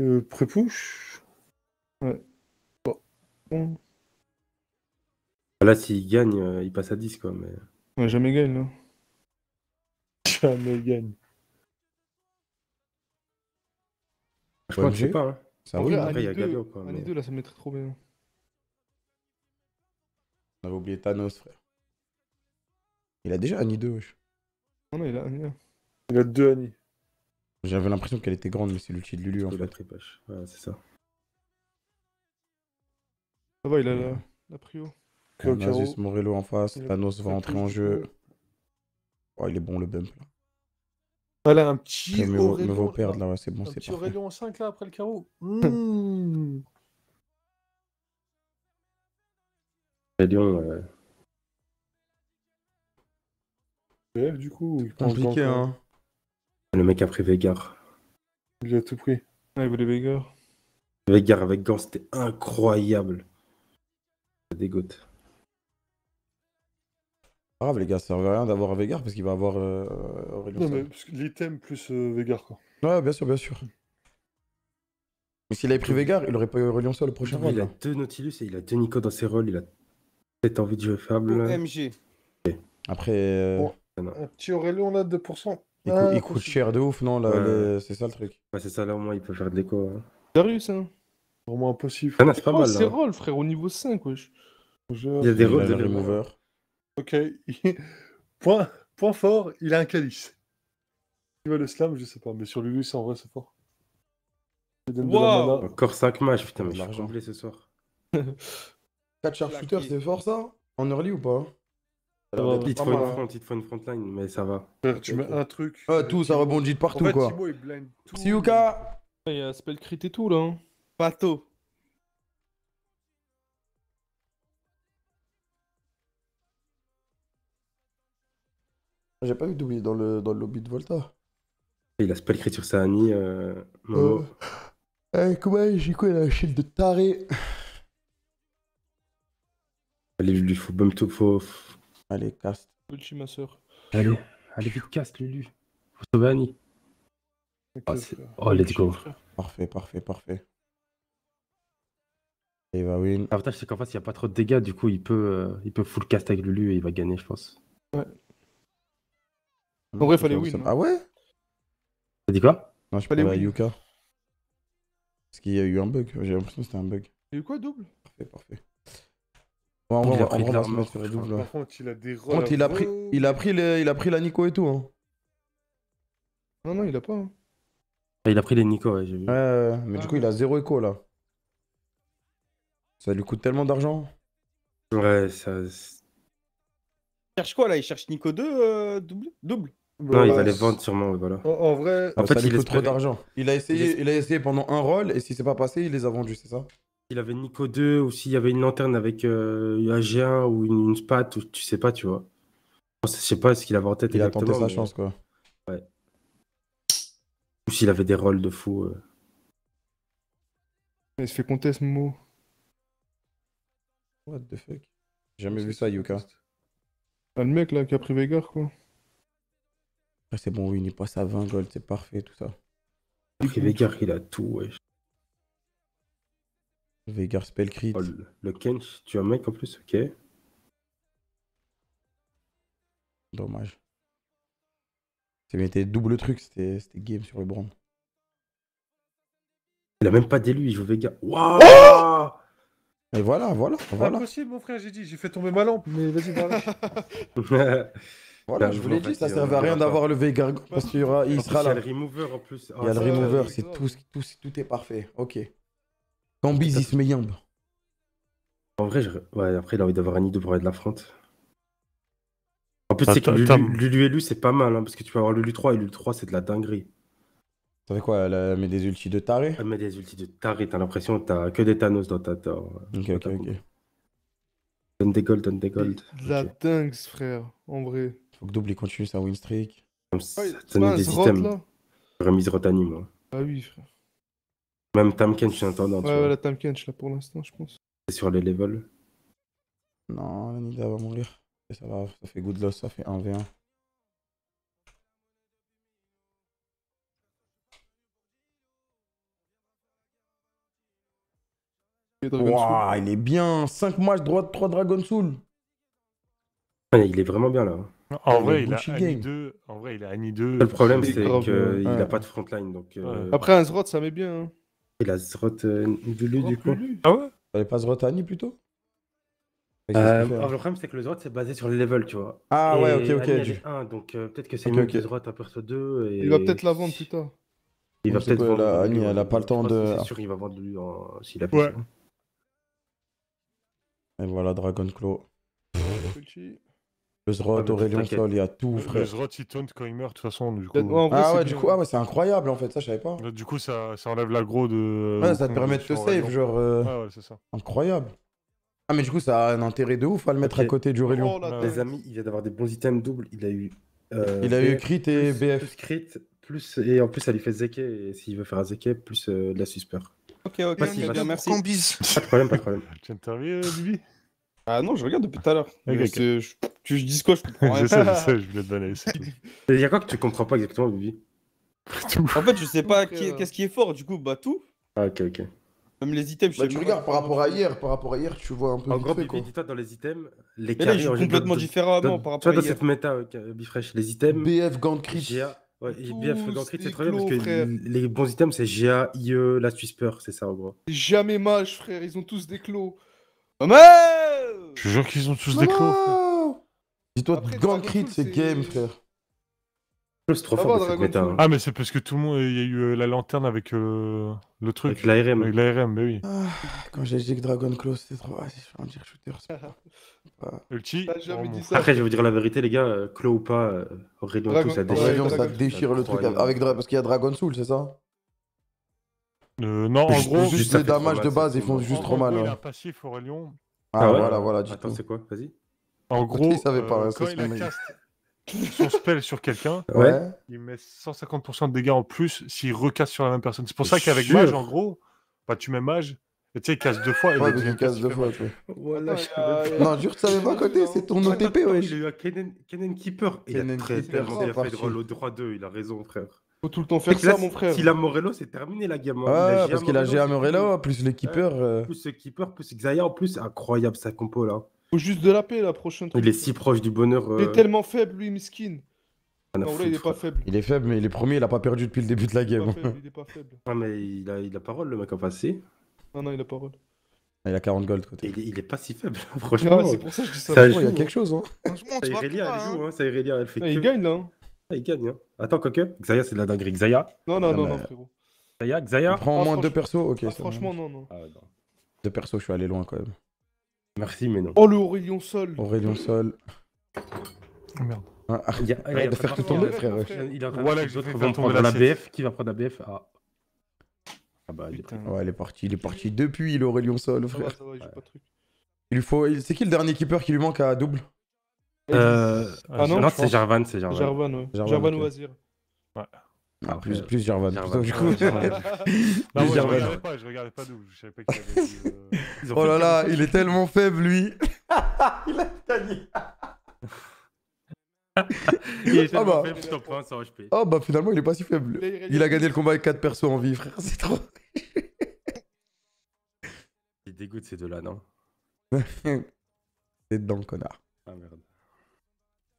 Euh, Prépouche Ouais. Ah, là, s'il gagne, euh, il passe à 10, quoi. Mais... Ouais, jamais gagne, non *laughs* Jamais gagne. Je crois que je sais pas. Hein. Ça roule, il y a Galio, quoi. Mais... 2, là, ça me mettrait trop bien. On avait oublié Thanos, frère. Il a déjà Annie 2, wesh. Non, non, il a Annie 1. Il a deux Annie. J'avais l'impression qu'elle était grande, mais c'est l'outil de Lulu en fait. La ouais, c'est ça. Ça va, il a la, prio. On a juste Morello en face, Thanos va entrer en jeu. Oh, il est bon le bump là. Voilà, un petit me, me vaut perdre, là, ouais, c'est bon, c'est parfait. Aurélion en 5 là après le carreau. *laughs* Mmh. ouais. Bref, du coup, compliqué, hein. Le mec a pris Vegar. Il a tout pris. Ah, il voulait Vegar. Vegar avec Gans, c'était incroyable. Ça dégoûte. Pas grave, les gars, ça ne à rien d'avoir Vegar parce qu'il va avoir euh, euh l'item plus euh, Vegar, quoi. Ouais, bien sûr, bien sûr. Mais s'il avait pris Vegar, il aurait pas eu Aurélien Sol le prochain round. Il a hein. deux Nautilus et il a deux Nico dans ses rôles. Il a peut-être envie de jouer fable. MG. Après. euh, aurais un petit de 2%. Il, coûte cher de ouf, non ouais. C'est ça le truc. Bah c'est ça, là au moins il peut faire de l'écho. Hein. Darius, hein Vraiment impossible. Ah c'est pas oh, mal. C'est roll, frère, au niveau 5, wesh. Il y a des rolls de remover. Ok. *laughs* point, point fort, il a un calice. il veut le slam, je sais pas, mais sur lui c'est en vrai, c'est fort. Encore 5 matchs, putain, mais je suis ce soir. 4 *laughs* shooter c'est fort ça En early ou pas il te faut une front, frontline, mais ça va. Hein, tu mets un truc. Ah, tout, ça rebondit de partout, quoi. il Siuka Il y a spell crit et tout, là. Hein. Pato. J'ai pas vu d'oublier dans le, dans le lobby de Volta. Il a spell crit sur sa Annie. Euh... Oh. comment j'ai quoi un shield de taré Allez, Il faut, faut, Allez, cast. Gucci, ma soeur. Allez, vite, cast Lulu. Faut sauver Annie. Ah, oh, let's go. Parfait, parfait, parfait. Il va win. L'avantage, c'est qu'en face, il n'y a pas trop de dégâts, du coup, il peut, euh, il peut full cast avec Lulu et il va gagner, je pense. Ouais. Mmh, en vrai, fallait win. Hein. Ah ouais T'as dit quoi Non, je pas à Yuka. Parce qu'il y a eu un bug, j'ai l'impression que c'était un bug. Il y a eu quoi, double Parfait, parfait il a pris, il a pris, il a pris la Nico et tout. Hein. Non, non, il a pas. Hein. Ah, il a pris les Nico, ouais, j'ai vu. mais du coup, il a zéro écho là. Ça lui coûte tellement d'argent. Ouais, ça. Il cherche quoi là Il cherche Nico 2 euh, double, double Non, il va les vendre sûrement, voilà. En, vrai, ça il lui coûte trop d'argent. Il a essayé, il a essayé pendant un roll et si c'est pas passé, il les a vendus, c'est ça s'il avait Nico 2 ou s'il y avait une lanterne avec euh, AG1 ou une, spat, ou, tu sais pas, tu vois. Je sais pas ce qu'il avait en tête. Il a tenté sa chance, quoi. Ouais. Ou s'il avait des rôles de fou. Euh. Il se fait compter ce mot. What the fuck J'ai jamais vu ça, Yuka. Ah, le mec là qui a pris Veigar, quoi. Ah, c'est bon, oui, il passe à 20 gold, c'est parfait, tout ça. il a tout, wesh. Vegar Spellcrit. Oh, le, Kench, tu as un mec en plus, ok. Dommage. C'était double truc, c'était game sur le brand. Il a même pas d'élu, il joue Vega. Waouh oh Et voilà, voilà, voilà. Impossible mon frère, j'ai dit, j'ai fait tomber ma lampe, mais vas-y, *laughs* voilà, voilà, je vous l'ai dit, ça servait à rien d'avoir le Vega parce qu'il sera là. Il y a le remover en plus. il y a le ah, remover, c'est tout, tout, tout est parfait. Ok. En vrai, je... ouais, après, il a envie d'avoir un nid pour aller de l'affront. En plus, bah, c'est que Lulu et Lulu, c'est pas mal, hein, parce que tu peux avoir Lulu 3 et Lulu 3, c'est de la dinguerie. Ça fait quoi Elle met des ultis de taré Elle met des ultis de taré, t'as l'impression que t'as que des Thanos dans ta. tour. ok, ok, ok. Donne des golds, donne des golds. La okay. dingue, frère, en vrai. Faut que double et continue sa win streak. Ça, ah oh, ça, ça met des items. J'aurais mis Rotani, moi. Hein. Ah oui, frère. Même Tam Kench est un Ouais, ouais, la Tam Kench, là, pour l'instant, je pense. C'est sur les levels. Non, Nida va mourir. ça va, ça fait good loss, ça fait 1v1. Waouh, il est bien 5 matchs, droite, 3 Dragon Soul Il est vraiment bien là. Hein. En, vrai, il a Annie 2, en vrai, il a Annie 2. Le problème, c'est qu'il n'a pas de frontline. Donc, euh, Après, un Zrod, ça met bien. Hein. Il a Zrot lui, du coup. Ah ouais T'avais pas Zrotani plutôt euh, hein. le problème, c'est que le Zrot, c'est basé sur les levels, tu vois. Ah ouais, ok, ok. 1, donc euh, peut-être que c'est mieux que Zrot à perso 2. Et... Il va peut-être la vendre plus tard. Il va peut-être vendre. Annie, elle a pas le temps de. C'est sûr, il va vendre lui euh, s'il a plus. Ouais. Hein. Et voilà, Dragon Claw. Buzzrod, ah, Aurélien Sol, il y a tout, frère. Buzzrod, il taunt quand il meurt, de toute façon. Du coup. Euh, ah ouais, du coup, ah ouais, c'est incroyable en fait, ça je savais pas. Euh, du coup, ça, ça enlève l'aggro de. Ouais, ça te permet de te save, genre. Euh, ouais, c'est ça. Incroyable. Ah, mais du coup, ça a un intérêt de ouf à hein, le mettre à côté du Oh, Les amis, il vient d'avoir des bons items doubles. Il a eu. il a eu crit et BF. Plus crit, plus. Et en plus, ça lui fait zeke. Et s'il veut faire un zeke, plus de la suspeur. Ok, ok, merci. Pas de problème, pas de problème. *laughs* Tu interviens, Bibi ah non, je regarde depuis tout à l'heure. Tu dis quoi Je, *laughs* je sais, je je voulais te donner. *laughs* Il y a quoi que tu comprends pas exactement, Bibi En fait, je sais pas euh, qu'est-ce qui est fort, du coup, bah tout. Ah, ok, ok. Même les items, je bah, sais Tu regardes par rapport à hier, par rapport à hier, tu vois un peu. En gros, dis-toi dans les items, les Mais carrés. complètement de, différemment par rapport à hier. Tu vois, dans cette méta, Bifresh, les items. BF Gantry. Ouais, BF Gantry, c'est très bien parce que les bons items, c'est GA, IE, la Swisper, c'est ça en gros. Jamais mage, frère, ils ont tous des clos. Mais je suis jure qu'ils ont tous des clones. Dis-toi, Gang Crit, c'est game, frère. C'est trop fort de méta. Ah, mais c'est parce que tout le monde. Il y a eu euh, la lanterne avec euh, le truc. Avec l'ARM. Avec l'ARM, mais oui. Ah, quand j'ai dit que Dragon Claw, c'était trop. Ah, vais en dire shooter. *laughs* Euh, Ulti. Après, je vais vous dire la vérité, les gars. Claw ou pas, Aurélien, tout ça déchire. ça déchire le truc. Avec Parce qu'il y a Dragon Soul, c'est ça euh, non, en gros, juste les damages de base, ils font juste trop mal. Il a hein. un passif, Aurélien, ah ah voilà, voilà, du coup En gros, il savait pas, hein, euh, cast son spell sur quelqu'un, *laughs* ouais. il met 150% de dégâts en plus s'il recasse sur la même personne. C'est pour ça qu'avec Mage, en gros, bah, tu mets Mage, et tu sais, il casse deux fois. Et ouais, il casse deux fois, Voilà, *laughs* non, jure, tu savais pas côté, c'est ton OTP, ouais. J'ai eu un Kenen Keeper. Il a très bien oh, fait le droit d'eux, il a raison, frère. Faut tout le temps faire ça, mon frère. S'il a Morello, c'est terminé la game. Ah, parce qu'il a GA Morello, plus les keepers euh. Plus le keeper, plus Xaya. En plus, incroyable sa compo là. Faut juste de la paix la prochaine. Il est si proche du bonheur. Il est euh, tellement faible, lui, Miskin. Ah, en non, là, il est pas faible. Il est faible, mais il est premier, il a pas perdu depuis le début de la game. Il est pas faible. Il est pas *laughs* faible. ah, mais il a, il a parole, le mec en passé Non, non, il a parole. Ah, il a 40 gold. Côté. Il, il, est pas si faible, *laughs* franchement. c'est pour ça que je dis ça. il y a quelque chose. Hein. Franchement, tu joue, hein. hein. Ça Irelia, elle fait. que... Il gagne là. Hein. Ah, il gagne. Hein. Attends, quoique. Xaya, c'est de la dinguerie. Xaya. Non, non, non, non, euh, frérot. Xaya, Xaya. Prends au ah, moins deux persos. Ok. Ah, franchement, non, non. Deux persos, je suis allé loin quand même. Merci, mais non. Oh, le Aurélien Sol. Aurélien Sol. Merde. Arrête de faire tout tomber, frère. Il a. en train de prendre la BF. Qui va prendre la BF Ah. Ah bah, il est parti. Ouais, il est parti. Il est parti depuis, l'Aurélion Sol, frère. Il faut. C'est qui le dernier keeper qui lui manque à double euh... Ah non, c'est Jarvan, c'est Jarvan. Jarvan, ouais. Jarvan, Jarvan ou Azir. Ouais. Ah, plus, euh, plus Jarvan, Jarvan. du coup. non, *laughs* *laughs* bah, je regardais pas, je regardais pas d'où, je savais pas qu'il avait... *laughs* Euh, oh là là, il est tellement faible, lui Il a gagné il est ah bah... faible, je sans ah bah finalement, il est pas si faible. Il a gagné le combat avec 4 persos en vie, frère, c'est trop... il dégoûte ces deux-là, non C'est dedans, connard. Ah merde.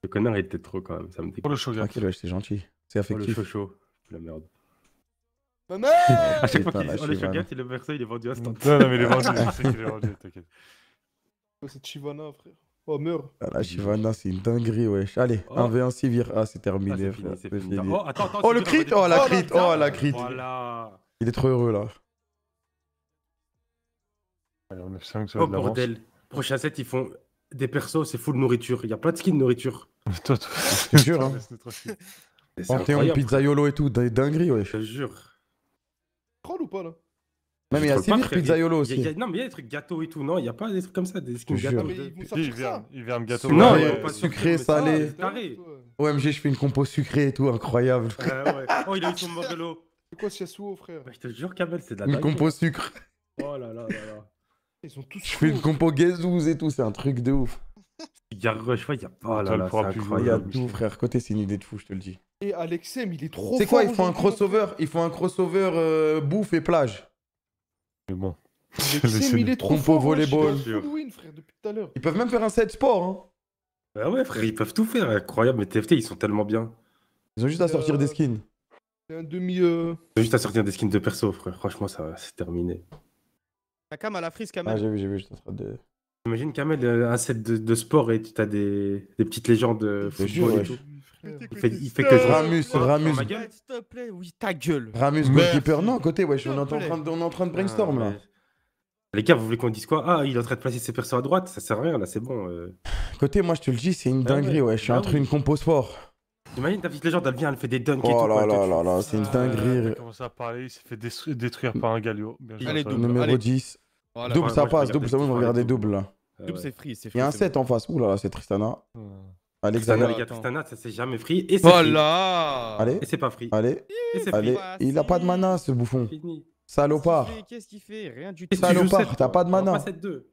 Le connard était trop quand même, ça me dégoûte. Oh le shogun. Ok, c'est gentil. C'est affectif. Pour le chaud. La merde. Maman *laughs* À chaque fois qu'il oh, le shogun, il est il est vendu à ce temps. Non, *laughs* non, mais il est vendu, je sais *laughs* qu'il est vendu, c'est Chivana, frère. Oh, meurs. Ah, la Chivana, c'est une dinguerie, wesh. Allez, 1v1 Sivir. Ah, c'est terminé, frère. Oh, attends, oh le crit oh, oh, oh, la crit Oh, la crit Il est trop heureux, là. Allez, on a 5 sur Oh, bordel. Prochain set, ils font des persos, c'est full nourriture. Il y a plein de skins de nourriture. *laughs* *laughs* c'est dur, hein. Panthéon, Pizzaiolo et tout, des ouais. Je te jure. Troll ou pas, là Non, mais il y a pizza Pizzaiolo aussi. y a, non, mais il y a des trucs gâteaux et tout, non Il n'y a pas des trucs comme ça, des skins gâteaux. Il vient, il vient me gâteau. Non, pas sucré, salé. OMG, je fais une compo sucrée et tout, incroyable. Euh, oh, il a eu son *laughs* morceau. C'est quoi ce Yasuo, frère bah, Je te jure, Kamel, c'est de la Une compo sucre. Oh là là là là. Je fais une compo Gazouze et tout, c'est un truc de ouf. Il y a il y a pas oh là, c'est incroyable. Tout, frère, côté, c'est une idée de fou, je te le dis. Et Alexem, il est trop fort. C'est quoi, ils font un crossover, Ils font un crossover euh, bouffe et plage. Mais bon. Alexem, *laughs* volleyball. Ils peuvent même faire un set sport, hein. Bah ouais, frère, ils peuvent tout faire. Incroyable, mais TFT, ils sont tellement bien. Ils ont juste à sortir des skins. C'est un demi. Euh, ont Juste à sortir des skins de perso, frère. Franchement, ça, c'est terminé. T'as cam à la frise, Kamel. Ah, j'ai vu, j'ai vu, j'étais en train de. Imagine, Kamel, euh, un set de, de sport et tu as des, des petites légendes euh, Il fait, il fait que Ramus, Ramus. S'il te plaît, oui, ta gueule. Ramus, goalkeeper, non, côté, ouais on est, en train de, on est en train de brainstorm là. Les gars, vous voulez qu'on dise quoi Ah, il est en train de placer ses persos à droite, ça sert à rien là, c'est bon. Euh. Côté, moi je te le dis, c'est une ah dinguerie, ouais. Je suis ah entre une compo sport. Imagine ta petite légende, elle vient, elle fait des dunks oh et tout. Là là là là, c'est une euh, dinguerie. Il a à parler, il s'est fait détruire, par un galio. Bien Allez, double. Numéro 10. Double, ça passe, double, ça vous regardez double euh, Double, c'est free, c'est free. Il y a un 7 en face. Ouh là là, c'est Tristana. Alexander. y a Tristana, ça c'est jamais free. Et c'est Voilà. Allez. Et c'est pas free. Allez. Et c'est free. Il a pas de mana, ce bouffon. Salopard. Qu'est-ce qu'il fait Rien du tout. Salopard, t'as pas de mana.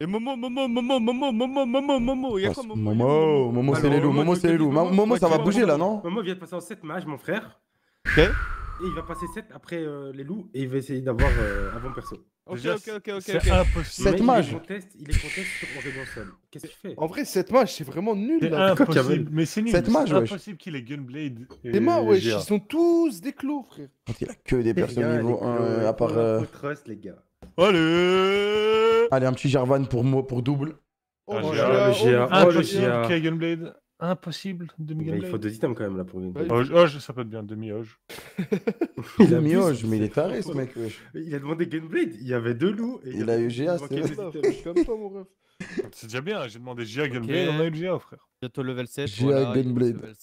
Et Momo, Momo, Momo, Momo, Momo, Momo, Momo, Momo Momo, Momo c'est les loups, Momo c'est les loups. Momo ça va bouger là, non Momo vient de passer en 7 mages, mon frère. Ok il va passer 7 après euh, les loups et il va essayer d'avoir euh, un bon perso. Ok, ok, ok, ok. C'est okay. impossible. 7 matchs. Il est conteste, il est conteste sur Oregon seul. Qu'est-ce que tu fais En vrai, 7 matchs, c'est vraiment nul. C'est impossible. Mais c'est nul. 7 matchs, C'est impossible qu'il ait Gunblade. T'es mort, wesh. Ils sont tous des clous, frère. Il a que des personnes niveau 1 euh, à part. Euh... Trust, les gars. Allez Allez, un petit Jarvan pour, pour double. Oh, oh, le GA. Oh, le Gunblade impossible demi Il faut deux items quand même là pour une oh bah, Auge, ça peut être bien demi hoge *laughs* il a mis mais il est taré ce mec. Il a demandé Gainblade, il y avait deux loups. il, a, eu GA, c'est déjà bien, j'ai demandé GA okay. on a eu GA frère. Bientôt level 7. GA voilà, Gameblade.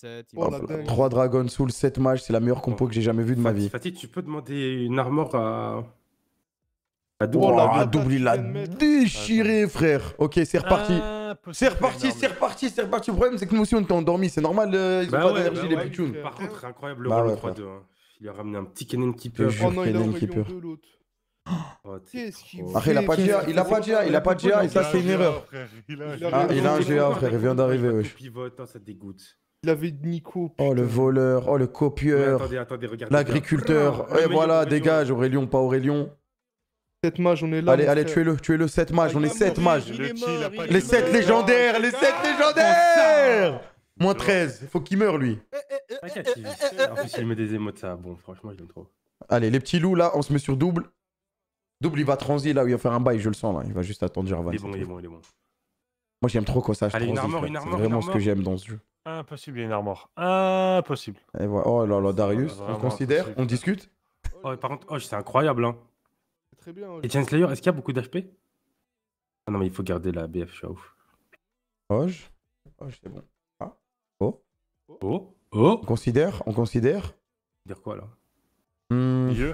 Trois oh, 3 7 mages, c'est la meilleure compo que j'ai jamais vue de ma vie. Fatih, tu peux demander une armor à. À oh, double, il l'a ah, déchiré frère. Ok, c'est reparti. Ah peut C'est reparti, c'est reparti, c'est reparti. Le problème, c'est que nous aussi, on était endormis. C'est normal, euh, ils ont bah pas d'énergie, bah les ouais, Par contre, incroyable, bah le Bah ouais, 3-2. hein. Il a ramené un petit Kennen Keeper. Je Oh jure il a Kennen Keeper. l'autre. Après, il a pas de GA, il a pas de GA, il a pas de GA, et ça, c'est une erreur. Ah, il a un GA, frère, il vient d'arriver, wesh. pivote, hein, ça dégoûte. Il avait Nico. Oh, le voleur, oh, le Ouais, copieur, attendez, attendez, regardez. l'agriculteur. Et eh, voilà, dégage, Aurélion, pas Aurélion. 7 mages, on est là. Allez, allez, tuez-le, tuez-le, 7 ah, mages, on est 7 mages. Les 7 légendaires, les 7 légendaires Moins 13, faut qu'il meure lui. Eh, eh, eh, en plus, il met des émotes, ça, bon, franchement, j'aime trop. Allez, les petits loups, là, on se met sur double. Double, il va transi, là, il va faire un bail, je le sens, là. Il va juste attendre Jarvan. Il est bon, il est bon, il est bon. Moi, j'aime trop quand ça je C'est vraiment ce que j'aime dans ce jeu. Impossible, il y a une armor. Impossible. Oh là là, Darius, on considère, on discute. Oh, par contre, oh, c'est incroyable, hein très bien. Hein, Et tiens Slayer, est-ce qu'il y a beaucoup d'HP Ah non, mais il faut garder la BF, je suis à ouf. Oge. Oge, c'est bon. Ah. Oh. Oh. Oh. On considère On considère Dire quoi là mmh. IE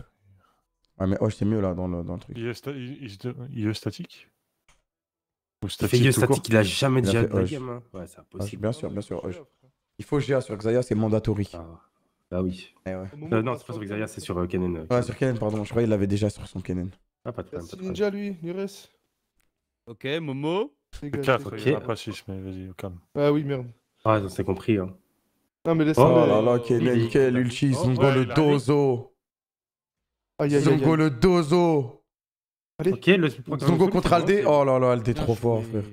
Ah, mais Oge, oh, c'est mieux là dans le, dans le truc. IE, statique Ou statique Il fait statique, il a jamais déjà de la game. Hein. Ouais, c'est ah, impossible. bien sûr, bien sûr, Il faut GA sur Xayah, c'est mandatory. Ah. Ah oui. Eh ouais. Euh, non, c'est pas sur Xavier, c'est sur euh, Kennen. Euh, ouais, sur Kennen, pardon. Je croyais qu'il l'avait déjà sur son Kennen. Ah, pas de problème. C'est Ninja, lui, Nures. Ok, Momo. ok. Ah, pas chiche, mais vas-y, calme. Ah oui, merde. Ah, ça s'est compris. Hein. Non, mais laisse Oh là là, Kennen, quel ulti. Oh, Zongo le dozo. Zongo le dozo. Ok, le Zongo contre Aldé. Oh là là, Aldé trop fort, frère.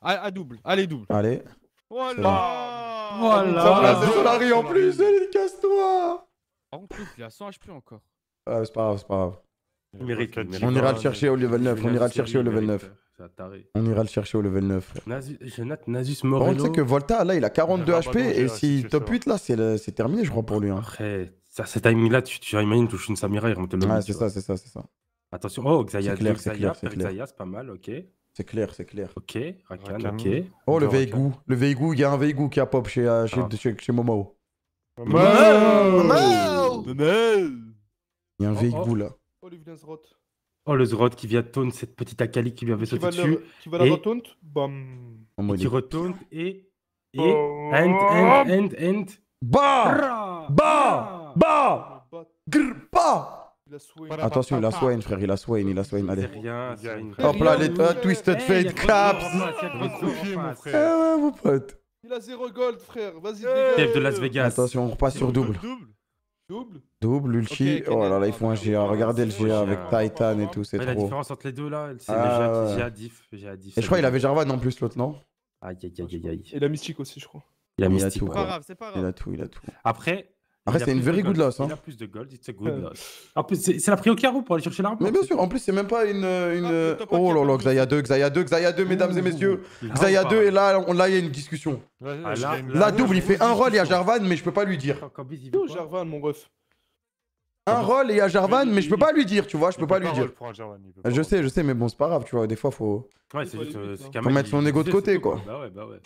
Ah, à double, allez, double. Allez. Oh voilà. C'est Solari ah, en plus, casse-toi. En plus, il a 100 HP encore. Ah, c'est pas grave, c'est pas grave. On ira le chercher au level 9. On ira le chercher au level 9. On ira le chercher au level 9. Jonathan Nasus Morello. On sait que Volta, là, il a 42 HP et hein, si top 8, là, c'est terminé, je crois, pour lui. Hein. Après, cet timing-là, tu, tu imagines, touche une Samira, il remonte le Ah, c'est ça, c'est ça, c'est ça. Attention, oh, Xayah, c'est pas mal, ok. C'est clair, c'est clair. Ok, Rakan, ok. Oh, le Veigou. Le Veigou, il y a un Veigou qui a pop chez, euh, ah. chez, chez, Momo. Momo Momo Il y a un oh, Veigou oh. là. Oh, Zrot. Oh, le Zrot qui vient taunt cette petite Akali qui lui avait sauté dessus. Qui va la et... retaunt Bam. Et qui retaunt et. Et. And, oh. and, and, and. Bah Bah Bah Grr Bah Attention, il a Swain, frère, il a Swain, il a Swain, allez. Hop là, les Twisted fade Fate Caps eh mon pote Il a zéro gold, frère, vas-y, de Las Vegas Attention, on repasse sur double. Double Double, ulti. oh là là, ils font un GA. Regardez le GA avec Titan et tout, c'est trop. La différence entre les deux là, c'est déjà ah GA diff. Et je crois qu'il avait Jarvan en plus, l'autre, non Aïe aïe aïe aïe. Et la Mystique aussi, je crois. Il a, Mystique, C'est pas grave, c'est pas grave. Il a tout, il a tout. Après, après, c'est une very good loss. Hein. Il a plus de gold, it's a good euh. loss. En plus, c'est la prio au pour aller chercher l'arbre. Mais bien sûr, en plus, c'est même pas une. Euh, une... Ah, euh, oh là là, Xaya 2, Xaya 2, Xaya 2, mesdames et messieurs. Xaya 2, et là, on, là, il y a une discussion. Ah, la double, il fait un roll, il y a Jarvan, mais je peux pas lui dire. Où Jarvan, mon un roll et il y a Jarvan, mais je peux pas lui dire, tu vois, je peux pas lui dire. Je sais, je sais, mais bon, c'est pas grave, tu vois, des fois, faut. Ouais, c'est Faut mettre son ego de côté, quoi. Bah ouais, bah ouais.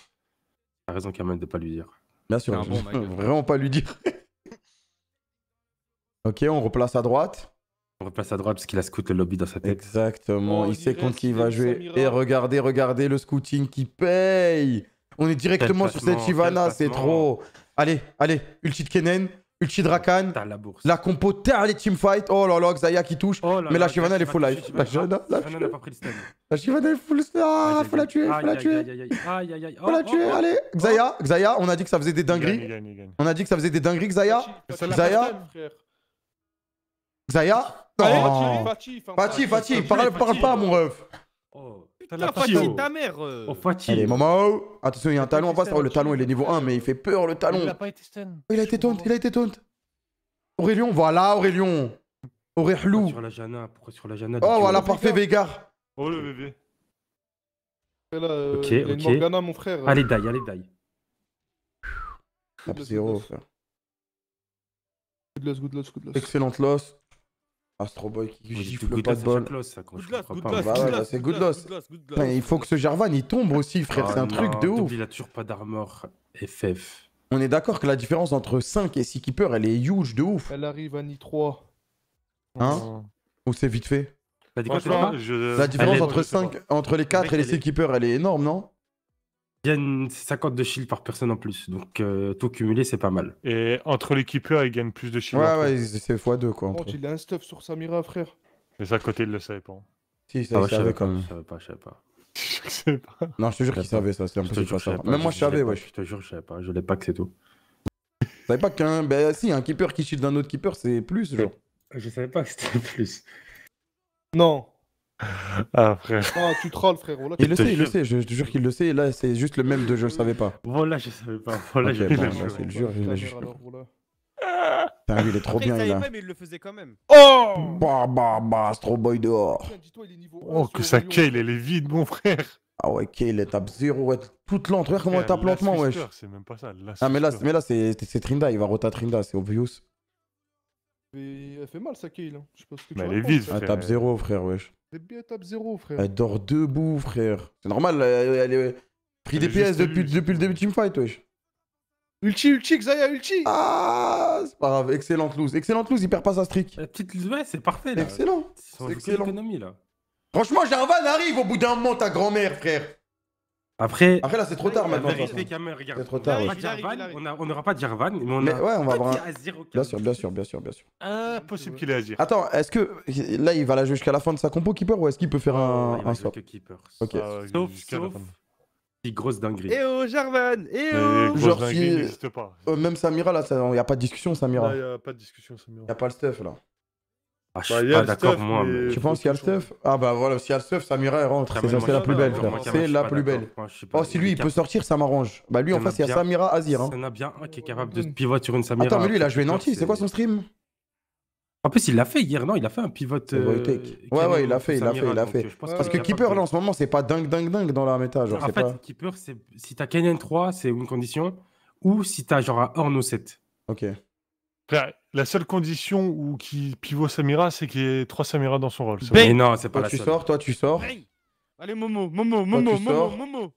T'as raison, quand de pas lui dire. Bien sûr, *laughs* vraiment pas lui dire. Ok, on replace à droite. On replace à droite parce qu'il a scout le lobby dans sa tête. Exactement, oh, il sait contre qui il va jouer. Et regardez, regardez le scouting qui paye. On est directement sur cette Shivana, c'est trop. Allez, allez, ulti de Kenen, ulti de Rakan. La, la, compo terre les teamfights. Oh là là, Xaya qui touche. Oh Mais la Shivana elle est full life. La Shyvana n'a pas pris le stun. La Chivana est full stun. Ah, faut la tuer, faut la tuer. Faut la oh, tuer, allez. Xaya, Xaya, on a dit que ça faisait des dingueries. On a dit que ça faisait des dingueries, Xaya. Xaya. Zaya, Fatih, Fatih, hein, hein. parle, parle pas, mon ref. Oh, putain, Fatih, ta mère. Euh. Oh, Fatih. Allez, maman. Attention, il y a un talon en face. Oh, le talon, il est niveau 1, mais il fait peur, le talon. Il a pas été stun. Il a été taunt, il a été taunt. Aurélien, voilà, Aurélion. Auréhlou. Sur la Jana, pourquoi sur la Jana Oh, voilà, parfait, Vega. Oh, le bébé. Euh, ok, ok. Morgana, mon frère. Euh. Allez, die, allez, die. Excellente loss. Astro Boy qui gifle good pas de bol. Bah c'est good loss. Il faut que ce Jarvan il tombe aussi, frère. Ah c'est un truc de ouf. Il a toujours pas d'armor FF. On est d'accord que la différence entre 5 et 6 keepers, elle est huge de ouf. Elle arrive à ni 3. Hein Ou c'est vite fait bah, La, différence entre, 5, entre les 4 et les 6 keepers, elle est énorme, non gagne 50 de shield par personne en plus. Donc euh, tout cumulé, c'est pas mal. Et entre les keepers, ils gagnent plus de shield. Ouais, ouais, c'est x2 quoi. Oh, il a un stuff sur Samira, frère. Mais ça, à côté, il le savait pas. Hein. Si, ça, ah, je quand même. pas, je pas. *laughs* sais pas. Non, je te jure qu'il savait ça, c'est pas Même moi, je savais, ouais. Je te jure, je savais pas. Je l'ai pas que c'est tout. Je savais pas qu'un. Ben si, un keeper qui shield d'un autre keeper, c'est plus, genre. Je savais pas que c'était plus. Non. Ah, frère. Ah, tu trolls, frérot. il le sait, il le sait, je te jure qu'il le sait. Là, c'est juste le même de je savais pas. Voilà, je savais pas. Voilà, je le jure. je le jure. il est trop bien, il là. mais il le faisait quand même. Oh Bah, bah, bah, Astro Boy dehors. Oh, que sa Kale, elle est vide, mon frère. Ah ouais, Kale, elle tape 0, ouais. Toute lente, regarde comment elle tape lentement, wesh. C'est même pas ça. Ah, mais là, mais là c'est Trinda, il va rota Trinda, c'est obvious. elle fait mal, sa Kale. Hein. Je sais que tu Elle est vide, Elle tape 0, frère, wesh. C'est top frère. Elle dort debout, frère. C'est normal, elle, elle pris des PS depuis, depuis le début de Teamfight, wesh. Ulti, ulti, Xaya, ulti Ah, c'est pas grave, excellente loose. Excellente loose, il perd pas sa streak. La petite loose, ouais, c'est parfait, là. Excellent. C'est excellent. Économie, là. Franchement, Jarvan arrive au bout d'un moment, ta grand-mère, frère. Après, Après là c'est trop tard maintenant. C'est trop tard. On n'aura pas Jarvan mais on a. va avoir. Un... Bien sûr, bien sûr, bien sûr, bien Impossible qu'il ait à dire. Attends, est-ce que là il va la jouer jusqu'à la fin de sa compo keeper ou est-ce qu'il peut faire un, un swap Ok. Sauf, sauf grosse dinguerie. Eh oh, Jarvan Eh oh n'existe pas. Euh, même Samira, là, il n'y a pas de discussion, Samira. Il n'y a pas de discussion, Samira. Il n'y a pas le stuff, là. Ah, je bah, suis pas d'accord, moi. Tu penses qu'il y a le stuff Ah, bah voilà, si y a le stuff, Samira rentre. C'est la plus belle, frère. C'est la plus belle. Oh, si lui, il peut sortir, ça m'arrange. Bah, lui, en face, il y a Samira Azir. Il y en hein. a bien un hein, qui est capable de pivot sur une Samira. Attends, mais lui, il a joué Nanti. C'est quoi son stream en plus, il l'a fait hier, non Il a fait un pivot. Euh, ouais, ouais, il l'a fait, il l'a fait, il l'a fait. Parce que Keeper, là, en ce moment, c'est pas dingue, dingue, dingue dans la méta. Genre, en fait, Keeper, si t'as Canyon 3, c'est une condition. Ou si t'as genre un 7. Ok. La seule condition où qui pivot Samira, c'est qu'il y ait trois Samira dans son rôle. Ben, Mais non, c'est pas toi, tu sors, toi tu sors. Allez Momo, Momo, Momo, Momo, Momo.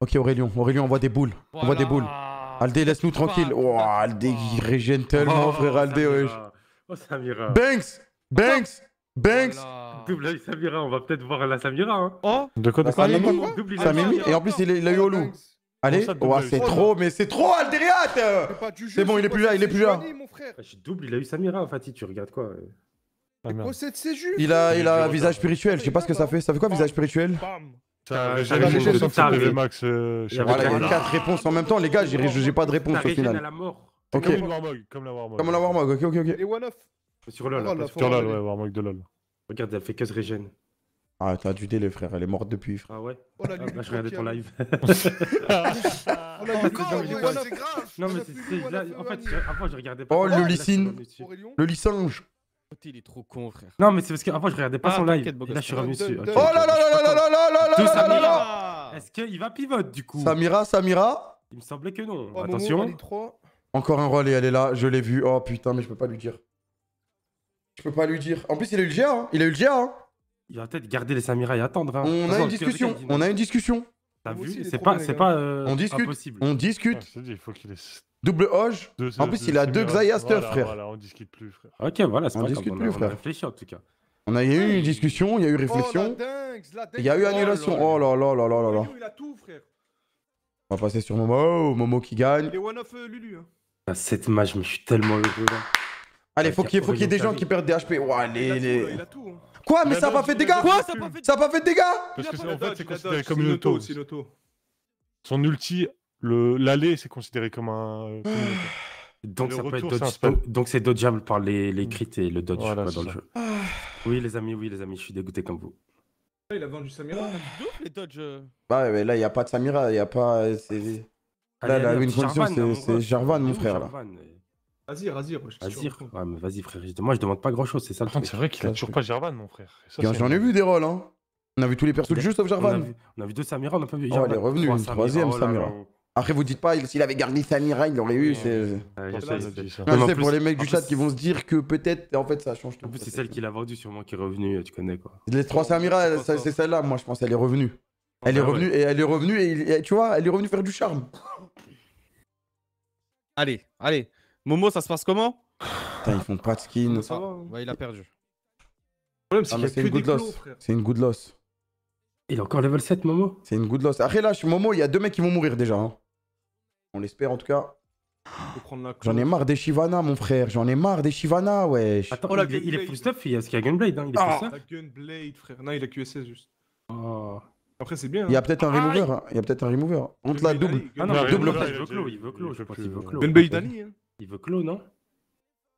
Ok Aurélien, Aurélien voit des boules, On voit des boules. Aldé, laisse-nous tranquille. Oh, Aldé, il régène tellement, oh, frère Aldé. Oh, Samira. Banks Banks Banks Double Samira, on va peut-être voir la Samira. Hein. Oh De quoi, de ah, quoi, Et en plus, il, a eu au loup. Allez, c'est trop, mais c'est trop Alderiat euh. C'est bon, il est plus là, il est plus là. J'ai double, il a eu Samira, Fatih, tu regardes quoi ah, Il a, il a visage spirituel, je sais pas ce que ça fait. Ça fait quoi visage spirituel J'avais les max. 4 euh, réponses en même temps, les gars, j'ai pas de réponse au final. Ok. Comme la Warmog. Comme la Warmog, ok, ok, ok. Et one-off. Sur LOL. Oh sur LOL, ouais, Warmog de LOL. Regarde, elle fait que se régène. Ah, t'as dû du délai, frère, elle est morte depuis, frère. Ah ouais oh, ah, bah, Je regardais ton live. *laughs* Oh, non, mais c'est. En fait, avant, je regardais pas. Oh, le lycine Le lycinge. il est trop con, frère. Non, mais c'est parce qu'avant, je regardais pas ah, son live. Là, je suis revenu dessus. Oh là là là là là là là là là. Est-ce qu'il va pivoter du coup Samira, Samira Il me semblait que non. Oh, Attention. Encore un rôle et elle est là, je l'ai vu. Oh putain, mais je peux pas lui dire. Je peux pas lui dire. En plus, il a eu le GA, hein. Il a eu le GA, hein il va peut-être garder les Samira et attendre. Hein. On, a une discussion. On a une discussion. T'as vu C'est pas, c'est pas euh, on discute, On discute. Double Hoge. En plus, il a deux Xayaster, frère. on discute plus, frère. Ok, voilà, c'est pas discute plus, frère. On a en tout cas. On a eu une discussion, il y a eu réflexion. Oh, il y a eu annulation. Oh, oh là là là là là là. Il a tout, frère. On va passer sur Momo. Oh, Momo qui gagne. Il est one of euh, Lulu. Hein. Ah, cette match, je me suis tellement heureux là. Allez, faut ah, qu'il y ait des gens qui perdent des HP. Ouais, Il a tout, hein. Quoi Mais ça n'a pas fait de dégâts Quoi Ça a pas fait de dégâts Parce que en fait, c'est considéré comme une auto. Son ulti, l'aller, c'est considéré comme un. *sighs* Donc, ça peut être dodge, donc c'est dodgeable par les, les hmm. crits et le dodge dans le jeu. *sighs* Oui les amis, oui les amis, je suis dégoûté comme vous. Ah, il a vendu Samira. double oh, les dodge. Euh. Bah mais là il y a pas de Samira, il y a pas. Euh, là, là, une condition c'est Jarvan mon frère là. Azir, Azir. vas-y ouais, mais vas-y, frère. Moi, je demande pas grand-chose, c'est ça le truc. C'est vrai qu'il a toujours pas Jarvan, mon frère. J'en ai vu des rôles, hein. On a vu tous les persos, juste sauf Jarvan. On a, vu, deux Samira, on a pas vu Jarvan. Ah elle est revenue, une troisième oh Samira. après, vous dites pas, s'il avait gardé Samira, il aurait eu. C'est pour les mecs du chat qui vont se dire que peut-être, en fait, ça change tout. En plus, c'est celle qui l'a vendue, sûrement, qui est revenue, tu connais quoi. Les trois Samira, c'est celle-là, moi, je pense, elle est revenue. Ah bah elle est revenue, et elle est revenue, et tu vois, elle est revenue faire du charme. Allez, allez. Momo, ça se passe comment Putain, ils font pas de skin. Hein. ouais, il a perdu. Le problème, c'est ah, qu'il a que une loss. C'est une good loss. Il est encore level 7, Momo. C'est une good loss. Après, là, suis Momo, il y a deux mecs qui vont mourir déjà. Hein. On l'espère en tout cas. J'en ai marre des Shivana, mon frère. J'en ai marre des Shivana, ouais. Attends, oh, il, est full stuff, il y a, il y a Gunblade. Hein. Il est ah. full Gunblade, frère. Non, il a QSS juste. Oh. Après, c'est bien. Il y a hein. peut-être un ah, remover. il... y a peut-être un remover. On te la double. Ah non, double. Il veut clos, il veut clos. Je pense veut Gunblade Dani. Il veut Claude, non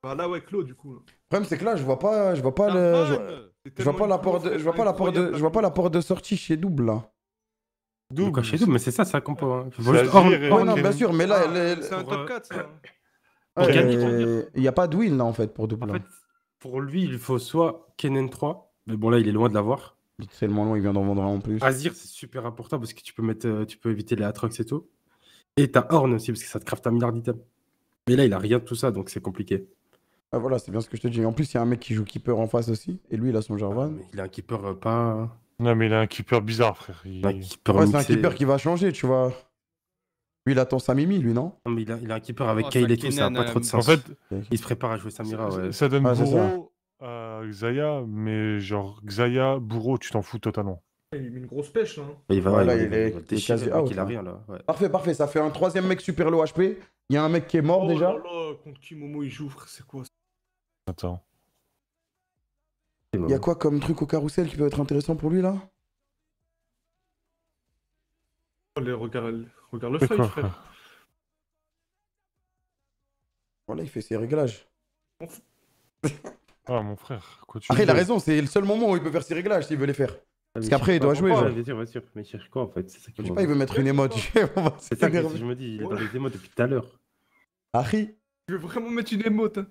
Bah là, ouais, Claude du coup. Le problème, c'est que là, je vois pas, je vois pas le, je vois, pas la de, je vois pas porte de, je vois pas la porte de sortie chez Double là. Double. chez Double, mais c'est ça, ça compo. Hein. oh, non, bien sûr, mais là, ah, c'est un top 4. Ça. Il n'y a pas de là en fait pour Double. En fait, pour lui, il faut soit Kennen 3, mais bon là, il est loin de l'avoir. Il est tellement loin, il vient d'en vendre un en plus. Azir, c'est super important parce que tu peux mettre, euh, tu peux éviter les Atrox et tout. Et t'as Horn aussi parce que ça te craft un milliard d'items. Mais là, il a rien de tout ça, donc c'est compliqué. Ah voilà, c'est bien ce que je te dis. En plus, il y a un mec qui joue keeper en face aussi. Et lui, il a son Jarvan. Ah, il a un keeper euh, pas. Hein. Non, mais il a un keeper bizarre, frère. c'est un keeper qui va changer, tu vois. Lui, il attend Samimi, lui, non Non, mais il a, un keeper avec oh, et tout, ça n'a pas trop de sens. En fait, il se prépare à jouer Samira. Ça, ouais. ça donne ah, Bourreau à Xaya, mais genre Xaya, Bourreau, tu t'en fous totalement. Il une grosse pêche là. Hein. Il va, voilà, il, est, hein. là. Parfait, parfait. Ça fait un troisième mec super low HP. Il y a un mec qui est mort oh déjà. contre qui Momo il joue, c'est quoi Attends. Il y a quoi comme truc au carrousel qui peut être intéressant pour lui là oh, regarde, le frère. Voilà, il fait ses réglages. Ah, mon frère. Quoi, tu Après, il a raison, c'est le seul moment où il peut faire ses réglages s'il veut les faire. Ah, Parce qu'après, il doit jouer. Je Bien Mais il cherche quoi en fait Je sais pas, il veut mettre une émote. *laughs* C'est ça que je me dis, il est dans les émotes depuis tout à l'heure. Harry Je veux vraiment mettre une émote. Hein.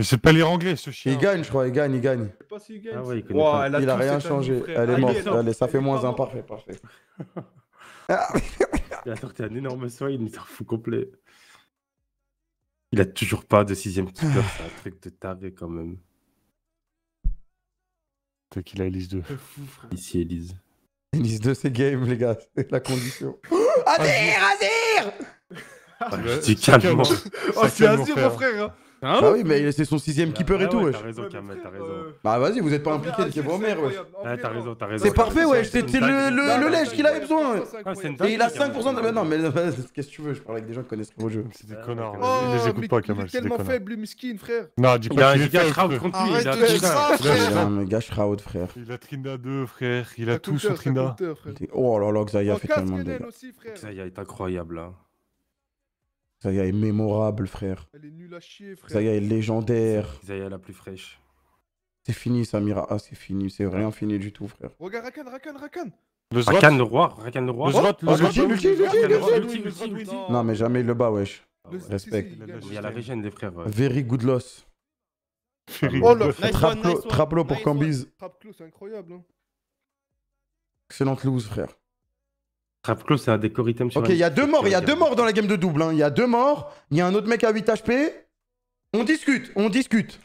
Mais c'est pas les anglais ce chien. Il gagne, je crois, il gagne, il gagne. pas il, a, rien changé. Ah, ça fait moins un. Parfait, parfait. *laughs* Ah, il a sorti un énorme soin, il s'en fout complet. Il a toujours pas de sixième keeper, c'est un truc de taré quand même. Toi qui qu'il a Elise 2. Ici, Elise. Elise 2, c'est game, les gars. C'est la condition. *laughs* Azir, Azir ah, dis calme. Oh, c'est Azir, mon frère. Hein. Ah bah oui, mais c'est son sixième bah keeper et tout, ouais, T'as raison, Kamel t'as raison. Bah vas-y, vous êtes pas impliqué de vos mères, wesh. Ah, t'as raison, t'as raison. C'est parfait, wesh, c'était le lèche qu'il avait besoin, ah, Et il a 5% de. Non, mais euh, *laughs* qu'est-ce que tu veux, je parle avec des gens qui connaissent vos jeu. C'est des connards, il oh, les écoute pas, Kamal. C'est tellement faible, miskin, frère. Non, du coup, bah, il a Shroud contre lui, il a Shroud, frère. Il a Trinda 2, frère, il a tout sur Trinda. Oh là là, Xaya fait tellement de. Xaya est incroyable, là. Hein. Zaya est mémorable, frère. Elle est nulle à chier, Zaya est légendaire. Zaya la plus fraîche. C'est fini, Samira. Ah, c'est fini. C'est rien fini du tout, frère. Regarde Rakan, Rakan, Rakan. Le Rakan le roi, Rakan le roi. le Non, mais jamais le bas, wesh. Respect. Il y a la régène des frères. Very good loss. Oh le Traplo pour Cambiz. Traplo, c'est incroyable. Hein. Excellente lose, frère c'est un sur Ok, il y a deux morts, il y a deux morts dans la game de double. Hein. Il y a deux morts, il y a un autre mec à 8 HP. On discute, on discute.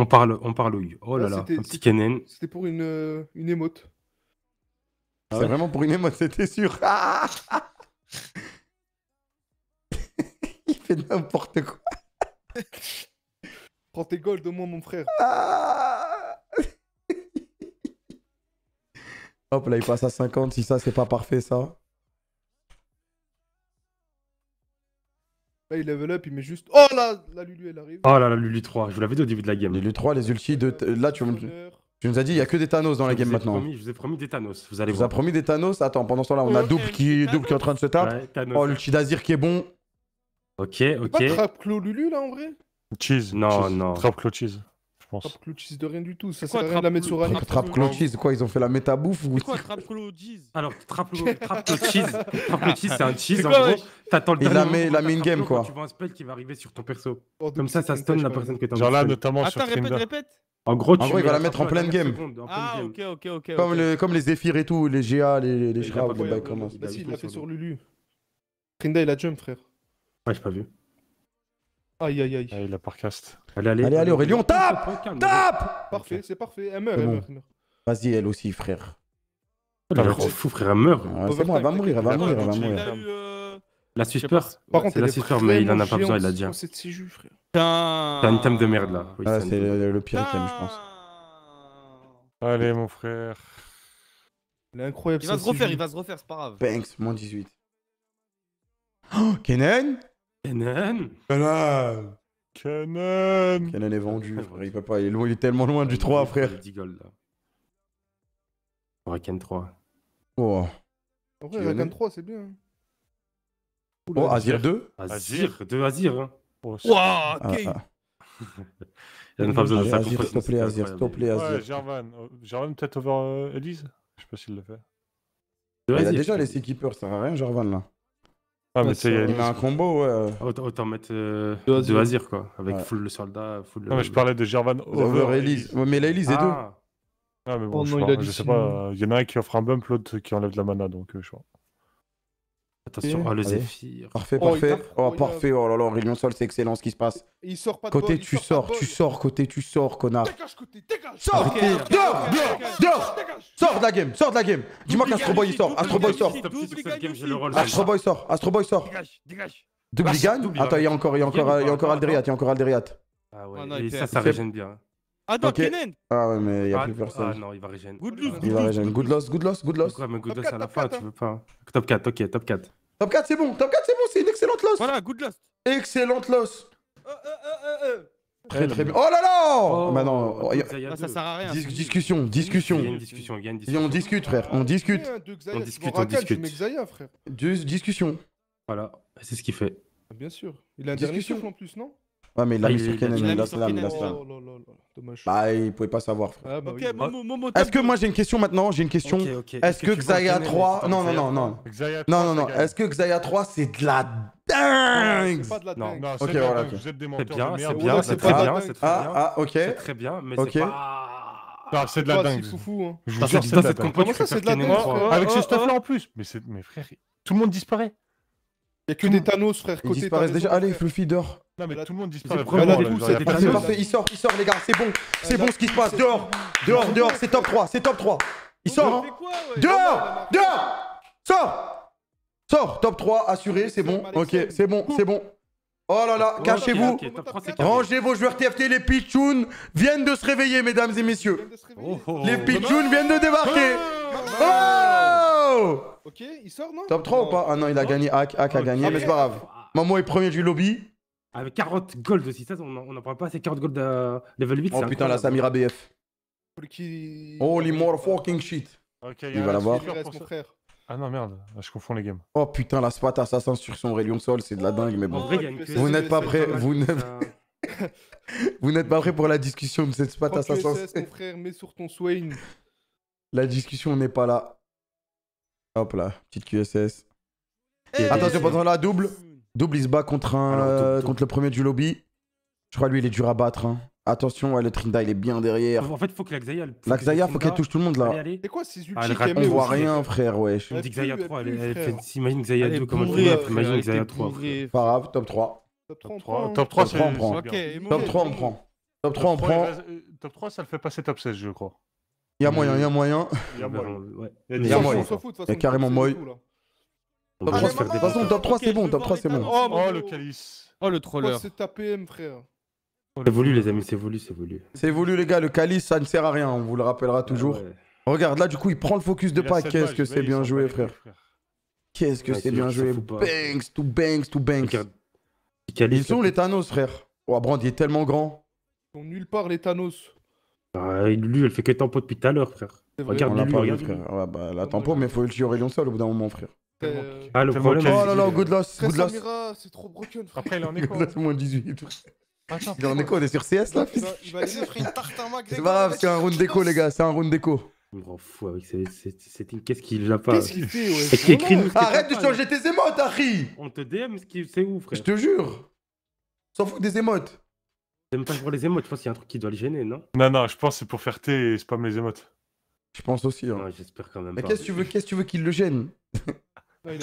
On parle, on parle Oh là là, un petit Kenen. C'était pour une, euh, une émote. Ah c'était vraiment pour une émote, *laughs* c'était sûr. *laughs* il fait n'importe quoi. *laughs* Prends tes golds au moins, mon frère. Ah. Hop, là, il passe à 50. Si ça, c'est pas parfait, ça. Là, il level up, il met juste. Oh là La Lulu, elle arrive. Oh là là, Lulu 3. Je vous l'avais dit au début de la game. Lulu 3, les ultis de. Là, tu, nous as dit, il n'y a que des Thanos dans la game maintenant. Promis, je vous ai promis des Thanos. Vous allez je vous ai promis des Thanos. Attends, pendant ce temps-là, on a double, qui... double qui est en train de se taper. oh, l'ulti d'Azir qui est bon. Ok, ok. Pas Clo Lulu, là, en vrai Cheese. Non, cheese. non. Clo Cheese pense. Trap de rien du tout. Ça sert à rien de la mettre sur un. Trap de quoi Ils ont fait la méta bouffe ou. quoi Trap Clochis Alors, *laughs* Trap Clochis, c'est un cheese en gros. T'attends le dernier. Il la main game quoi. Tu vois un spell qui va arriver sur ton perso. Comme ça, ça stun la personne que t'as Genre là, notamment ah, sur Attends, répète, répète. En gros, tu en il va la mettre en pleine game. ah, ok, ok, ok. Comme, Les, comme les Zephyr et tout, les GA, les, les Shrap, les bah, bah, si, il l'a fait sur Lulu. Trinda, il a jump, frère. Ouais, j'ai pas vu. Aïe, aïe, aïe. Ah, il a parcast. Allez, allez, Aurélien, tape Tape Parfait, c'est parfait. Elle meurt, elle Vas-y, elle aussi, frère. Elle oh, est fou, frère, elle meurt. c'est bon, elle va mourir, elle va mourir, elle va mourir. Euh, la suspeur Par contre, c'est la Peur, mais il en a pas besoin, il a dit. T'as une thème de merde là. Ah, c'est le pire thème, je pense. Allez, mon frère. L'incroyable. Il va se refaire, il va se refaire, c'est pas grave. Banks, moins 18. Oh, Kenan Kenan Kenan Canon Canon est vendu, *laughs* Il peut pas, il est, loin, il est tellement loin du 3, ah, frère. 10 là. 3. Oh. 3, c'est bien. Hein. oh, Azir 2 Azir, 2 Azir. Hein. Oh, ah, ah. Il pas besoin de ça Azir, s'il te plaît, Azir, s'il te plaît, Azir. Ouais, Jarvan. Oh, peut-être over euh, Elise Je sais pas s'il le fait. Il a déjà les équipeurs, ça sert à rien, Jarvan, là. Ah, mais c'est a un combo, ouais. Autant, mettre euh, de, Azir. quoi. Avec full le soldat, full le... Non, mais je parlais de Gervan over, Elise. mais la Elise est deux. Ah. Ah, mais oh je, sais pas. Euh, il y en a un qui offre un bump, l'autre qui enlève de la mana, donc euh, je crois. Attention, oh, le Zephyr. Parfait, parfait. Oh, oh, oh parfait. Oh là là, Réunion Sol, c'est excellent ce qui se passe. Il sort pas de Côté, tu sors, tu sors, côté, tu sors, connard. Dégage, côté, dégage. Sors, dehors, dehors, dehors, Sors de la game, sors de la game. Dis-moi qu'Astro Boy sort, Astro Boy sort. Astroboy sort, Astro Boy sort. Dégage, dégage. Double gagne Attends, il y a encore, il y a encore, il y a encore Alderiat, il y a encore Alderiat. Ah ouais, ah et ça, ça régène bien. Ah Kenen Ah ouais, mais il y a plus personne. Ah non, il va régène. Good loss, good loss, good loss. Ouais, mais good loss à la fin, tu veux pas. Top 4, ok, top 4. Top 4, c'est bon. Top 4, c'est bon. C'est une excellente loss. Voilà, good loss. Excellente loss. Euh, euh, euh, très très bien. Oh là là oh, bah oh ça sert à rien. discussion, discussion. Il y a une discussion, il y a une discussion. Et on discute, frère. On discute. Eh, on discute, on discute. discussion. Voilà, c'est ce qu'il fait. Bien sûr. Il a un discussion. en plus, non Ouais, mais ah, il l'a mis sur Kenan. Il l'a mis sur Kenan. Oh dommage. Bah, il pouvait pas savoir, frère. Ah, bah ok, Est-ce que moi j'ai une question maintenant J'ai une question. Est-ce que Xayah 3. Non, non, non, non. Non, non, non. Est-ce que Xayah 3 c'est de la dingue C'est pas de la dingue. Non, ok, voilà. Vous êtes c'est bien, C'est bien, c'est très bien. Ah, ah, ok. C'est très bien, mais c'est pas. Ah, c'est de la oh, dingue. Hein. Je vous jure, c'est de la dingue. Comment ça, c'est de la dingue Avec ce oh, stuff là en plus. Mais frère, tout le monde disparaît. Y'a que des Thanos, frère. Ils disparaissent déjà. Allez, Fluffy dort. Non, mais tout le monde disparaît. il sort, il sort, les gars, c'est bon. Euh, c'est bon ce qui se passe. Dehors, dehors, dehors, c'est top 3, c'est top 3. Il sort. Dehors, dehors, sort. Sort, top 3, assuré, c'est bon. Ok, c'est bon, c'est bon. Oh là là, cachez-vous. Rangez vos joueurs TFT, les Pichounes viennent de se réveiller, mesdames et messieurs. Oh, oh. Les Pichounes viennent de débarquer. Oh. Ok, il sort, non Top 3 ou pas Ah non, il a gagné. Hack a gagné, mais c'est pas grave. Ah. Maman est premier du lobby. Avec 40 gold aussi, ça, on n'en prend pas assez. 40 gold euh, level 8. Oh putain, la Samira BF. Holy more fucking shit. il, il va l'avoir. Ah non, merde, je confonds les games. Oh putain, la Spat Assassin sur son rayon Sol, c'est de la oh, dingue, mais bon. Euh. *laughs* vous n'êtes pas prêts, vous n'êtes. pas prêt pour la discussion de cette spat assassin. sur ton Swain. *laughs* La discussion n'est pas là. Hop là, petite QSS. Eh, Attention, pendant la double. Double, il se bat contre, euh, contre le premier du lobby. Je crois lui, il est dur à battre. Hein. Attention, le Trinda, il est bien derrière. En fait, faut que la Xayah. La Xayah, faut qu'elle touche tout le monde là. C'est quoi ces ah, On voit rien, frère, ouais. On dit Xayah 3, elle, elle fait. Hein. Imagine Xayah 2, comme un truc. Imagine Xayah 3. Pas grave, top 3. Top 3, hein. on prend. Top 3, on prend. Top 3, on prend. Euh, top 3, on prend. Top 3, ça le fait passer top 16, je crois. a moyen, il y a moyen. a bah, moyen. Y'a carrément moyen. De toute façon, top 3 c'est bon, top 3 c'est bon. Oh, oh le calice. Oh le troller. Oh, c'est PM frère. C'est oh, voulu les amis, c'est voulu, c'est voulu. C'est voulu les gars, le calice ça ne sert à rien, on vous le rappellera ah toujours. Regarde là du coup il prend le focus de pas, qu'est-ce que c'est bien joué frère. Qu'est-ce que c'est bien joué. Banks to Banks to Banks. Ils sont les Thanos frère. Oh Brand il est tellement grand. Ils sont nulle part les Thanos. Bah, lui, elle fait que tempo depuis tout à l'heure, frère. Regarde, on l'a pas frère. bah, la tempo, mais faut le tuer rayon seul au bout d'un moment, frère. Ah, le problème. Oh là là, Good Loss. Good Loss. C'est trop broken. Après, il est en *laughs* écho. Hein. moins 18. il est en écho, on est sur CS là fils. C'est pas grave, c'est un round d'écho, les gars, c'est un round d'écho. On me rend fou avec ah cette Qu'est-ce qu'il a pas Qu'est-ce qu'il fait, ouais Arrête de changer tes émotes, Harry On te DM, c'est où, frère Je te jure S'en fout des émotes J'aime pas pour les émotes, je pense qu'il y a un truc qui doit le gêner, non Non, non, je pense que c'est pour faire T et spam les émotes. Je pense aussi. Hein. J'espère quand même. Mais qu'est-ce que tu veux qu'il le gêne il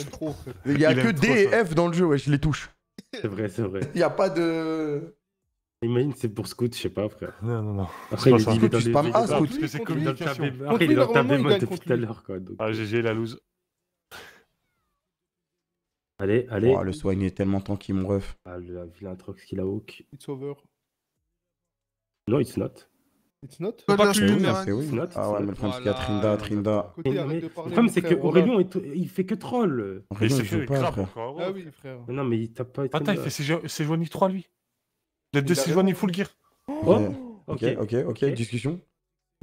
Il y a que D et F dans le jeu, ouais, je les touche. C'est vrai, c'est vrai. Il n'y a pas de. Imagine, c'est pour Scoot, je sais pas, frère. Non, non, non. Après, il, il est dans tu spam A, Scoot. c'est comme dans ta Après, il est dans ta mode depuis tout à l'heure, quoi. Donc... Ah, GG, la loose. Allez, allez. Oh, le soigne est tellement tanky, mon ref. Ah, le vilain trox qui la hook. It's over. Non, it's not. It's not pas que lui Ah ouais, mais le problème, c'est qu'il y a Trinda, Trinda. Le problème, c'est que il fait que troll. il joue pas, frère. Ah oui, Non, mais il tape pas. Attends, il fait ses 3, lui. Les deux ses full gear. Oh, ok, ok, ok, discussion.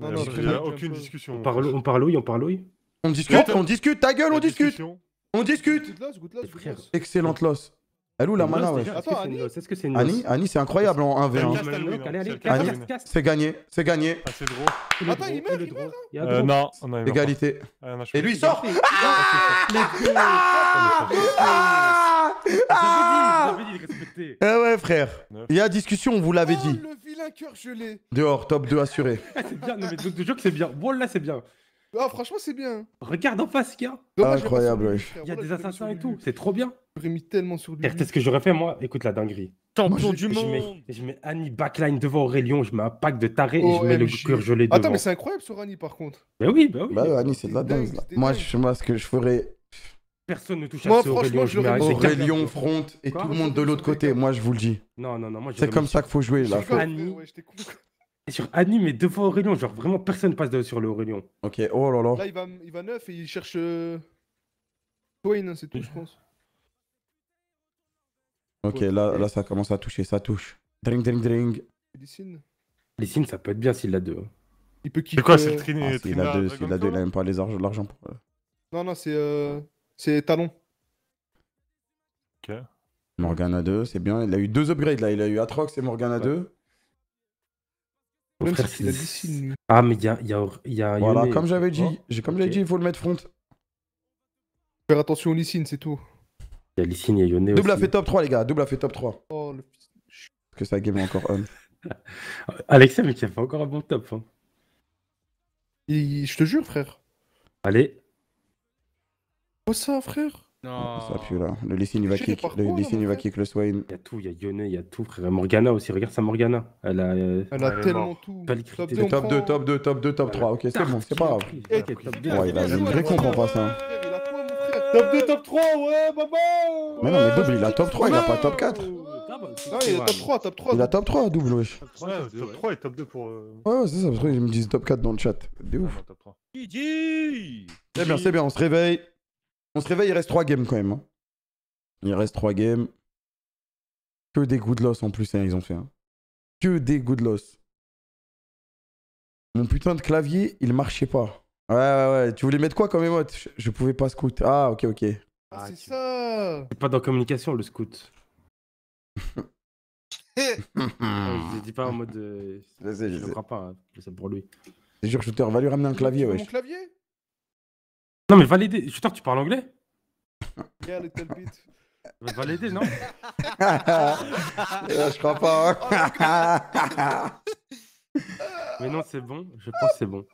Non, non, il n'y a aucune discussion. On parle, on parle, on parle, oui. On discute, on discute, ta gueule, on discute. On discute. Excellente loss. Elle où la mana ouais. Est-ce que c'est une Annie, Annie c'est incroyable en 1v1. Hein. c'est gagné, c'est gagné. Ah, c'est drôle. Attends, ah, il meurt, il meurt. Hein. Euh, non, on a Égalité. Ah, Et lui, il sort Ah Ah, ah Eh ouais, frère. Il y a discussion, vous l'avez oh, dit. le vilain cœur gelé. Dehors, top 2 assuré. *laughs* C'est bien, non mais de que c'est bien. Bon, là, c'est bien. Ah, franchement, c'est bien. Hein. Regarde en face, qu'il Incroyable, Il y a des assassins et tout. C'est trop bien. J'aurais mis tellement sur lui. Qu'est-ce que j'aurais fait, moi Écoute la dinguerie. Champion du monde. Je mets, Annie backline devant Aurélion. Je mets un pack de tarés et je mets le cuir gelé devant. Attends, mais c'est incroyable sur Annie, par contre. Bah oui, bah oui. Bah oui, Annie, c'est de la dingue. Moi, je moi, ce que je ferais. Personne ne touche moi, à Aurélion. Je mets Aurélion front et tout le monde de l'autre côté. Moi, je vous le dis. Non, non, non. C'est comme ça qu'il faut jouer là. Sur Annie, mais deux fois Aurélien, genre vraiment personne passe sur le Aurélion. Ok, oh là là. Là, il va, il va neuf et il cherche euh, hein, c'est tout, je pense. Ok, là, là ça commence à toucher, ça touche. Dring, dring, dring. Les signes. Les signes, ça peut être bien s'il a deux. Hein. Il peut quitter. C'est quoi, c'est le euh, Ah, s'il a deux, il a même pas les l'argent. pour- Non, non, c'est euh... c'est Talon. Ok. Morgana 2, c'est bien. Il a eu deux upgrades là. Il a eu Atrox et Morgana 2 ah, mais il y a, Voilà, comme j'avais dit, comme dit, il faut le mettre front. Faire attention au Lissine, c'est tout. Il y a Lissine, il y a Yone Double a fait top 3, les gars. Double a fait top 3. Oh, le... Que ça game est encore on. *laughs* Alexia, mais t'as a fait encore un bon top. Hein. je te jure, frère. Allez. Quoi ça, frère non. Ça pue là. Le Lissine il va kick. Le va kick le Swain. Il y a tout, il y a Yone, il y a tout, frère. Morgana aussi, regarde sa Morgana. Elle a, euh, Elle a tellement tout. Top 2, top 2, top 2, top 2, top 3. Ok, c'est bon, c'est pas grave. Ouais, il a une vraie en face. Hein. Top 2, top 3, ouais, papa. Mais non, mais double, il a top 3, il a pas top 4. Non, il a top 3, top 3. Il a top 3, double, wesh. Ouais, top 3 et top 2 pour. Euh, ouais, c'est ça, parce qu'ils me disent top 4 dans le chat. C'est ouf. C'est bien, c'est bien, on se réveille. On se réveille, il reste 3 games quand même. Hein. Il reste 3 games. Que des good loss en plus, hein, ils ont fait. Hein. Que des good loss. Mon putain de clavier, il marchait pas. Ouais, ouais, ouais. Tu voulais mettre quoi comme émote je, pouvais pas scout. Ah, ok, ok. Ah, c'est ça C'est pas dans communication le scout. *laughs* je dis pas en mode. Euh, je ne crois pas, c'est pour lui. C'est sûr, je va lui ramener un clavier, ouais. Mon clavier non, mais valider. Je que tu parles anglais Yeah, little non *laughs* Je crois pas. Hein. *laughs* mais non, c'est bon. Je pense c'est bon.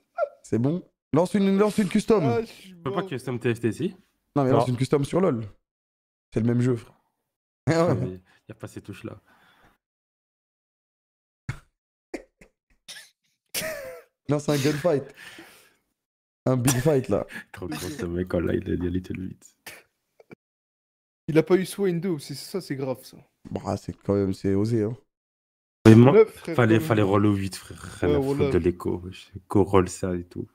C'est bon Lance une, lance une custom. Ah, je peux pas custom TFT, ici Non, mais lance une custom sur LoL. C'est le même jeu, frère. Ah, *laughs* Il n'y a pas ces touches-là. lance un gunfight un big fight là. *laughs* Trop là, il a dit Little Bit. Il a pas eu Swain 2 c'est ça c'est grave ça. Bah, c'est quand même, c'est osé hein. fallait, fallait roll au 8 frère, de l'écho, Go roll ça et tout.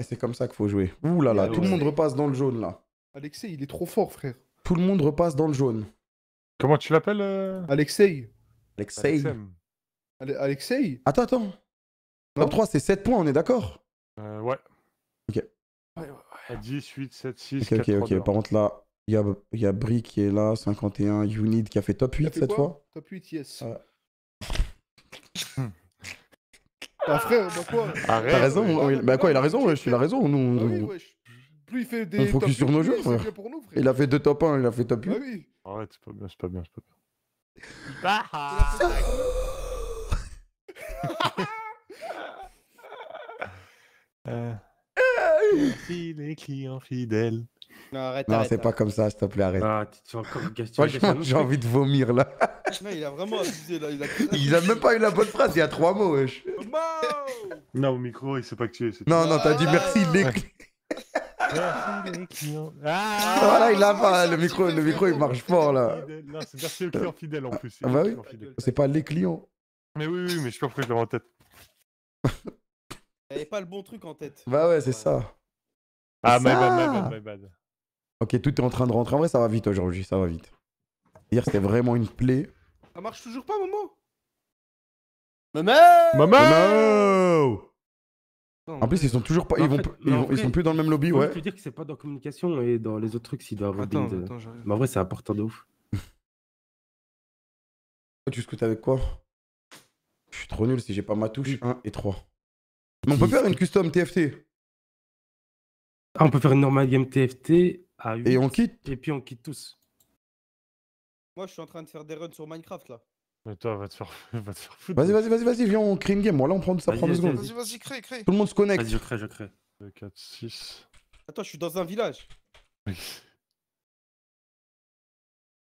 C'est comme ça qu'il faut jouer. Ouh là là, tout le monde repasse dans le jaune là. Alexei, il est trop fort frère. Tout le monde repasse dans le jaune. Comment tu l'appelles euh Alexei. Alexei. Alexei Attends, attends. Top 3, c'est 7 points, on est d'accord euh, Ouais, Ouais, ouais. 10, 8, 7, 6. Ok, 4, ok, 3, ok. 2, Par contre, là, il y a, y Brie qui est là, 51, Unid qui a fait top 8 cette fois. Top 8, yes. Ouais. Euh. *laughs* bah frère, bah quoi T'as raison, bah quoi, il a raison, wesh, il a raison. Nous, bah oui, Wesh. Plus il fait des. On focus sur nos jeux, frère. Nous, Il a fait deux top 1, il a fait top 8. Bah oui. Arrête, c'est pas bien, c'est pas bien, c'est pas bien. Bah *laughs* euh... Merci les clients fidèles. Non, arrête, non, c'est pas comme ça, s'il te plaît, arrête. Ah, tu encore comme... Franchement, j'ai envie de vomir là. non, il a vraiment abusé là. Il a... *laughs* il a... même pas eu la bonne phrase, il y a trois mots, wesh. non, au micro, il sait pas que tu es. Non, non, t'as dit merci ah. les Merci les clients. Ah. ah, voilà, il a pas le micro, le micro il marche fort là. Non, c'est merci aux clients fidèles en plus. Ah bah oui, c'est pas les clients. Mais oui, oui, mais je suis pas pourquoi je l'avais en tête. T'avais pas le bon truc en tête. Bah ouais, c'est ça. Ah, my bad, my bad, my bad. Ok, tout est en train de rentrer. En vrai, ça va vite aujourd'hui, ça va vite. Hier, c'était vraiment une plaie. Ça marche toujours pas, Momo Momo Momo en plus, ils sont toujours pas. Ils, vont, ils, sont plus dans le même lobby, ouais. Je veux dire que c'est pas dans communication et dans les autres trucs s'il doivent avoir des… Mais en vrai, c'est important de ouf. tu scoutes avec quoi Je suis trop nul si j'ai pas ma touche 1 et 3. Mais on peut faire une custom TFT. Ah, on peut faire une normal game TFT Et on quitte Et puis on quitte tous. Moi, je suis en train de faire des runs sur Minecraft là. Mais toi, va te faire, *laughs* va foutre. Vas-y, vas-y, vas-y, vas-y, viens, on crée une game. Moi, là, on prend, ça prend deux secondes. Vas-y, vas-y, crée, crée. Tout le monde se connecte. Vas-y, je crée, je crée. 2, 4, 6. Attends, je suis dans un village. *laughs*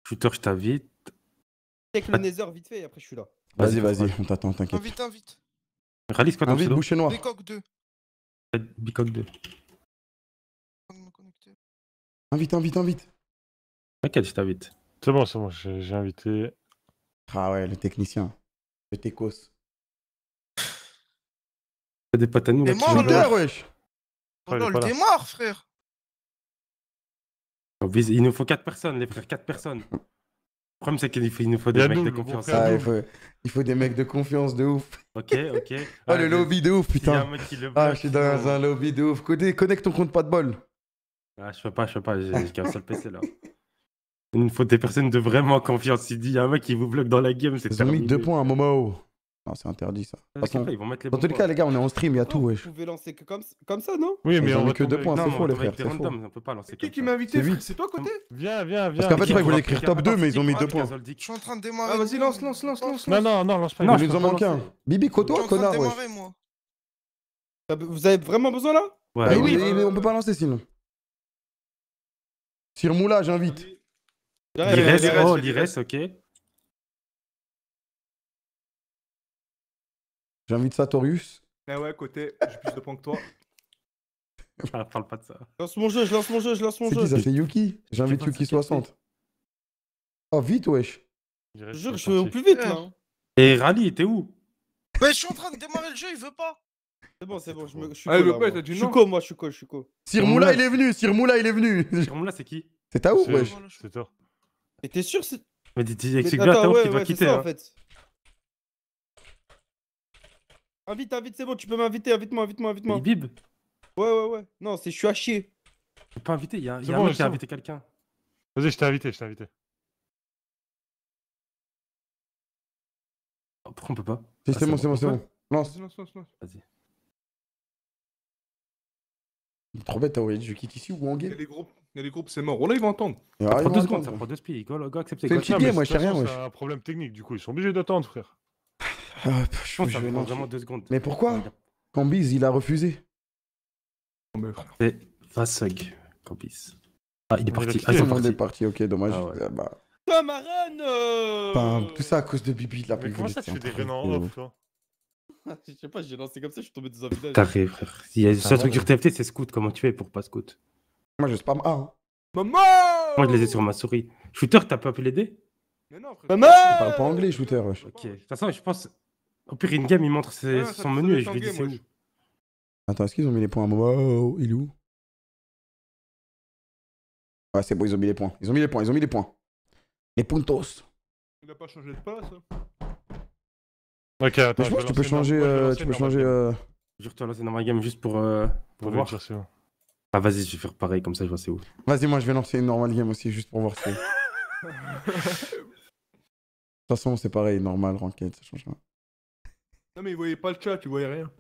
Shooter, je t'invite. Check le Nether vite fait et après, je suis là. Vas-y, vas-y, on t'attend, t'inquiète. Invite, invite. vite quoi ton Invite, pseudo Boucher Noir. Bicoque 2. Bicoque 2. Invite, invite, invite. T'inquiète, je t'invite. C'est bon, c'est bon, j'ai invité. Ah ouais, le technicien. Le techos. T'as des potes à nous. T'es mort, l'heure wesh Oh non, t'es mort, frère Il nous faut quatre personnes, les frères, quatre personnes. Le problème, c'est qu'il nous faut des mecs de confiance. Ah, il, faut, des mecs de confiance de ouf. Ok, ok. *laughs* Ah, le lobby de ouf, putain. Ah, je suis dans un lobby de ouf. Connecte ton compte pas de bol. Ah, je peux pas, je peux pas, j'ai qu'un seul PC là. Il *laughs* faut des personnes de vraiment confiance. Il dit, un mec qui vous bloque dans la game, c'est Ils ont mis deux points à Momo. Non, c'est interdit ça. ils vont mettre les dans tous les cas, les gars, on est en stream, il y a tout, wesh. Vous pouvez lancer que comme, comme ça, non Oui, mais on met que deux points, c'est faux, les frères. C'est on peut pas lancer. Qui m'a invité C'est toi, côté Viens, viens, viens. Parce qu'en fait, ils voulaient écrire top 2, mais ils ont mis deux points. Je suis en train de démarrer. Ah, vas-y, lance, lance, lance, Non, non, non, lance pas. Non, ils en manque un. Bibi, toi connard, Vous avez vraiment besoin là bah Ouais, oui, mais on peut pas lancer sinon. Sir Moula, j'invite. L'IRES, oh, ok. J'invite Satorius. Ah eh ouais, côté, j'ai plus de points que toi. *laughs* ah, parle pas de ça. lance mon jeu, je lance mon jeu, je lance mon jeu. C'est qui ça C'est Yuki J'invite Yuki 60. Oh, vite, wesh. Je jure, je vais au plus vite là. Eh. Et Rally, t'es où Mais je suis en train de démarrer le jeu, il veut pas. C'est bon, c'est bon, je, me, suis ah, moi. Je suis co, moi, je suis co, je il est venu, Sirmoula il est venu. *laughs* Sirmoula c'est qui C'est Taouf, wesh. C'est toi. Mais t'es sûr c'est... Mais t'expliques bien Taouf qui doit quitter. en hein. fait. Invite, invite, c'est bon, tu peux m'inviter, invite-moi, invite-moi, invite-moi. Bib Ouais, ouais, ouais. Non, c'est je suis à chier. Je pas inviter il y a, y a un mec qui a invité quelqu'un. Vas-y, je t'ai invité, je t'ai invité. Oh, pourquoi on peut pas C'est ah, bon, c'est bon, c'est bon. Lance. Lance, lance, lance. Vas-y. Il est trop bête du kit ici ou en game. Il y a des groupes, il y a des groupes, c'est mort. Oh là, ils vont entendre. Ça, prend deux secondes, ça prend deux speed. Go, go, accepter. C'est un moi, je sais rien. C'est un problème technique, du coup, ils sont obligés d'attendre, frère. Ah, je pense que ça vraiment deux secondes. Mais pourquoi Cambiz, il a refusé. Oh, c'est Vassug, Cambiz. Ah, il est parti. Ah, il est parti, ok, dommage. Ah, ah, bah... reine euh. tout ça à cause de Bibi de la Mais comment ça, *laughs* je sais pas, j'ai lancé comme ça, je suis tombé dans un village. T'arrives, frère. Il y a ah un truc sur TFT, c'est scout. Comment tu fais pour pas scout Moi, je spam A. Hein. Maman Moi, je les ai sur ma souris. Shooter, t'as pas pu l'aider Mais non, frère. Maman parle pas anglais, Shooter. Ok. De toute façon, je pense. Au pire, in-game, il montre ah, son menu et je lui dis c'est où. Attends, est-ce qu'ils ont mis les points à moi oh, Il est où Ouais, c'est bon, ils ont mis les points. Ils ont mis les points, ils ont mis les points. Les puntos. Il a pas changé de passe. Hein. Ok, attends. je tu peux changer. Euh, tu peux changer. Euh, Jure, toi là, lancer normal game juste pour, euh, voir. ah, vas-y, je vais faire pareil, comme ça je vois c'est où. Vas-y, moi je vais lancer une normal game aussi, juste pour voir si. *laughs* De toute façon, c'est pareil, normal, ranked, ça change rien. Non, mais il voyait pas le chat, il voyait rien.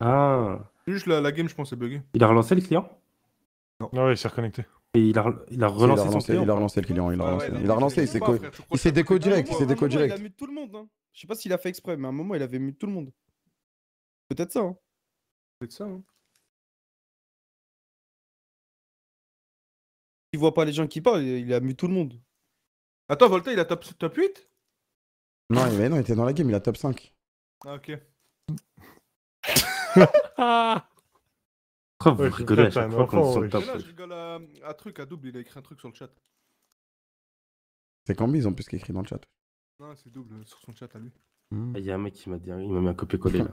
Ah. Juste la, game, je pense, est buggée. Il a relancé le client Non. Ah ouais, il s'est reconnecté. il a, il a relancé le client, il a relancé le client, il a ah relancé. il a relancé, il s'est déco direct, il s'est déco direct. Il a mis tout le monde, hein. Je sais pas s'il a fait exprès, mais à un moment, il avait mu tout le monde. Peut-être ça. Hein. Peut-être ça. Hein. Il voit pas les gens qui parlent, il a mu tout le monde. Attends, Volta, il a top, top 8 non il, était dans la game, il a top 5. Ah, ok. *laughs* Pourquoi vous rigolez chaque fois qu'on top Je rigole à, truc, à double, il a écrit un truc sur le chat. C'est Cambi, ils ont plus écrit dans le chat. Non, c'est double euh, sur son chat à lui. Hmm. Il y a un mec qui m'a dit, il m'a mis un copier-coller là.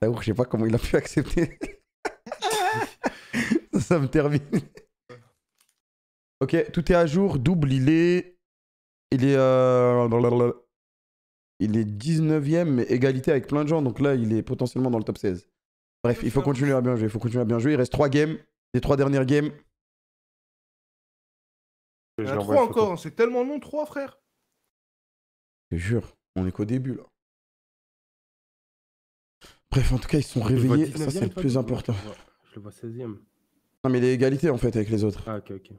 *laughs* je sais pas comment il a pu accepter. *laughs* ça, me termine. ok, tout est à jour. Double, il est. Il est. Euh, il est 19ème, mais égalité avec plein de gens. Donc là, il est potentiellement dans le top 16. Bref, il faut continuer à bien jouer. Il faut continuer à bien jouer. Il reste 3 games. Les 3 dernières games. Il y a 3 encore. Hein, c'est tellement long, 3 frère. Je jure, on est qu'au début là. Bref, en tout cas, ils sont réveillés, ça c'est le plus important. Je le vois 16ème. Non, mais il est égalité en fait avec les autres. Ah, ok, ok.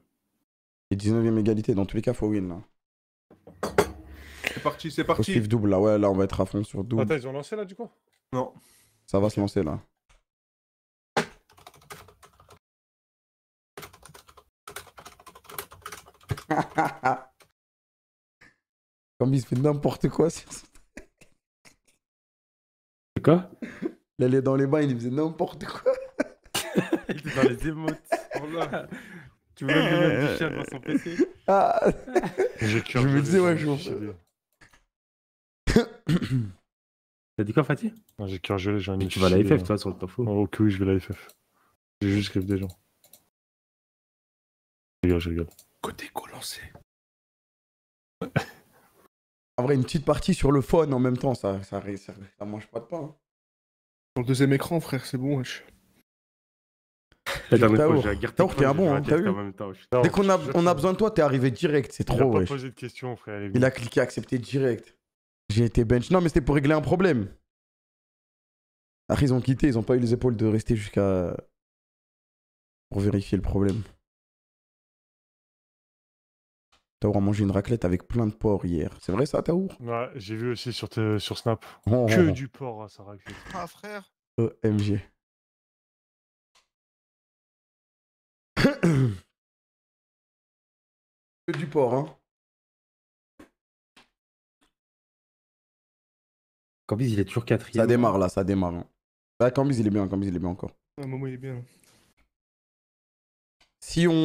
Les 19 e égalité, dans tous les cas, faut win là. C'est parti, c'est parti. Faut suivre double là, ouais, là on va être à fond sur double. Attends, ils ont lancé là du coup Non. Ça va se lancer là. *laughs* Comme il se fait n'importe quoi sur son... Quoi Il allait dans les bains, il faisait n'importe quoi. *laughs* il était dans les émotes. Oh là. Tu vois le du chien dans son PC ah. Je me disais, ouais, je T'as dit quoi, Fatih j'ai cœur gelé, j'ai un Tu vas à la FF, euh. toi, sur le top Oh, Ok, oui, je vais à la FF. J'ai juste griffé des gens. Je rigole, je rigole. Côté Ouais. *laughs* En vrai, une petite partie sur le phone en même temps, ça, ça, mange pas de pain. Hein. Sur le deuxième écran, frère, c'est bon, wesh. La t'es un bon, hein, t'as vu Dès qu'on a, a besoin de toi, t'es arrivé direct, c'est trop, wesh. Il a cliqué accepter direct. J'ai été bench. Non, mais c'était pour régler un problème. Après, ils ont quitté, ils ont pas eu les épaules de rester jusqu'à. pour vérifier le problème. Taour a mangé une raclette avec plein de porc hier. C'est vrai ça, Taour Ouais, j'ai vu aussi sur, euh, sur Snap. Oh, oh, que oh. du porc à hein, sa raclette. Ah, frère EMG. *coughs* que du porc, hein Cambiz, il est toujours quatrième. Ça démarre là, ça démarre. Hein. Ah, il est bien, Cambiz, il est bien encore. un ah, moment, il est bien. Si on